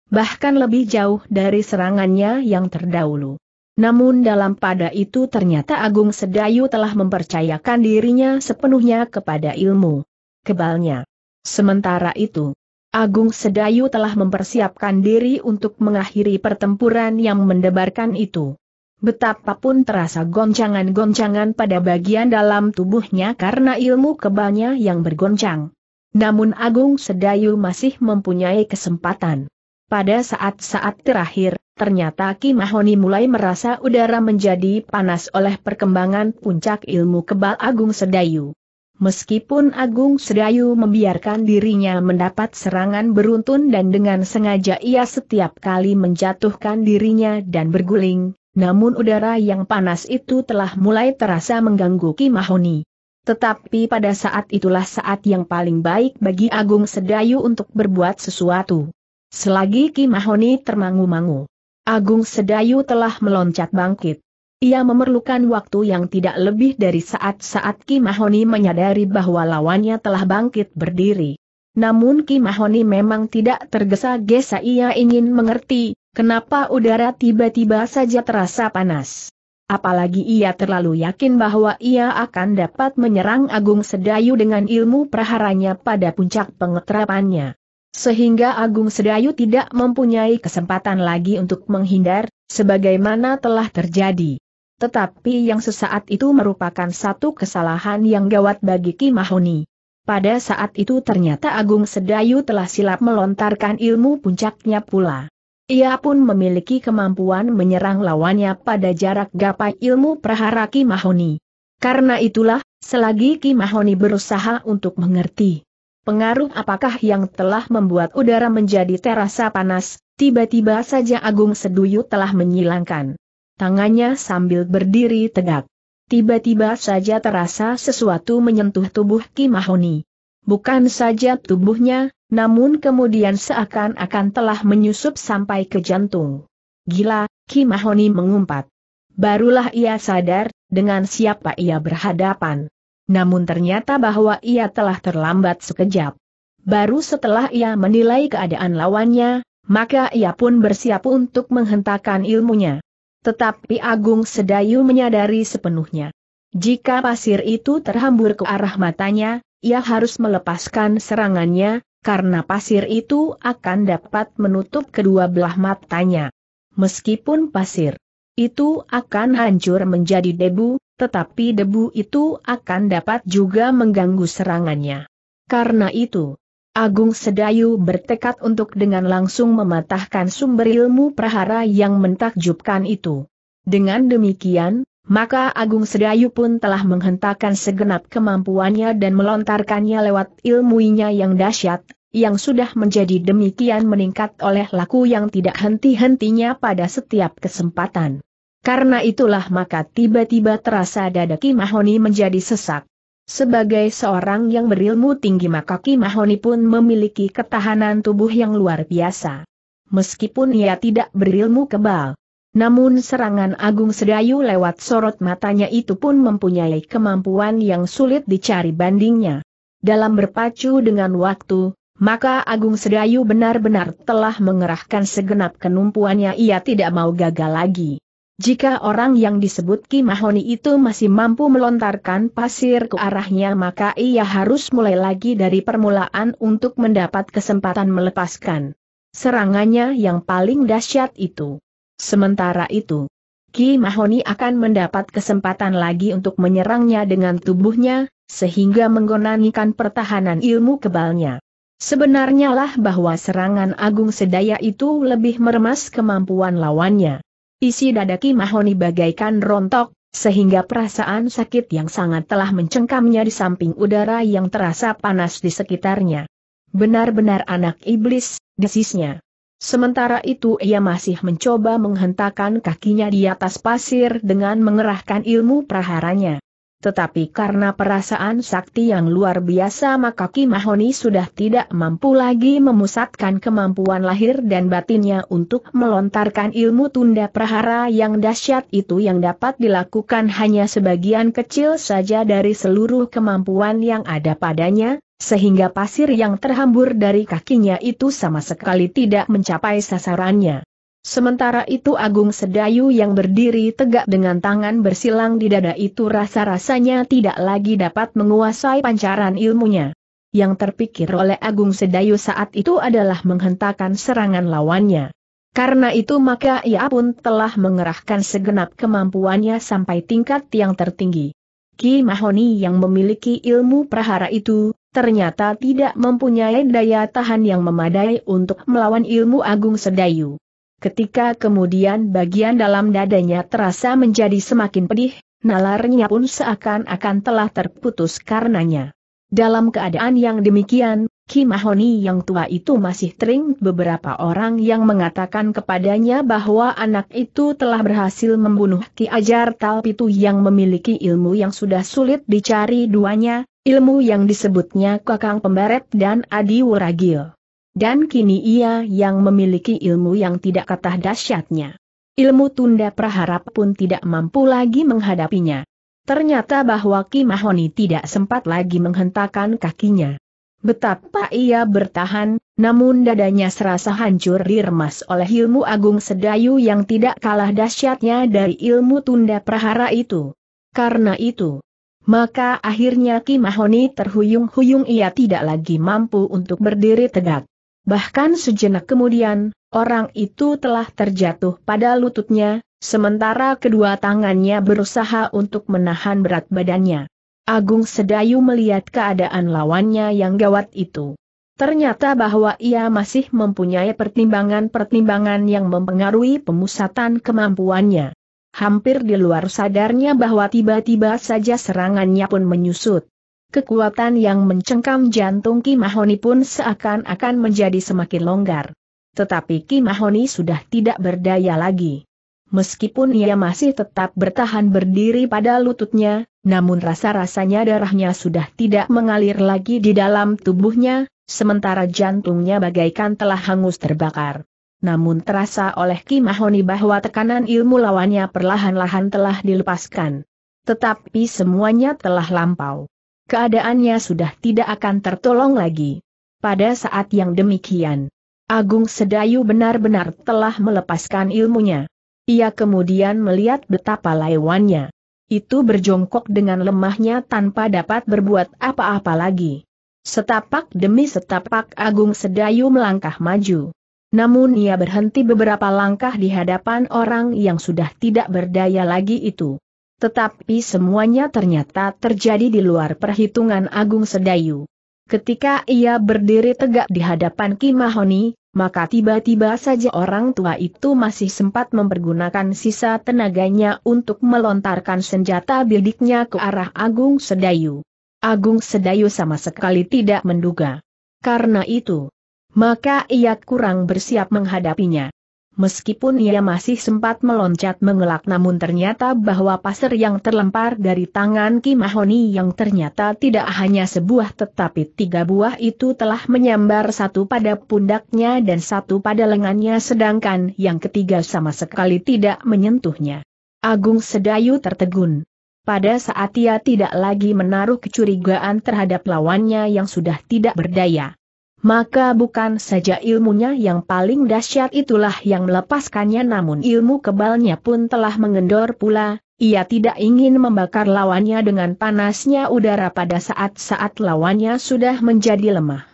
Bahkan lebih jauh dari serangannya yang terdahulu. Namun dalam pada itu ternyata Agung Sedayu telah mempercayakan dirinya sepenuhnya kepada ilmu. Kebalnya. Sementara itu, Agung Sedayu telah mempersiapkan diri untuk mengakhiri pertempuran yang mendebarkan itu. Betapapun terasa goncangan-goncangan pada bagian dalam tubuhnya karena ilmu kebalnya yang bergoncang. Namun Agung Sedayu masih mempunyai kesempatan. Pada saat-saat terakhir, ternyata Ki Mahoni mulai merasa udara menjadi panas oleh perkembangan puncak ilmu kebal Agung Sedayu. Meskipun Agung Sedayu membiarkan dirinya mendapat serangan beruntun dan dengan sengaja ia setiap kali menjatuhkan dirinya dan berguling, namun udara yang panas itu telah mulai terasa mengganggu Kimahoni. Tetapi pada saat itulah saat yang paling baik bagi Agung Sedayu untuk berbuat sesuatu. Selagi Kimahoni termangu-mangu, Agung Sedayu telah meloncat bangkit. Ia memerlukan waktu yang tidak lebih dari saat-saat Kimahoni menyadari bahwa lawannya telah bangkit berdiri. Namun Kimahoni memang tidak tergesa-gesa ia ingin mengerti, kenapa udara tiba-tiba saja terasa panas. Apalagi ia terlalu yakin bahwa ia akan dapat menyerang Agung Sedayu dengan ilmu praharanya pada puncak pengetrapannya, Sehingga Agung Sedayu tidak mempunyai kesempatan lagi untuk menghindar, sebagaimana telah terjadi. Tetapi yang sesaat itu merupakan satu kesalahan yang gawat bagi Kimahoni. Pada saat itu ternyata Agung Sedayu telah silap melontarkan ilmu puncaknya pula. Ia pun memiliki kemampuan menyerang lawannya pada jarak gapai ilmu prahara Ki Mahoni. Karena itulah, selagi Ki Mahoni berusaha untuk mengerti Pengaruh apakah yang telah membuat udara menjadi terasa panas, tiba-tiba saja Agung Seduyu telah menyilangkan tangannya sambil berdiri tegak. Tiba-tiba saja terasa sesuatu menyentuh tubuh Kim Mahoni. Bukan saja tubuhnya, namun kemudian seakan-akan telah menyusup sampai ke jantung. Gila, Kim Mahoni mengumpat. Barulah ia sadar, dengan siapa ia berhadapan. Namun ternyata bahwa ia telah terlambat sekejap. Baru setelah ia menilai keadaan lawannya, maka ia pun bersiap untuk menghentakkan ilmunya. Tetapi Agung Sedayu menyadari sepenuhnya. Jika pasir itu terhambur ke arah matanya, ia harus melepaskan serangannya, karena pasir itu akan dapat menutup kedua belah matanya. Meskipun pasir itu akan hancur menjadi debu, tetapi debu itu akan dapat juga mengganggu serangannya. Karena itu, Agung Sedayu bertekad untuk dengan langsung mematahkan sumber ilmu prahara yang mentakjubkan itu. Dengan demikian, maka Agung Sedayu pun telah menghentakkan segenap kemampuannya dan melontarkannya lewat ilmuinya yang dahsyat, yang sudah menjadi demikian meningkat oleh laku yang tidak henti-hentinya pada setiap kesempatan. Karena itulah maka tiba-tiba terasa dada Kimahoni menjadi sesak. Sebagai seorang yang berilmu tinggi maka Ki Mahoni pun memiliki ketahanan tubuh yang luar biasa. Meskipun ia tidak berilmu kebal, namun serangan Agung Sedayu lewat sorot matanya itu pun mempunyai kemampuan yang sulit dicari bandingnya. Dalam berpacu dengan waktu, maka Agung Sedayu benar-benar telah mengerahkan segenap kenumpuannya ia tidak mau gagal lagi. Jika orang yang disebut Ki Mahoni itu masih mampu melontarkan pasir ke arahnya maka ia harus mulai lagi dari permulaan untuk mendapat kesempatan melepaskan serangannya yang paling dahsyat itu. Sementara itu, Ki Mahoni akan mendapat kesempatan lagi untuk menyerangnya dengan tubuhnya, sehingga menggonanikan pertahanan ilmu kebalnya. Sebenarnya lah bahwa serangan Agung Sedaya itu lebih meremas kemampuan lawannya. Isi dada Ki Mahoni bagaikan rontok, sehingga perasaan sakit yang sangat telah mencengkamnya di samping udara yang terasa panas di sekitarnya. Benar-benar anak iblis, desisnya. Sementara itu ia masih mencoba menghentakkan kakinya di atas pasir dengan mengerahkan ilmu praharanya tetapi karena perasaan sakti yang luar biasa maka Ki Mahoni sudah tidak mampu lagi memusatkan kemampuan lahir dan batinnya untuk melontarkan ilmu tunda prahara yang dahsyat itu yang dapat dilakukan hanya sebagian kecil saja dari seluruh kemampuan yang ada padanya, sehingga pasir yang terhambur dari kakinya itu sama sekali tidak mencapai sasarannya. Sementara itu Agung Sedayu yang berdiri tegak dengan tangan bersilang di dada itu rasa-rasanya tidak lagi dapat menguasai pancaran ilmunya. Yang terpikir oleh Agung Sedayu saat itu adalah menghentakkan serangan lawannya. Karena itu maka ia pun telah mengerahkan segenap kemampuannya sampai tingkat yang tertinggi. Ki Mahoni yang memiliki ilmu prahara itu, ternyata tidak mempunyai daya tahan yang memadai untuk melawan ilmu Agung Sedayu. Ketika kemudian bagian dalam dadanya terasa menjadi semakin pedih, nalarnya pun seakan-akan telah terputus karenanya. Dalam keadaan yang demikian, Kim Mahoni yang tua itu masih teringat beberapa orang yang mengatakan kepadanya bahwa anak itu telah berhasil membunuh Ki Ajar Talpitu yang memiliki ilmu yang sudah sulit dicari duanya, ilmu yang disebutnya Kakang Pembaret dan Adi Wuragil. Dan kini ia yang memiliki ilmu yang tidak kata dahsyatnya. Ilmu tunda praharap pun tidak mampu lagi menghadapinya. Ternyata bahwa Ki Mahoni tidak sempat lagi menghentakkan kakinya. Betapa ia bertahan, namun dadanya serasa hancur diremas oleh ilmu agung sedayu yang tidak kalah dahsyatnya dari ilmu tunda prahara itu. Karena itu, maka akhirnya Ki Mahoni terhuyung-huyung ia tidak lagi mampu untuk berdiri tegak. Bahkan sejenak kemudian, orang itu telah terjatuh pada lututnya, sementara kedua tangannya berusaha untuk menahan berat badannya. Agung Sedayu melihat keadaan lawannya yang gawat itu. Ternyata bahwa ia masih mempunyai pertimbangan-pertimbangan yang mempengaruhi pemusatan kemampuannya. Hampir di luar sadarnya bahwa tiba-tiba saja serangannya pun menyusut kekuatan yang mencengkam jantung Ki Mahoni pun seakan-akan menjadi semakin longgar. Tetapi Ki Mahoni sudah tidak berdaya lagi. Meskipun ia masih tetap bertahan berdiri pada lututnya, namun rasa-rasanya darahnya sudah tidak mengalir lagi di dalam tubuhnya, sementara jantungnya bagaikan telah hangus terbakar. Namun terasa oleh Ki Mahoni bahwa tekanan ilmu lawannya perlahan-lahan telah dilepaskan. Tetapi semuanya telah lampau keadaannya sudah tidak akan tertolong lagi. Pada saat yang demikian, Agung Sedayu benar-benar telah melepaskan ilmunya. Ia kemudian melihat betapa laiwannya. Itu berjongkok dengan lemahnya tanpa dapat berbuat apa-apa lagi. Setapak demi setapak Agung Sedayu melangkah maju. Namun ia berhenti beberapa langkah di hadapan orang yang sudah tidak berdaya lagi itu. Tetapi semuanya ternyata terjadi di luar perhitungan Agung Sedayu. Ketika ia berdiri tegak di hadapan Kimahoni, maka tiba-tiba saja orang tua itu masih sempat mempergunakan sisa tenaganya untuk melontarkan senjata bidiknya ke arah Agung Sedayu. Agung Sedayu sama sekali tidak menduga. Karena itu, maka ia kurang bersiap menghadapinya. Meskipun ia masih sempat meloncat mengelak namun ternyata bahwa pasir yang terlempar dari tangan Kim Mahoni yang ternyata tidak hanya sebuah tetapi tiga buah itu telah menyambar satu pada pundaknya dan satu pada lengannya sedangkan yang ketiga sama sekali tidak menyentuhnya. Agung Sedayu tertegun. Pada saat ia tidak lagi menaruh kecurigaan terhadap lawannya yang sudah tidak berdaya. Maka bukan saja ilmunya yang paling dahsyat itulah yang melepaskannya namun ilmu kebalnya pun telah mengendor pula, ia tidak ingin membakar lawannya dengan panasnya udara pada saat-saat lawannya sudah menjadi lemah.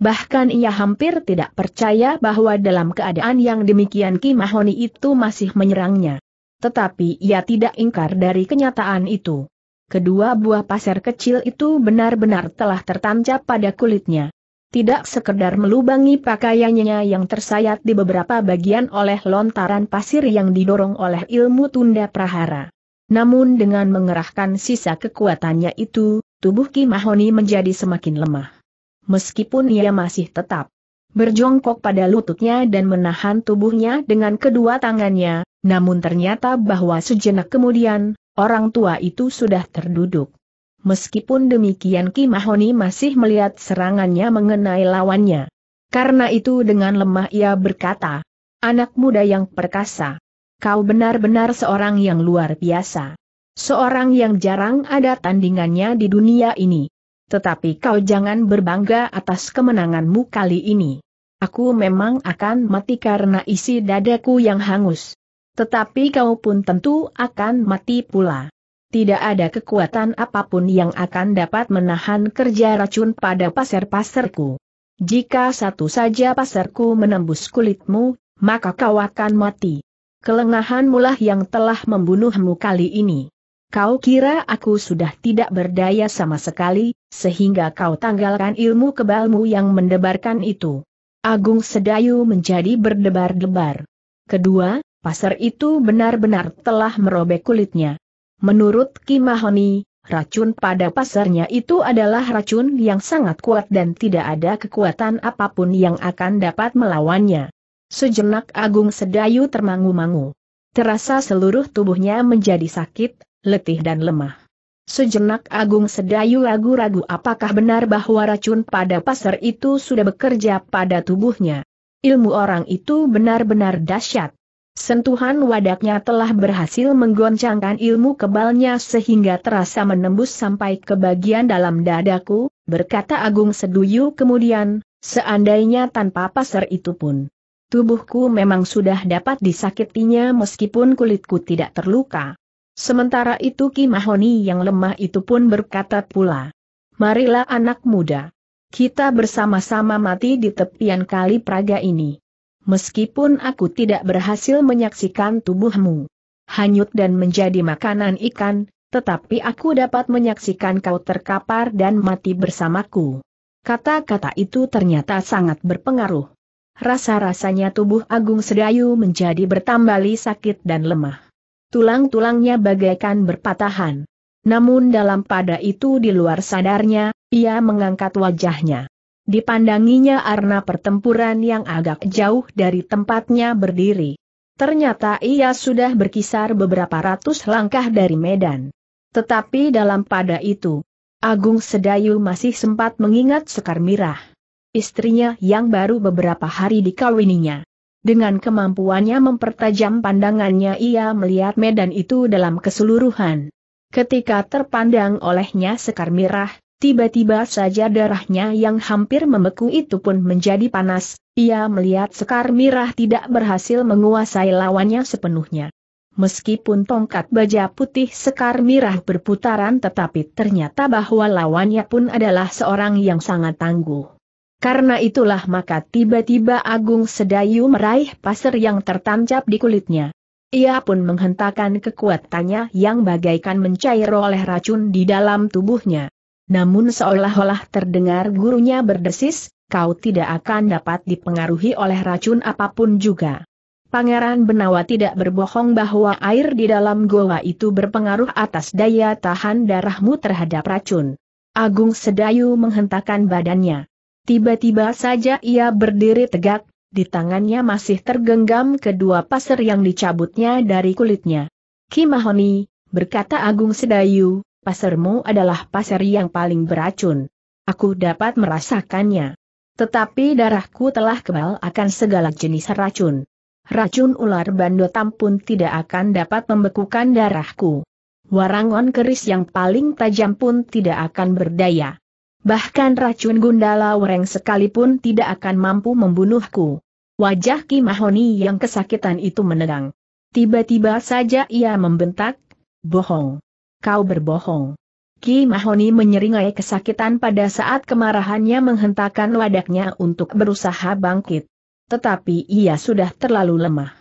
Bahkan ia hampir tidak percaya bahwa dalam keadaan yang demikian Kimahoni itu masih menyerangnya. Tetapi ia tidak ingkar dari kenyataan itu. Kedua buah pasir kecil itu benar-benar telah tertancap pada kulitnya tidak sekedar melubangi pakaiannya yang tersayat di beberapa bagian oleh lontaran pasir yang didorong oleh ilmu tunda prahara. Namun dengan mengerahkan sisa kekuatannya itu, tubuh Ki Mahoni menjadi semakin lemah. Meskipun ia masih tetap berjongkok pada lututnya dan menahan tubuhnya dengan kedua tangannya, namun ternyata bahwa sejenak kemudian, orang tua itu sudah terduduk. Meskipun demikian Ki Mahoni masih melihat serangannya mengenai lawannya. Karena itu dengan lemah ia berkata, Anak muda yang perkasa. Kau benar-benar seorang yang luar biasa. Seorang yang jarang ada tandingannya di dunia ini. Tetapi kau jangan berbangga atas kemenanganmu kali ini. Aku memang akan mati karena isi dadaku yang hangus. Tetapi kau pun tentu akan mati pula tidak ada kekuatan apapun yang akan dapat menahan kerja racun pada pasir-pasirku. Jika satu saja pasirku menembus kulitmu, maka kau akan mati. Kelengahan mulah yang telah membunuhmu kali ini. Kau kira aku sudah tidak berdaya sama sekali, sehingga kau tanggalkan ilmu kebalmu yang mendebarkan itu. Agung Sedayu menjadi berdebar-debar. Kedua, pasar itu benar-benar telah merobek kulitnya. Menurut Kimahoni, racun pada pasarnya itu adalah racun yang sangat kuat dan tidak ada kekuatan apapun yang akan dapat melawannya. Sejenak Agung Sedayu termangu-mangu. Terasa seluruh tubuhnya menjadi sakit, letih dan lemah. Sejenak Agung Sedayu ragu-ragu apakah benar bahwa racun pada pasar itu sudah bekerja pada tubuhnya. Ilmu orang itu benar-benar dahsyat. Sentuhan wadaknya telah berhasil menggoncangkan ilmu kebalnya sehingga terasa menembus sampai ke bagian dalam dadaku, berkata Agung Seduyu kemudian, seandainya tanpa pasar itu pun. Tubuhku memang sudah dapat disakitinya meskipun kulitku tidak terluka. Sementara itu Ki Mahoni yang lemah itu pun berkata pula, Marilah anak muda. Kita bersama-sama mati di tepian kali Praga ini meskipun aku tidak berhasil menyaksikan tubuhmu hanyut dan menjadi makanan ikan, tetapi aku dapat menyaksikan kau terkapar dan mati bersamaku. Kata-kata itu ternyata sangat berpengaruh. Rasa-rasanya tubuh Agung Sedayu menjadi bertambali sakit dan lemah. Tulang-tulangnya bagaikan berpatahan. Namun dalam pada itu di luar sadarnya, ia mengangkat wajahnya dipandanginya arna pertempuran yang agak jauh dari tempatnya berdiri. Ternyata ia sudah berkisar beberapa ratus langkah dari medan. Tetapi dalam pada itu, Agung Sedayu masih sempat mengingat Sekar Mirah. Istrinya yang baru beberapa hari dikawininya. Dengan kemampuannya mempertajam pandangannya ia melihat medan itu dalam keseluruhan. Ketika terpandang olehnya Sekar Mirah, Tiba-tiba saja darahnya yang hampir membeku itu pun menjadi panas, ia melihat Sekar Mirah tidak berhasil menguasai lawannya sepenuhnya. Meskipun tongkat baja putih Sekar Mirah berputaran tetapi ternyata bahwa lawannya pun adalah seorang yang sangat tangguh. Karena itulah maka tiba-tiba Agung Sedayu meraih pasir yang tertancap di kulitnya. Ia pun menghentakkan kekuatannya yang bagaikan mencair oleh racun di dalam tubuhnya. Namun seolah-olah terdengar gurunya berdesis, kau tidak akan dapat dipengaruhi oleh racun apapun juga. Pangeran Benawa tidak berbohong bahwa air di dalam goa itu berpengaruh atas daya tahan darahmu terhadap racun. Agung Sedayu menghentakkan badannya. Tiba-tiba saja ia berdiri tegak, di tangannya masih tergenggam kedua pasir yang dicabutnya dari kulitnya. Kimahoni, berkata Agung Sedayu, pasarmu adalah pasar yang paling beracun. Aku dapat merasakannya. Tetapi darahku telah kebal akan segala jenis racun. Racun ular bandotam pun tidak akan dapat membekukan darahku. Warangon keris yang paling tajam pun tidak akan berdaya. Bahkan racun gundala wereng sekalipun tidak akan mampu membunuhku. Wajah Ki Mahoni yang kesakitan itu menegang. Tiba-tiba saja ia membentak, bohong kau berbohong. Ki Mahoni menyeringai kesakitan pada saat kemarahannya menghentakkan wadaknya untuk berusaha bangkit. Tetapi ia sudah terlalu lemah.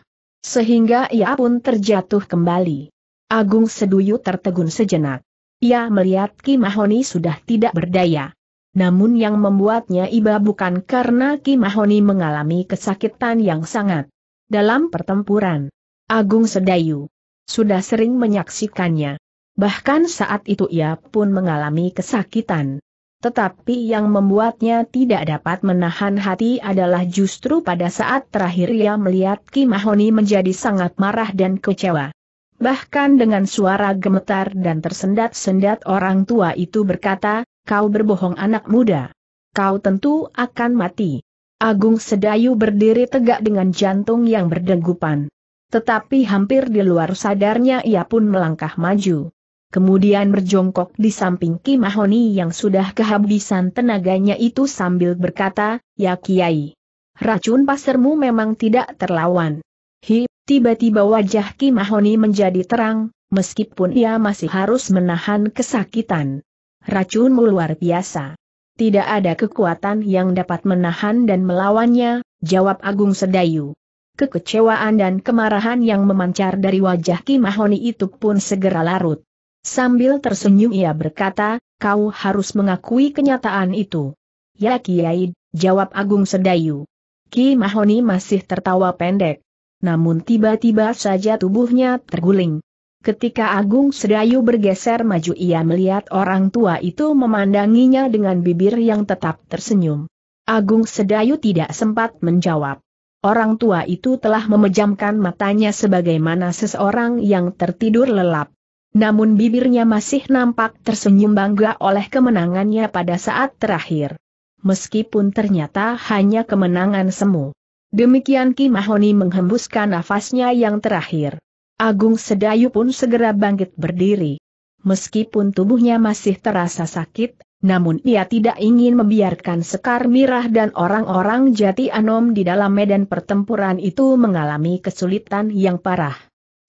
Sehingga ia pun terjatuh kembali. Agung Seduyu tertegun sejenak. Ia melihat Ki Mahoni sudah tidak berdaya. Namun yang membuatnya iba bukan karena Ki Mahoni mengalami kesakitan yang sangat. Dalam pertempuran, Agung Sedayu sudah sering menyaksikannya. Bahkan saat itu ia pun mengalami kesakitan. Tetapi yang membuatnya tidak dapat menahan hati adalah justru pada saat terakhir ia melihat Kim Mahoni menjadi sangat marah dan kecewa. Bahkan dengan suara gemetar dan tersendat-sendat orang tua itu berkata, kau berbohong anak muda. Kau tentu akan mati. Agung Sedayu berdiri tegak dengan jantung yang berdegupan. Tetapi hampir di luar sadarnya ia pun melangkah maju kemudian berjongkok di samping Kim Ahoni yang sudah kehabisan tenaganya itu sambil berkata, Ya Kiai, racun pasirmu memang tidak terlawan. Hi, tiba-tiba wajah Kim Ahoni menjadi terang, meskipun ia masih harus menahan kesakitan. Racun luar biasa. Tidak ada kekuatan yang dapat menahan dan melawannya, jawab Agung Sedayu. Kekecewaan dan kemarahan yang memancar dari wajah Kimahoni itu pun segera larut. Sambil tersenyum ia berkata, kau harus mengakui kenyataan itu. Ya Kiai, jawab Agung Sedayu. Ki Mahoni masih tertawa pendek. Namun tiba-tiba saja tubuhnya terguling. Ketika Agung Sedayu bergeser maju ia melihat orang tua itu memandanginya dengan bibir yang tetap tersenyum. Agung Sedayu tidak sempat menjawab. Orang tua itu telah memejamkan matanya sebagaimana seseorang yang tertidur lelap. Namun bibirnya masih nampak tersenyum bangga oleh kemenangannya pada saat terakhir. Meskipun ternyata hanya kemenangan semu. Demikian Ki Mahoni menghembuskan nafasnya yang terakhir. Agung Sedayu pun segera bangkit berdiri. Meskipun tubuhnya masih terasa sakit, namun ia tidak ingin membiarkan Sekar Mirah dan orang-orang jati anom di dalam medan pertempuran itu mengalami kesulitan yang parah.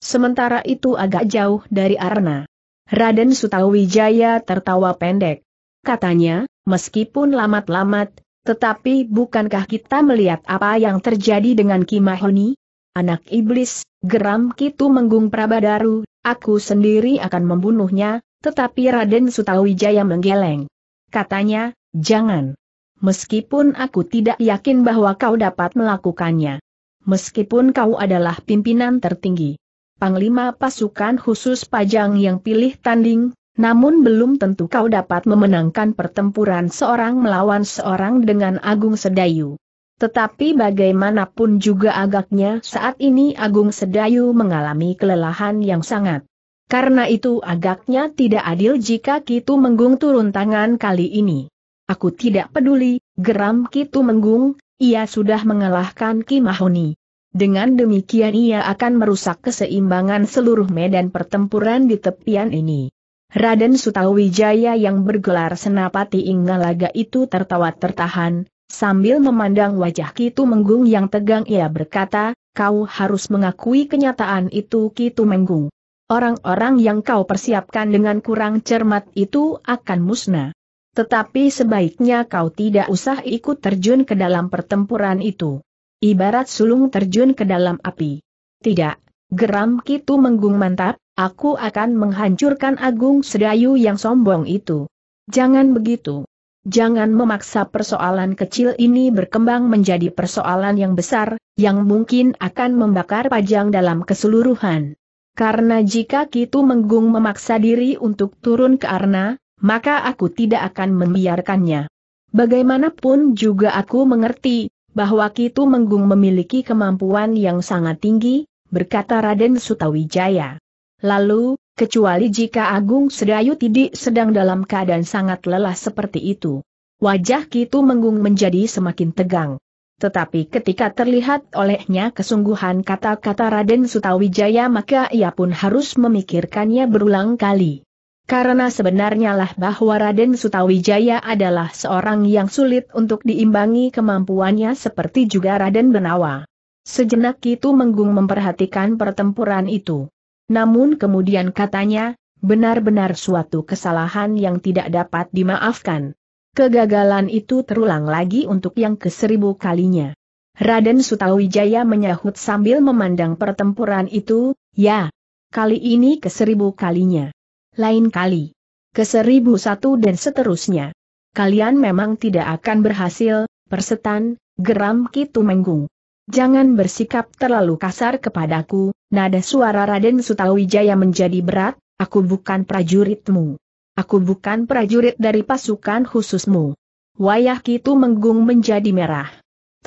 Sementara itu agak jauh dari Arna. Raden Sutawijaya tertawa pendek. Katanya, meskipun lamat-lamat, tetapi bukankah kita melihat apa yang terjadi dengan Kimahoni? Anak iblis, geram Kitu Menggung Prabadaru, aku sendiri akan membunuhnya, tetapi Raden Sutawijaya menggeleng. Katanya, jangan. Meskipun aku tidak yakin bahwa kau dapat melakukannya. Meskipun kau adalah pimpinan tertinggi. Panglima pasukan khusus Pajang yang pilih tanding, namun belum tentu kau dapat memenangkan pertempuran seorang melawan seorang dengan Agung Sedayu. Tetapi bagaimanapun juga agaknya saat ini Agung Sedayu mengalami kelelahan yang sangat. Karena itu agaknya tidak adil jika Kitu Menggung turun tangan kali ini. Aku tidak peduli, geram Kitu Menggung, ia sudah mengalahkan Ki Mahoni. Dengan demikian ia akan merusak keseimbangan seluruh medan pertempuran di tepian ini. Raden Sutawijaya yang bergelar Senapati Inggalaga itu tertawa tertahan, sambil memandang wajah Kitu Menggung yang tegang ia berkata, kau harus mengakui kenyataan itu Kitu Menggung. Orang-orang yang kau persiapkan dengan kurang cermat itu akan musnah. Tetapi sebaiknya kau tidak usah ikut terjun ke dalam pertempuran itu. Ibarat sulung terjun ke dalam api. Tidak, geram Kitu Menggung mantap, aku akan menghancurkan Agung Sedayu yang sombong itu. Jangan begitu. Jangan memaksa persoalan kecil ini berkembang menjadi persoalan yang besar, yang mungkin akan membakar pajang dalam keseluruhan. Karena jika Kitu Menggung memaksa diri untuk turun ke Arna, maka aku tidak akan membiarkannya. Bagaimanapun juga aku mengerti, bahwa Kitu Menggung memiliki kemampuan yang sangat tinggi, berkata Raden Sutawijaya. Lalu, kecuali jika Agung Sedayu Tidik sedang dalam keadaan sangat lelah seperti itu. Wajah Kitu Menggung menjadi semakin tegang. Tetapi ketika terlihat olehnya kesungguhan kata-kata Raden Sutawijaya maka ia pun harus memikirkannya berulang kali. Karena sebenarnya lah bahwa Raden Sutawijaya adalah seorang yang sulit untuk diimbangi kemampuannya seperti juga Raden Benawa. Sejenak itu menggung memperhatikan pertempuran itu. Namun kemudian katanya, benar-benar suatu kesalahan yang tidak dapat dimaafkan. Kegagalan itu terulang lagi untuk yang keseribu kalinya. Raden Sutawijaya menyahut sambil memandang pertempuran itu, ya, kali ini keseribu kalinya lain kali. Ke seribu satu dan seterusnya. Kalian memang tidak akan berhasil, persetan, geram Kitu Menggung. Jangan bersikap terlalu kasar kepadaku, nada suara Raden Sutawijaya menjadi berat, aku bukan prajuritmu. Aku bukan prajurit dari pasukan khususmu. Wayah Kitu Menggung menjadi merah.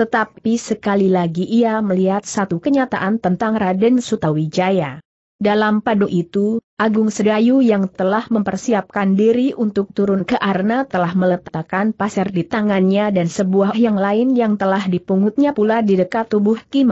Tetapi sekali lagi ia melihat satu kenyataan tentang Raden Sutawijaya. Dalam padu itu, Agung Sedayu yang telah mempersiapkan diri untuk turun ke Arna telah meletakkan pasir di tangannya dan sebuah yang lain yang telah dipungutnya pula di dekat tubuh Ki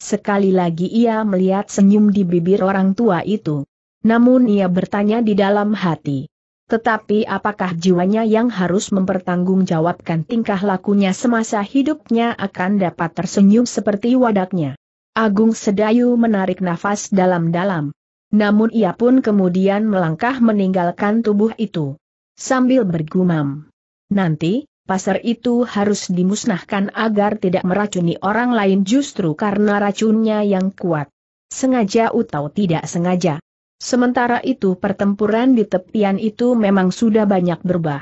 Sekali lagi ia melihat senyum di bibir orang tua itu. Namun ia bertanya di dalam hati. Tetapi apakah jiwanya yang harus mempertanggungjawabkan tingkah lakunya semasa hidupnya akan dapat tersenyum seperti wadaknya? Agung Sedayu menarik nafas dalam-dalam. Namun ia pun kemudian melangkah meninggalkan tubuh itu. Sambil bergumam. Nanti, pasar itu harus dimusnahkan agar tidak meracuni orang lain justru karena racunnya yang kuat. Sengaja atau tidak sengaja. Sementara itu pertempuran di tepian itu memang sudah banyak berubah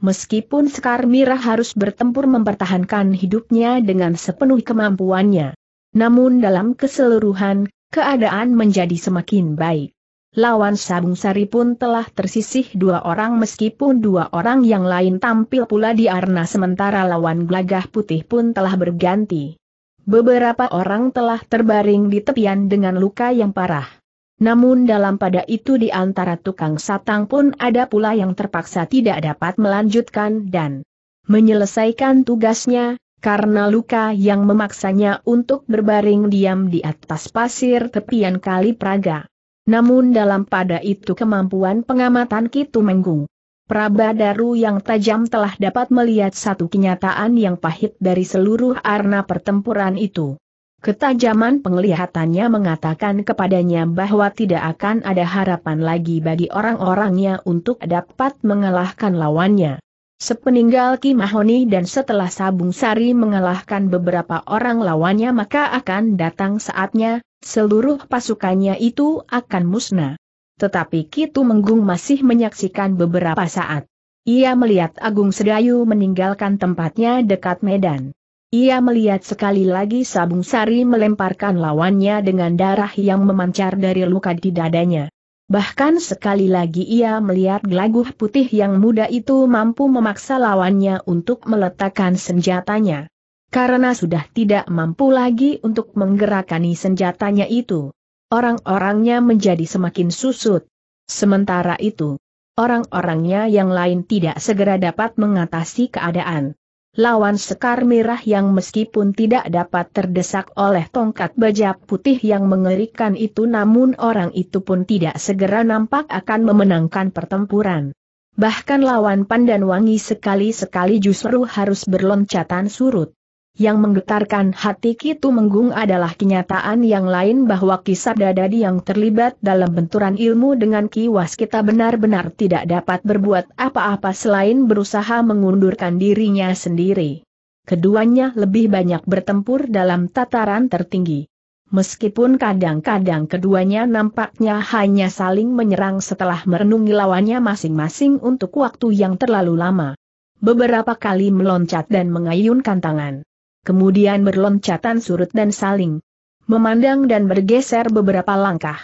Meskipun Sekar Mira harus bertempur mempertahankan hidupnya dengan sepenuh kemampuannya. Namun dalam keseluruhan, Keadaan menjadi semakin baik. Lawan Sabung Sari pun telah tersisih dua orang meskipun dua orang yang lain tampil pula di arena sementara lawan Glagah Putih pun telah berganti. Beberapa orang telah terbaring di tepian dengan luka yang parah. Namun dalam pada itu di antara tukang satang pun ada pula yang terpaksa tidak dapat melanjutkan dan menyelesaikan tugasnya, karena luka yang memaksanya untuk berbaring diam di atas pasir tepian kali Praga. Namun dalam pada itu kemampuan pengamatan Kitu Menggung. Prabadaru yang tajam telah dapat melihat satu kenyataan yang pahit dari seluruh arna pertempuran itu. Ketajaman penglihatannya mengatakan kepadanya bahwa tidak akan ada harapan lagi bagi orang-orangnya untuk dapat mengalahkan lawannya. Sepeninggal Ki Mahoni dan setelah Sabung Sari mengalahkan beberapa orang lawannya maka akan datang saatnya, seluruh pasukannya itu akan musnah. Tetapi Kitu Menggung masih menyaksikan beberapa saat. Ia melihat Agung Sedayu meninggalkan tempatnya dekat Medan. Ia melihat sekali lagi Sabung Sari melemparkan lawannya dengan darah yang memancar dari luka di dadanya. Bahkan sekali lagi ia melihat gelaguh putih yang muda itu mampu memaksa lawannya untuk meletakkan senjatanya. Karena sudah tidak mampu lagi untuk menggerakkan senjatanya itu. Orang-orangnya menjadi semakin susut. Sementara itu, orang-orangnya yang lain tidak segera dapat mengatasi keadaan lawan sekar merah yang meskipun tidak dapat terdesak oleh tongkat baja putih yang mengerikan itu namun orang itu pun tidak segera nampak akan memenangkan pertempuran. Bahkan lawan pandan wangi sekali-sekali justru harus berloncatan surut. Yang menggetarkan hati Kitu Menggung adalah kenyataan yang lain bahwa kisah dadadi yang terlibat dalam benturan ilmu dengan kiwas kita benar-benar tidak dapat berbuat apa-apa selain berusaha mengundurkan dirinya sendiri. Keduanya lebih banyak bertempur dalam tataran tertinggi. Meskipun kadang-kadang keduanya nampaknya hanya saling menyerang setelah merenungi lawannya masing-masing untuk waktu yang terlalu lama. Beberapa kali meloncat dan mengayunkan tangan kemudian berloncatan surut dan saling memandang dan bergeser beberapa langkah.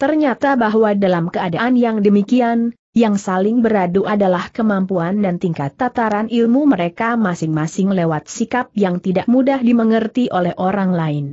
Ternyata bahwa dalam keadaan yang demikian, yang saling beradu adalah kemampuan dan tingkat tataran ilmu mereka masing-masing lewat sikap yang tidak mudah dimengerti oleh orang lain.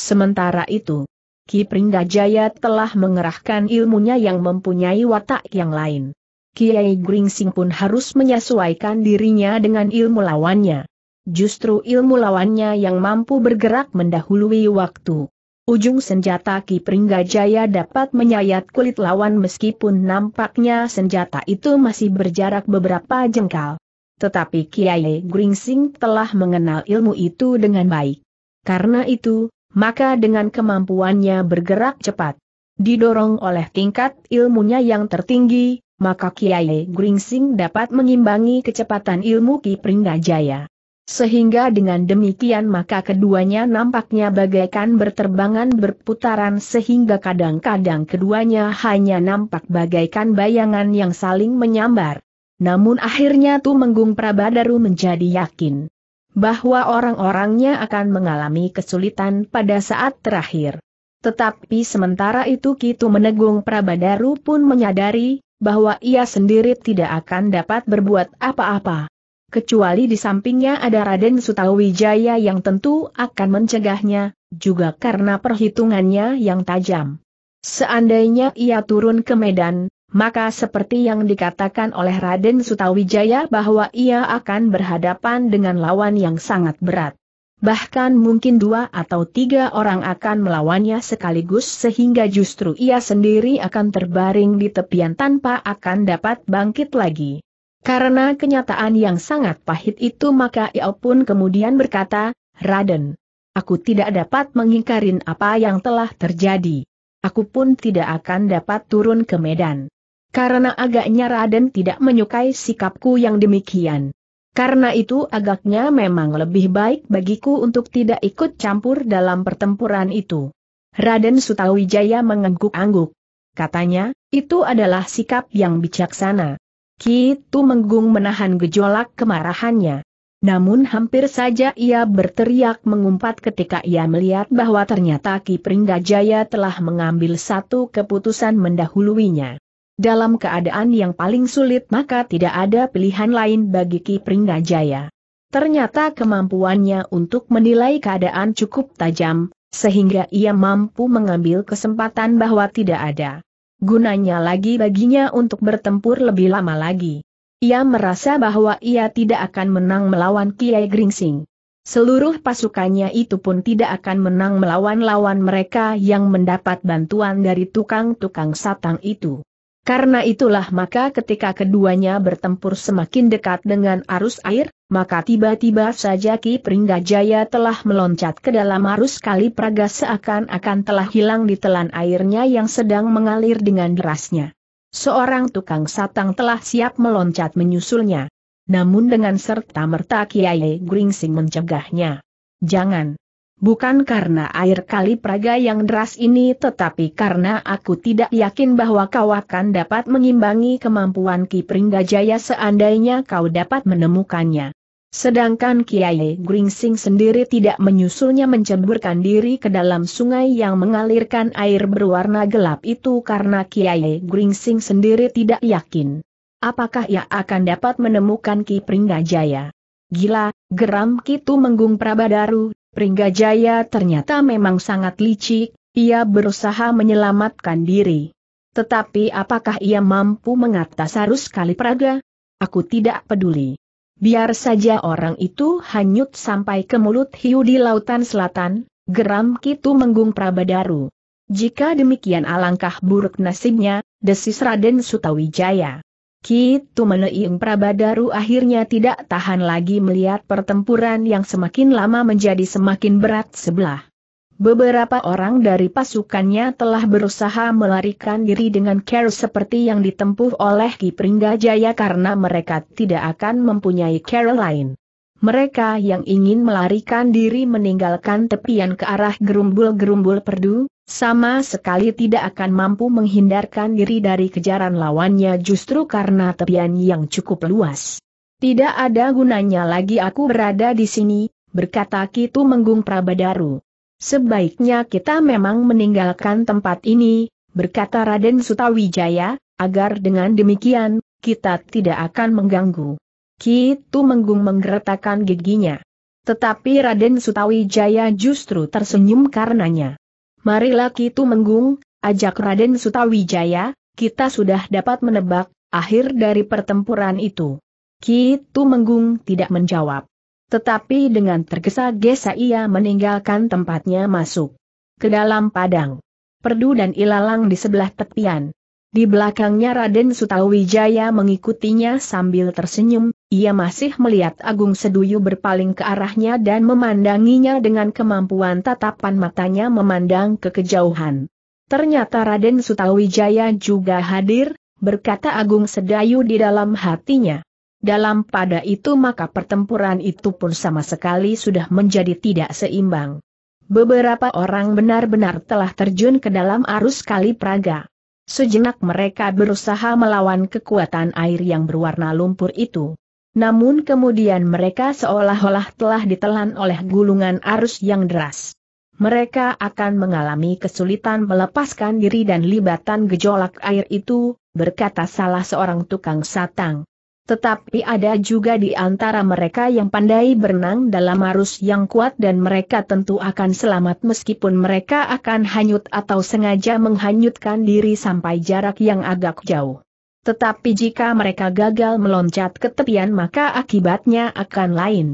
Sementara itu, Ki Pringgajaya telah mengerahkan ilmunya yang mempunyai watak yang lain. Kiai Gringsing pun harus menyesuaikan dirinya dengan ilmu lawannya justru ilmu lawannya yang mampu bergerak mendahului waktu. Ujung senjata Ki Pringgajaya dapat menyayat kulit lawan meskipun nampaknya senjata itu masih berjarak beberapa jengkal. Tetapi Kiai Gringsing telah mengenal ilmu itu dengan baik. Karena itu, maka dengan kemampuannya bergerak cepat, didorong oleh tingkat ilmunya yang tertinggi, maka Kiai Gringsing dapat mengimbangi kecepatan ilmu Ki Pringgajaya. Sehingga dengan demikian maka keduanya nampaknya bagaikan berterbangan berputaran sehingga kadang-kadang keduanya hanya nampak bagaikan bayangan yang saling menyambar. Namun akhirnya Tumenggung Prabadaru menjadi yakin bahwa orang-orangnya akan mengalami kesulitan pada saat terakhir. Tetapi sementara itu Kitu Menegung Prabadaru pun menyadari, bahwa ia sendiri tidak akan dapat berbuat apa-apa kecuali di sampingnya ada Raden Sutawijaya yang tentu akan mencegahnya, juga karena perhitungannya yang tajam. Seandainya ia turun ke Medan, maka seperti yang dikatakan oleh Raden Sutawijaya bahwa ia akan berhadapan dengan lawan yang sangat berat. Bahkan mungkin dua atau tiga orang akan melawannya sekaligus sehingga justru ia sendiri akan terbaring di tepian tanpa akan dapat bangkit lagi. Karena kenyataan yang sangat pahit itu maka ia pun kemudian berkata, Raden, aku tidak dapat mengingkarin apa yang telah terjadi. Aku pun tidak akan dapat turun ke Medan. Karena agaknya Raden tidak menyukai sikapku yang demikian. Karena itu agaknya memang lebih baik bagiku untuk tidak ikut campur dalam pertempuran itu. Raden Sutawijaya mengangguk-angguk. Katanya, itu adalah sikap yang bijaksana. Ki menggung menahan gejolak kemarahannya. Namun hampir saja ia berteriak mengumpat ketika ia melihat bahwa ternyata Ki Pringgajaya telah mengambil satu keputusan mendahuluinya. Dalam keadaan yang paling sulit maka tidak ada pilihan lain bagi Ki Pringgajaya. Ternyata kemampuannya untuk menilai keadaan cukup tajam, sehingga ia mampu mengambil kesempatan bahwa tidak ada Gunanya lagi baginya untuk bertempur lebih lama lagi. Ia merasa bahwa ia tidak akan menang melawan Kiai Gringsing. Seluruh pasukannya itu pun tidak akan menang melawan lawan mereka yang mendapat bantuan dari tukang-tukang satang itu. Karena itulah maka ketika keduanya bertempur semakin dekat dengan arus air, maka tiba-tiba saja Ki Pringgajaya telah meloncat ke dalam arus kali Praga seakan-akan telah hilang di telan airnya yang sedang mengalir dengan derasnya. Seorang tukang satang telah siap meloncat menyusulnya. Namun dengan serta merta Kiai Gringsing mencegahnya. Jangan bukan karena air kali Praga yang deras ini tetapi karena aku tidak yakin bahwa kau akan dapat mengimbangi kemampuan Ki Pringgajaya seandainya kau dapat menemukannya. Sedangkan Kiai Gringsing sendiri tidak menyusulnya menceburkan diri ke dalam sungai yang mengalirkan air berwarna gelap itu karena Kiai Gringsing sendiri tidak yakin. Apakah ia akan dapat menemukan Ki Pringgajaya? Gila, geram Kitu Menggung Prabadaru, Pringgajaya ternyata memang sangat licik, ia berusaha menyelamatkan diri. Tetapi apakah ia mampu mengatas arus kali Praga? Aku tidak peduli. Biar saja orang itu hanyut sampai ke mulut hiu di lautan selatan, geram Kitu Menggung Prabadaru. Jika demikian alangkah buruk nasibnya, desis Raden Sutawijaya. Kitu Meneim Prabadaru akhirnya tidak tahan lagi melihat pertempuran yang semakin lama menjadi semakin berat sebelah. Beberapa orang dari pasukannya telah berusaha melarikan diri dengan care seperti yang ditempuh oleh Ki Pringgajaya karena mereka tidak akan mempunyai care lain. Mereka yang ingin melarikan diri meninggalkan tepian ke arah gerumbul-gerumbul perdu, sama sekali tidak akan mampu menghindarkan diri dari kejaran lawannya justru karena tepian yang cukup luas. Tidak ada gunanya lagi aku berada di sini, berkata Kitu Menggung Prabadaru. Sebaiknya kita memang meninggalkan tempat ini, berkata Raden Sutawijaya, agar dengan demikian, kita tidak akan mengganggu. Kitu Menggung menggeretakkan giginya. Tetapi Raden Sutawijaya justru tersenyum karenanya. Marilah kita Menggung, ajak Raden Sutawijaya, kita sudah dapat menebak, akhir dari pertempuran itu. Kitu Menggung tidak menjawab. Tetapi dengan tergesa-gesa ia meninggalkan tempatnya masuk ke dalam padang. Perdu dan ilalang di sebelah tepian. Di belakangnya Raden Sutawijaya mengikutinya sambil tersenyum, ia masih melihat Agung Seduyu berpaling ke arahnya dan memandanginya dengan kemampuan tatapan matanya memandang ke kejauhan. Ternyata Raden Sutawijaya juga hadir, berkata Agung Sedayu di dalam hatinya. Dalam pada itu maka pertempuran itu pun sama sekali sudah menjadi tidak seimbang. Beberapa orang benar-benar telah terjun ke dalam arus kali Praga. Sejenak mereka berusaha melawan kekuatan air yang berwarna lumpur itu. Namun kemudian mereka seolah-olah telah ditelan oleh gulungan arus yang deras. Mereka akan mengalami kesulitan melepaskan diri dan libatan gejolak air itu, berkata salah seorang tukang satang. Tetapi ada juga di antara mereka yang pandai berenang dalam arus yang kuat dan mereka tentu akan selamat meskipun mereka akan hanyut atau sengaja menghanyutkan diri sampai jarak yang agak jauh. Tetapi jika mereka gagal meloncat ke tepian maka akibatnya akan lain.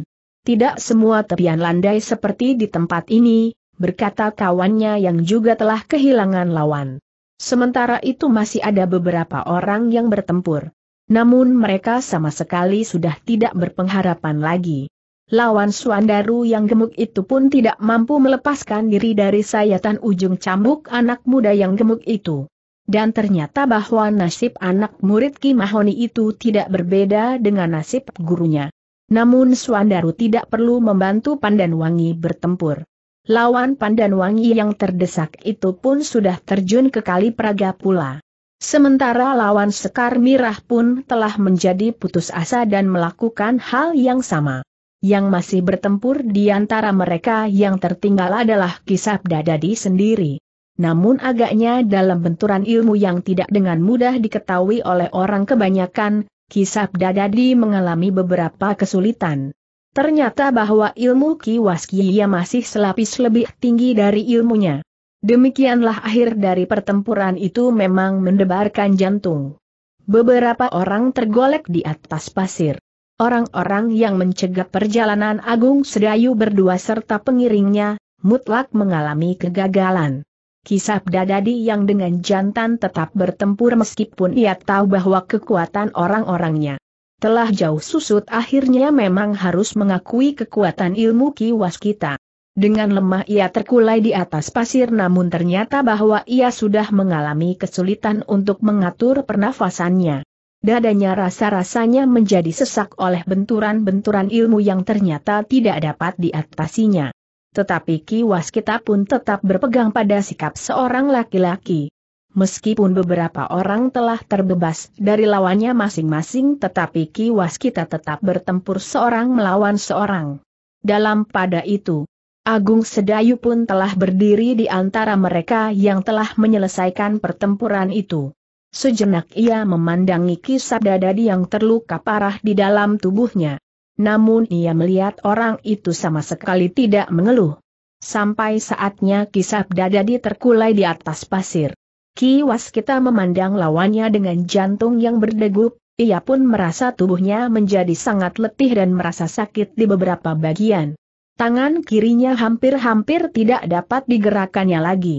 Tidak semua tepian landai seperti di tempat ini, berkata kawannya yang juga telah kehilangan lawan. Sementara itu masih ada beberapa orang yang bertempur. Namun mereka sama sekali sudah tidak berpengharapan lagi. Lawan Suandaru yang gemuk itu pun tidak mampu melepaskan diri dari sayatan ujung cambuk anak muda yang gemuk itu. Dan ternyata bahwa nasib anak murid Kimahoni itu tidak berbeda dengan nasib gurunya. Namun Suandaru tidak perlu membantu Pandanwangi bertempur. Lawan Pandanwangi yang terdesak itu pun sudah terjun ke kali Praga pula. Sementara lawan Sekar Mirah pun telah menjadi putus asa dan melakukan hal yang sama. Yang masih bertempur di antara mereka yang tertinggal adalah kisap dadadi sendiri. Namun agaknya dalam benturan ilmu yang tidak dengan mudah diketahui oleh orang kebanyakan, kisap dadadi mengalami beberapa kesulitan. Ternyata bahwa ilmu kiwaskiya masih selapis lebih tinggi dari ilmunya. Demikianlah akhir dari pertempuran itu memang mendebarkan jantung. Beberapa orang tergolek di atas pasir. Orang-orang yang mencegah perjalanan Agung Sedayu berdua serta pengiringnya, mutlak mengalami kegagalan. Kisah Dadadi yang dengan jantan tetap bertempur meskipun ia tahu bahwa kekuatan orang-orangnya telah jauh susut akhirnya memang harus mengakui kekuatan ilmu kiwas kita. Dengan lemah ia terkulai di atas pasir namun ternyata bahwa ia sudah mengalami kesulitan untuk mengatur pernafasannya. Dadanya rasa-rasanya menjadi sesak oleh benturan-benturan ilmu yang ternyata tidak dapat diatasinya. Tetapi Ki Waskita pun tetap berpegang pada sikap seorang laki-laki. Meskipun beberapa orang telah terbebas dari lawannya masing-masing tetapi Ki Waskita tetap bertempur seorang melawan seorang. Dalam pada itu, Agung Sedayu pun telah berdiri di antara mereka yang telah menyelesaikan pertempuran itu. Sejenak ia memandangi kisah dadadi yang terluka parah di dalam tubuhnya. Namun ia melihat orang itu sama sekali tidak mengeluh. Sampai saatnya kisah dadadi terkulai di atas pasir. Ki Waskita memandang lawannya dengan jantung yang berdegup, ia pun merasa tubuhnya menjadi sangat letih dan merasa sakit di beberapa bagian tangan kirinya hampir-hampir tidak dapat digerakannya lagi.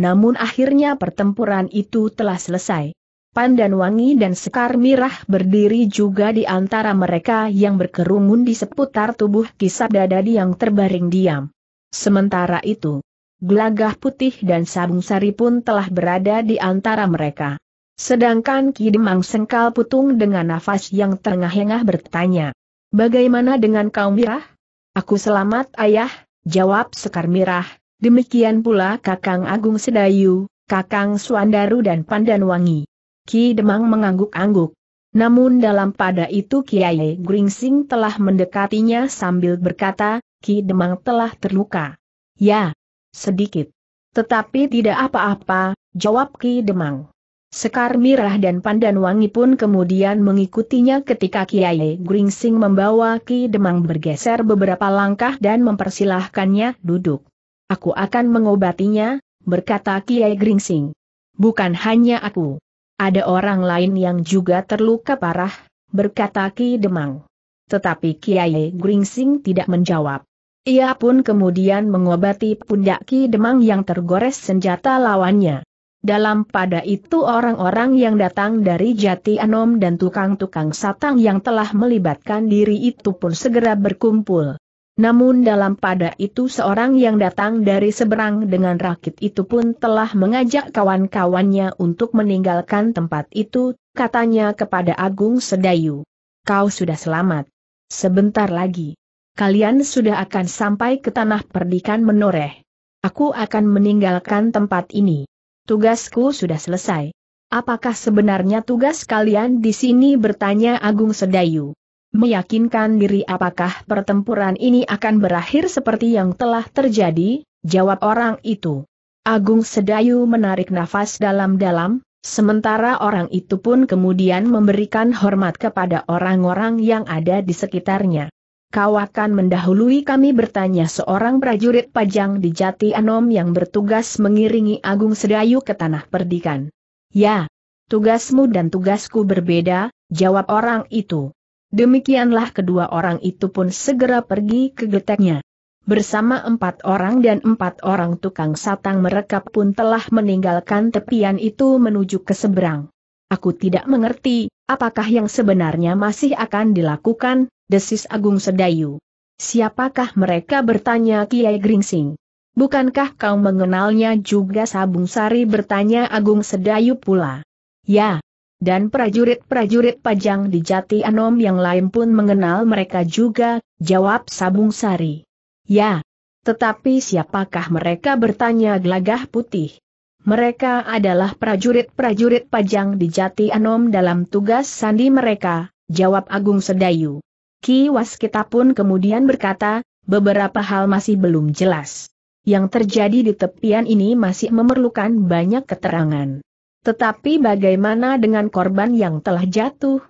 Namun akhirnya pertempuran itu telah selesai. Pandan Wangi dan Sekar Mirah berdiri juga di antara mereka yang berkerumun di seputar tubuh kisab dadadi yang terbaring diam. Sementara itu, Glagah Putih dan Sabung Sari pun telah berada di antara mereka. Sedangkan Kidemang Sengkal Putung dengan nafas yang terengah-engah bertanya, Bagaimana dengan kaum Mirah? Aku selamat ayah, jawab Sekar Mirah, demikian pula Kakang Agung Sedayu, Kakang Suandaru dan Pandan Wangi. Ki Demang mengangguk-angguk. Namun dalam pada itu Kiai Gringsing telah mendekatinya sambil berkata, Ki Demang telah terluka. Ya, sedikit. Tetapi tidak apa-apa, jawab Ki Demang. Sekar Mirah dan Pandan Wangi pun kemudian mengikutinya ketika Kiai Gringsing membawa Ki Demang bergeser beberapa langkah dan mempersilahkannya duduk. Aku akan mengobatinya, berkata Kiai Gringsing. Bukan hanya aku. Ada orang lain yang juga terluka parah, berkata Ki Demang. Tetapi Kiai Gringsing tidak menjawab. Ia pun kemudian mengobati pundak Ki Demang yang tergores senjata lawannya. Dalam pada itu orang-orang yang datang dari Jati Anom dan tukang-tukang satang yang telah melibatkan diri itu pun segera berkumpul. Namun dalam pada itu seorang yang datang dari seberang dengan rakit itu pun telah mengajak kawan-kawannya untuk meninggalkan tempat itu, katanya kepada Agung Sedayu. Kau sudah selamat. Sebentar lagi. Kalian sudah akan sampai ke tanah perdikan menoreh. Aku akan meninggalkan tempat ini tugasku sudah selesai. Apakah sebenarnya tugas kalian di sini bertanya Agung Sedayu? Meyakinkan diri apakah pertempuran ini akan berakhir seperti yang telah terjadi, jawab orang itu. Agung Sedayu menarik nafas dalam-dalam, sementara orang itu pun kemudian memberikan hormat kepada orang-orang yang ada di sekitarnya kau akan mendahului kami bertanya seorang prajurit pajang di Jati Anom yang bertugas mengiringi Agung Sedayu ke tanah perdikan. Ya, tugasmu dan tugasku berbeda, jawab orang itu. Demikianlah kedua orang itu pun segera pergi ke geteknya. Bersama empat orang dan empat orang tukang satang merekap pun telah meninggalkan tepian itu menuju ke seberang. Aku tidak mengerti, apakah yang sebenarnya masih akan dilakukan, desis Agung Sedayu. Siapakah mereka bertanya Kiai Gringsing? Bukankah kau mengenalnya juga Sabung Sari bertanya Agung Sedayu pula. Ya. Dan prajurit-prajurit pajang di Jati Anom yang lain pun mengenal mereka juga, jawab Sabung Sari. Ya. Tetapi siapakah mereka bertanya gelagah putih? Mereka adalah prajurit-prajurit pajang di Jati Anom dalam tugas sandi mereka, jawab Agung Sedayu. Ki Waskita pun kemudian berkata, beberapa hal masih belum jelas. Yang terjadi di tepian ini masih memerlukan banyak keterangan. Tetapi bagaimana dengan korban yang telah jatuh?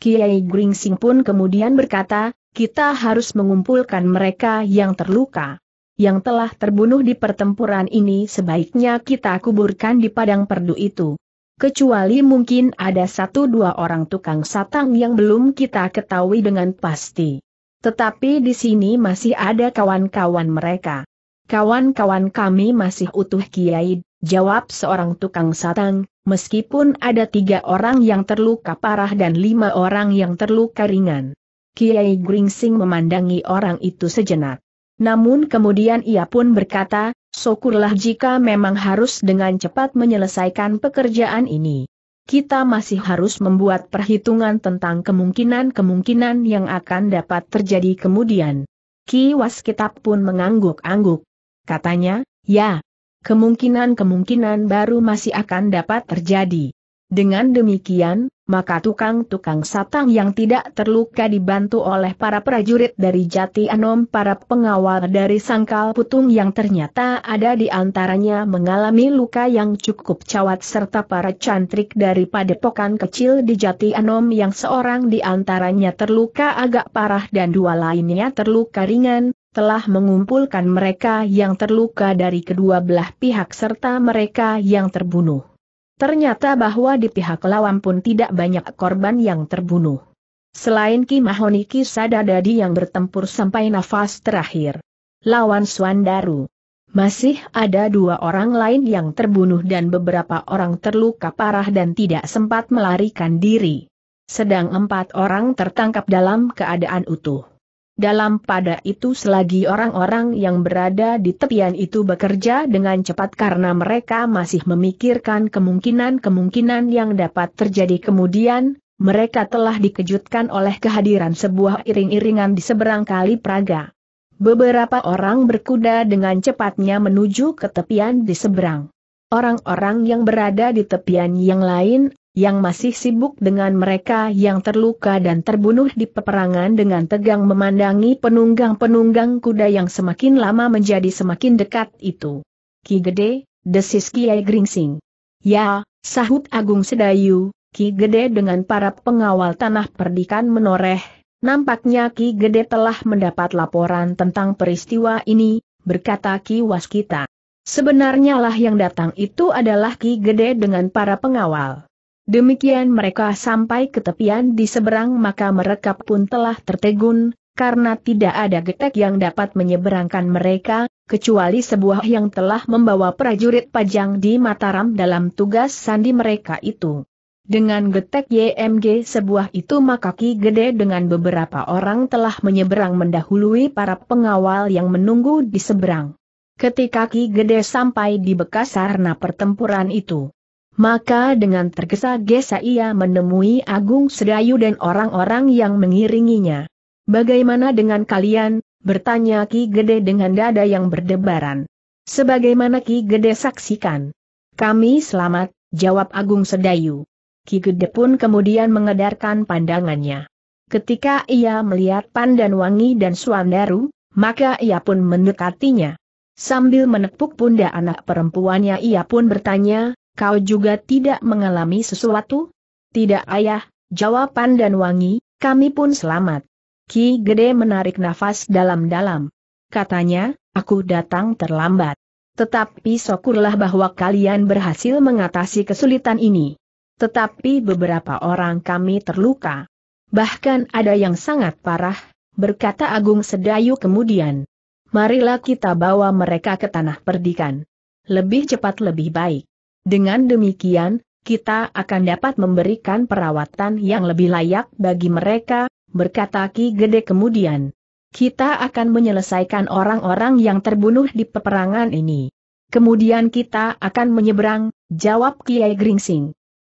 Kiai Gringsing pun kemudian berkata, kita harus mengumpulkan mereka yang terluka. Yang telah terbunuh di pertempuran ini sebaiknya kita kuburkan di padang perdu itu kecuali mungkin ada satu dua orang tukang satang yang belum kita ketahui dengan pasti. Tetapi di sini masih ada kawan-kawan mereka. Kawan-kawan kami masih utuh Kiai, jawab seorang tukang satang, meskipun ada tiga orang yang terluka parah dan lima orang yang terluka ringan. Kiai Gringsing memandangi orang itu sejenak. Namun kemudian ia pun berkata, Syukurlah jika memang harus dengan cepat menyelesaikan pekerjaan ini. Kita masih harus membuat perhitungan tentang kemungkinan-kemungkinan yang akan dapat terjadi kemudian. Ki Waskitab pun mengangguk-angguk. Katanya, ya, kemungkinan-kemungkinan baru masih akan dapat terjadi. Dengan demikian, maka tukang-tukang satang yang tidak terluka dibantu oleh para prajurit dari Jati Anom para pengawal dari Sangkal Putung yang ternyata ada di antaranya mengalami luka yang cukup cawat serta para cantrik dari padepokan kecil di Jati Anom yang seorang di antaranya terluka agak parah dan dua lainnya terluka ringan, telah mengumpulkan mereka yang terluka dari kedua belah pihak serta mereka yang terbunuh. Ternyata bahwa di pihak lawan pun tidak banyak korban yang terbunuh. Selain Ki Mahoni Sadadadi yang bertempur sampai nafas terakhir. Lawan Swandaru. Masih ada dua orang lain yang terbunuh dan beberapa orang terluka parah dan tidak sempat melarikan diri. Sedang empat orang tertangkap dalam keadaan utuh. Dalam pada itu selagi orang-orang yang berada di tepian itu bekerja dengan cepat karena mereka masih memikirkan kemungkinan-kemungkinan yang dapat terjadi kemudian, mereka telah dikejutkan oleh kehadiran sebuah iring-iringan di seberang kali Praga. Beberapa orang berkuda dengan cepatnya menuju ke tepian di seberang. Orang-orang yang berada di tepian yang lain yang masih sibuk dengan mereka yang terluka dan terbunuh di peperangan dengan tegang memandangi penunggang-penunggang kuda yang semakin lama menjadi semakin dekat itu. Ki Gede, desis Kiai Gringsing. Ya, sahut Agung Sedayu, Ki Gede dengan para pengawal tanah perdikan menoreh, nampaknya Ki Gede telah mendapat laporan tentang peristiwa ini, berkata Ki Waskita. Sebenarnya lah yang datang itu adalah Ki Gede dengan para pengawal. Demikian mereka sampai ke tepian di seberang maka mereka pun telah tertegun, karena tidak ada getek yang dapat menyeberangkan mereka, kecuali sebuah yang telah membawa prajurit pajang di Mataram dalam tugas sandi mereka itu. Dengan getek YMG sebuah itu maka Ki gede dengan beberapa orang telah menyeberang mendahului para pengawal yang menunggu di seberang. Ketika Ki Gede sampai di bekas Bekasarna pertempuran itu, maka dengan tergesa-gesa ia menemui Agung Sedayu dan orang-orang yang mengiringinya. Bagaimana dengan kalian? bertanya Ki Gede dengan dada yang berdebaran. Sebagaimana Ki Gede saksikan. Kami selamat, jawab Agung Sedayu. Ki Gede pun kemudian mengedarkan pandangannya. Ketika ia melihat Pandan Wangi dan Suandaru, maka ia pun mendekatinya. Sambil menepuk pundak anak perempuannya ia pun bertanya, kau juga tidak mengalami sesuatu? Tidak ayah, jawaban dan Wangi, kami pun selamat. Ki Gede menarik nafas dalam-dalam. Katanya, aku datang terlambat. Tetapi syukurlah bahwa kalian berhasil mengatasi kesulitan ini. Tetapi beberapa orang kami terluka. Bahkan ada yang sangat parah, berkata Agung Sedayu kemudian. Marilah kita bawa mereka ke tanah perdikan. Lebih cepat lebih baik. Dengan demikian, kita akan dapat memberikan perawatan yang lebih layak bagi mereka, berkata Ki Gede kemudian. Kita akan menyelesaikan orang-orang yang terbunuh di peperangan ini. Kemudian kita akan menyeberang, jawab Kiai Gringsing.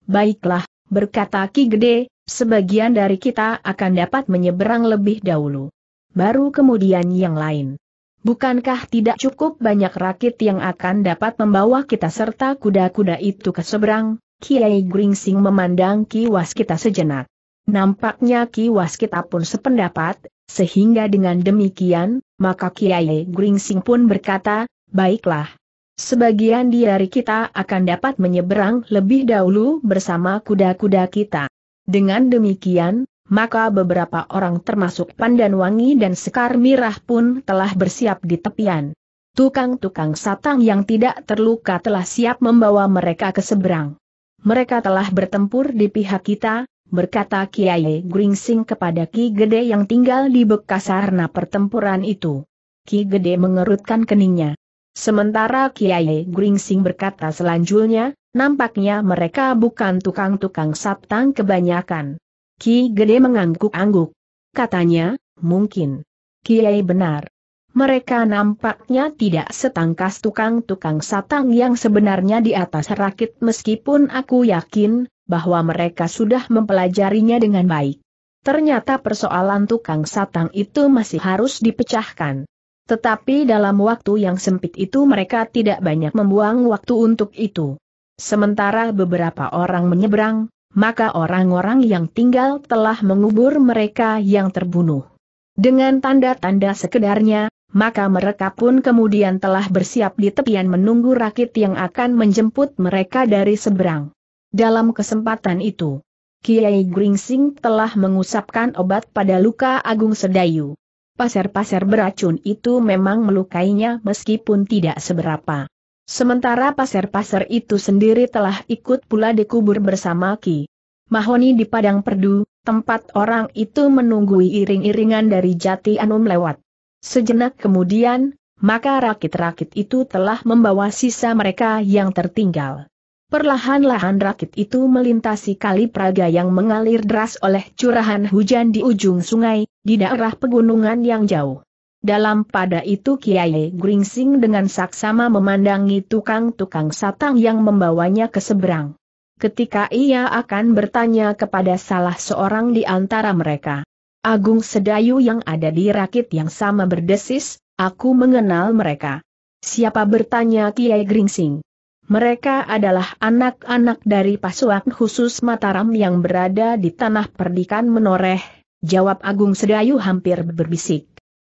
Baiklah, berkata Ki Gede, sebagian dari kita akan dapat menyeberang lebih dahulu. Baru kemudian yang lain. Bukankah tidak cukup banyak rakit yang akan dapat membawa kita serta kuda-kuda itu ke seberang? Kiai Gringsing memandang Ki Waskita sejenak. Nampaknya Ki Waskita pun sependapat, sehingga dengan demikian, maka Kiai Gringsing pun berkata, baiklah. Sebagian dari kita akan dapat menyeberang lebih dahulu bersama kuda-kuda kita. Dengan demikian, maka beberapa orang termasuk Pandan Wangi dan Sekar Mirah pun telah bersiap di tepian. Tukang-tukang satang yang tidak terluka telah siap membawa mereka ke seberang. Mereka telah bertempur di pihak kita, berkata Kiai Gringsing kepada Ki Gede yang tinggal di bekas sarana pertempuran itu. Ki Gede mengerutkan keningnya. Sementara Kiai Gringsing berkata selanjutnya, nampaknya mereka bukan tukang-tukang satang kebanyakan. Ki Gede mengangguk-angguk. Katanya, mungkin. Kiai benar. Mereka nampaknya tidak setangkas tukang-tukang satang yang sebenarnya di atas rakit meskipun aku yakin bahwa mereka sudah mempelajarinya dengan baik. Ternyata persoalan tukang satang itu masih harus dipecahkan. Tetapi dalam waktu yang sempit itu mereka tidak banyak membuang waktu untuk itu. Sementara beberapa orang menyeberang, maka orang-orang yang tinggal telah mengubur mereka yang terbunuh. Dengan tanda-tanda sekedarnya, maka mereka pun kemudian telah bersiap di tepian menunggu rakit yang akan menjemput mereka dari seberang. Dalam kesempatan itu, Kiai Gringsing telah mengusapkan obat pada luka Agung Sedayu. Pasir-pasir beracun itu memang melukainya meskipun tidak seberapa. Sementara pasir-pasir itu sendiri telah ikut pula dikubur bersama Ki Mahoni di padang perdu, tempat orang itu menunggui iring-iringan dari jati Anum lewat. Sejenak kemudian, maka rakit-rakit itu telah membawa sisa mereka yang tertinggal. Perlahan-lahan rakit itu melintasi kali Praga yang mengalir deras oleh curahan hujan di ujung sungai, di daerah pegunungan yang jauh. Dalam pada itu Kiai Gringsing dengan saksama memandangi tukang-tukang satang yang membawanya ke seberang. Ketika ia akan bertanya kepada salah seorang di antara mereka, Agung Sedayu yang ada di rakit yang sama berdesis, aku mengenal mereka. Siapa bertanya Kiai Gringsing? Mereka adalah anak-anak dari pasuak khusus Mataram yang berada di tanah perdikan menoreh, jawab Agung Sedayu hampir berbisik.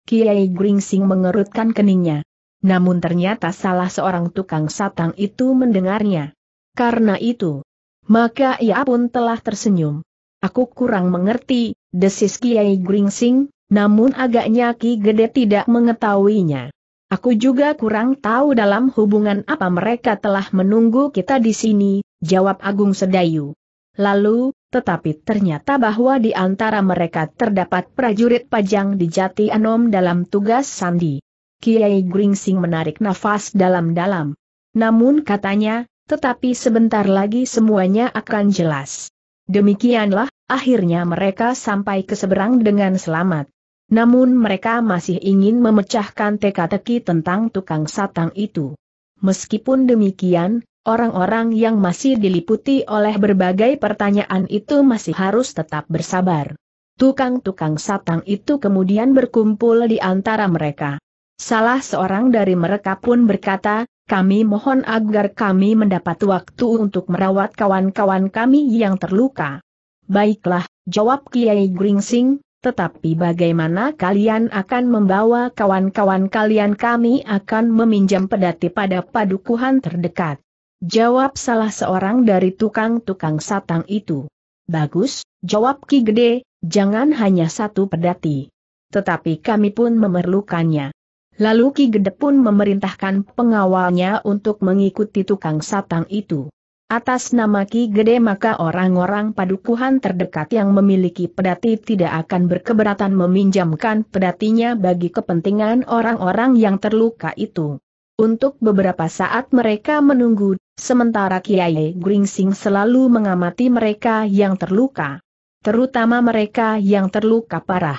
Kiai Gringsing mengerutkan keningnya. Namun ternyata salah seorang tukang satang itu mendengarnya. Karena itu, maka ia pun telah tersenyum. Aku kurang mengerti, desis Kiai Gringsing, namun agaknya Ki Gede tidak mengetahuinya. Aku juga kurang tahu dalam hubungan apa mereka telah menunggu kita di sini, jawab Agung Sedayu. Lalu, tetapi ternyata bahwa di antara mereka terdapat prajurit pajang di Jati Anom dalam tugas sandi. Kiai Gringsing menarik nafas dalam-dalam. Namun katanya, tetapi sebentar lagi semuanya akan jelas. Demikianlah, akhirnya mereka sampai ke seberang dengan selamat. Namun mereka masih ingin memecahkan teka-teki tentang tukang satang itu. Meskipun demikian, orang-orang yang masih diliputi oleh berbagai pertanyaan itu masih harus tetap bersabar. Tukang-tukang satang itu kemudian berkumpul di antara mereka. Salah seorang dari mereka pun berkata, kami mohon agar kami mendapat waktu untuk merawat kawan-kawan kami yang terluka. Baiklah, jawab Kiai Gringsing, tetapi bagaimana kalian akan membawa kawan-kawan kalian kami akan meminjam pedati pada padukuhan terdekat. Jawab salah seorang dari tukang-tukang satang itu. Bagus, jawab Ki Gede, jangan hanya satu pedati. Tetapi kami pun memerlukannya. Lalu Ki Gede pun memerintahkan pengawalnya untuk mengikuti tukang satang itu. Atas nama Ki Gede maka orang-orang padukuhan terdekat yang memiliki pedati tidak akan berkeberatan meminjamkan pedatinya bagi kepentingan orang-orang yang terluka itu. Untuk beberapa saat mereka menunggu, sementara Kiai Gringsing selalu mengamati mereka yang terluka. Terutama mereka yang terluka parah.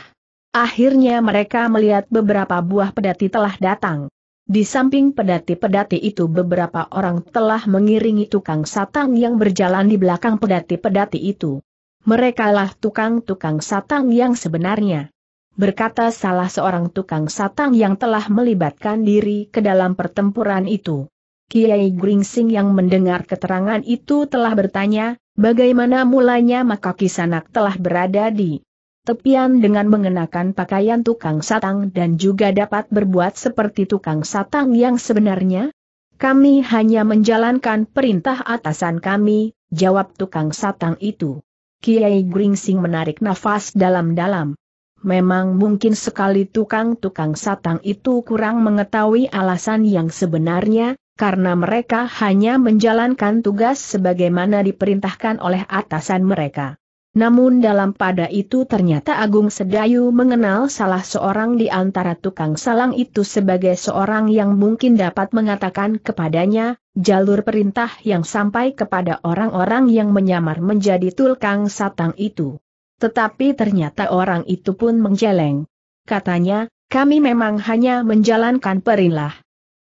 Akhirnya mereka melihat beberapa buah pedati telah datang. Di samping pedati-pedati itu beberapa orang telah mengiringi tukang satang yang berjalan di belakang pedati-pedati itu. Merekalah tukang-tukang satang yang sebenarnya. Berkata salah seorang tukang satang yang telah melibatkan diri ke dalam pertempuran itu. Kiai Gringsing yang mendengar keterangan itu telah bertanya, bagaimana mulanya maka Kisanak telah berada di tepian dengan mengenakan pakaian tukang satang dan juga dapat berbuat seperti tukang satang yang sebenarnya? Kami hanya menjalankan perintah atasan kami, jawab tukang satang itu. Kiai Gringsing menarik nafas dalam-dalam. Memang mungkin sekali tukang-tukang satang itu kurang mengetahui alasan yang sebenarnya, karena mereka hanya menjalankan tugas sebagaimana diperintahkan oleh atasan mereka. Namun dalam pada itu ternyata Agung Sedayu mengenal salah seorang di antara tukang salang itu sebagai seorang yang mungkin dapat mengatakan kepadanya, jalur perintah yang sampai kepada orang-orang yang menyamar menjadi tulkang satang itu. Tetapi ternyata orang itu pun menjeleng. Katanya, kami memang hanya menjalankan perintah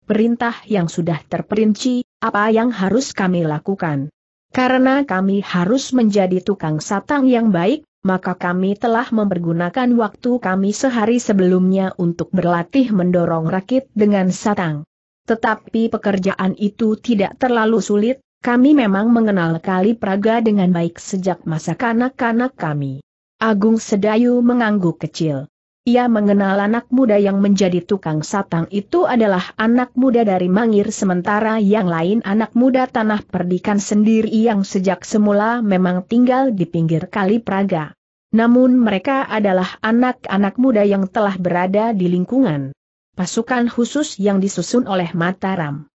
perintah yang sudah terperinci, apa yang harus kami lakukan. Karena kami harus menjadi tukang satang yang baik, maka kami telah mempergunakan waktu kami sehari sebelumnya untuk berlatih mendorong rakit dengan satang. Tetapi pekerjaan itu tidak terlalu sulit, kami memang mengenal kali Praga dengan baik sejak masa kanak-kanak kami. Agung Sedayu mengangguk kecil. Ia mengenal anak muda yang menjadi tukang satang itu adalah anak muda dari Mangir sementara yang lain anak muda tanah perdikan sendiri yang sejak semula memang tinggal di pinggir kali Praga. Namun mereka adalah anak-anak muda yang telah berada di lingkungan pasukan khusus yang disusun oleh Mataram.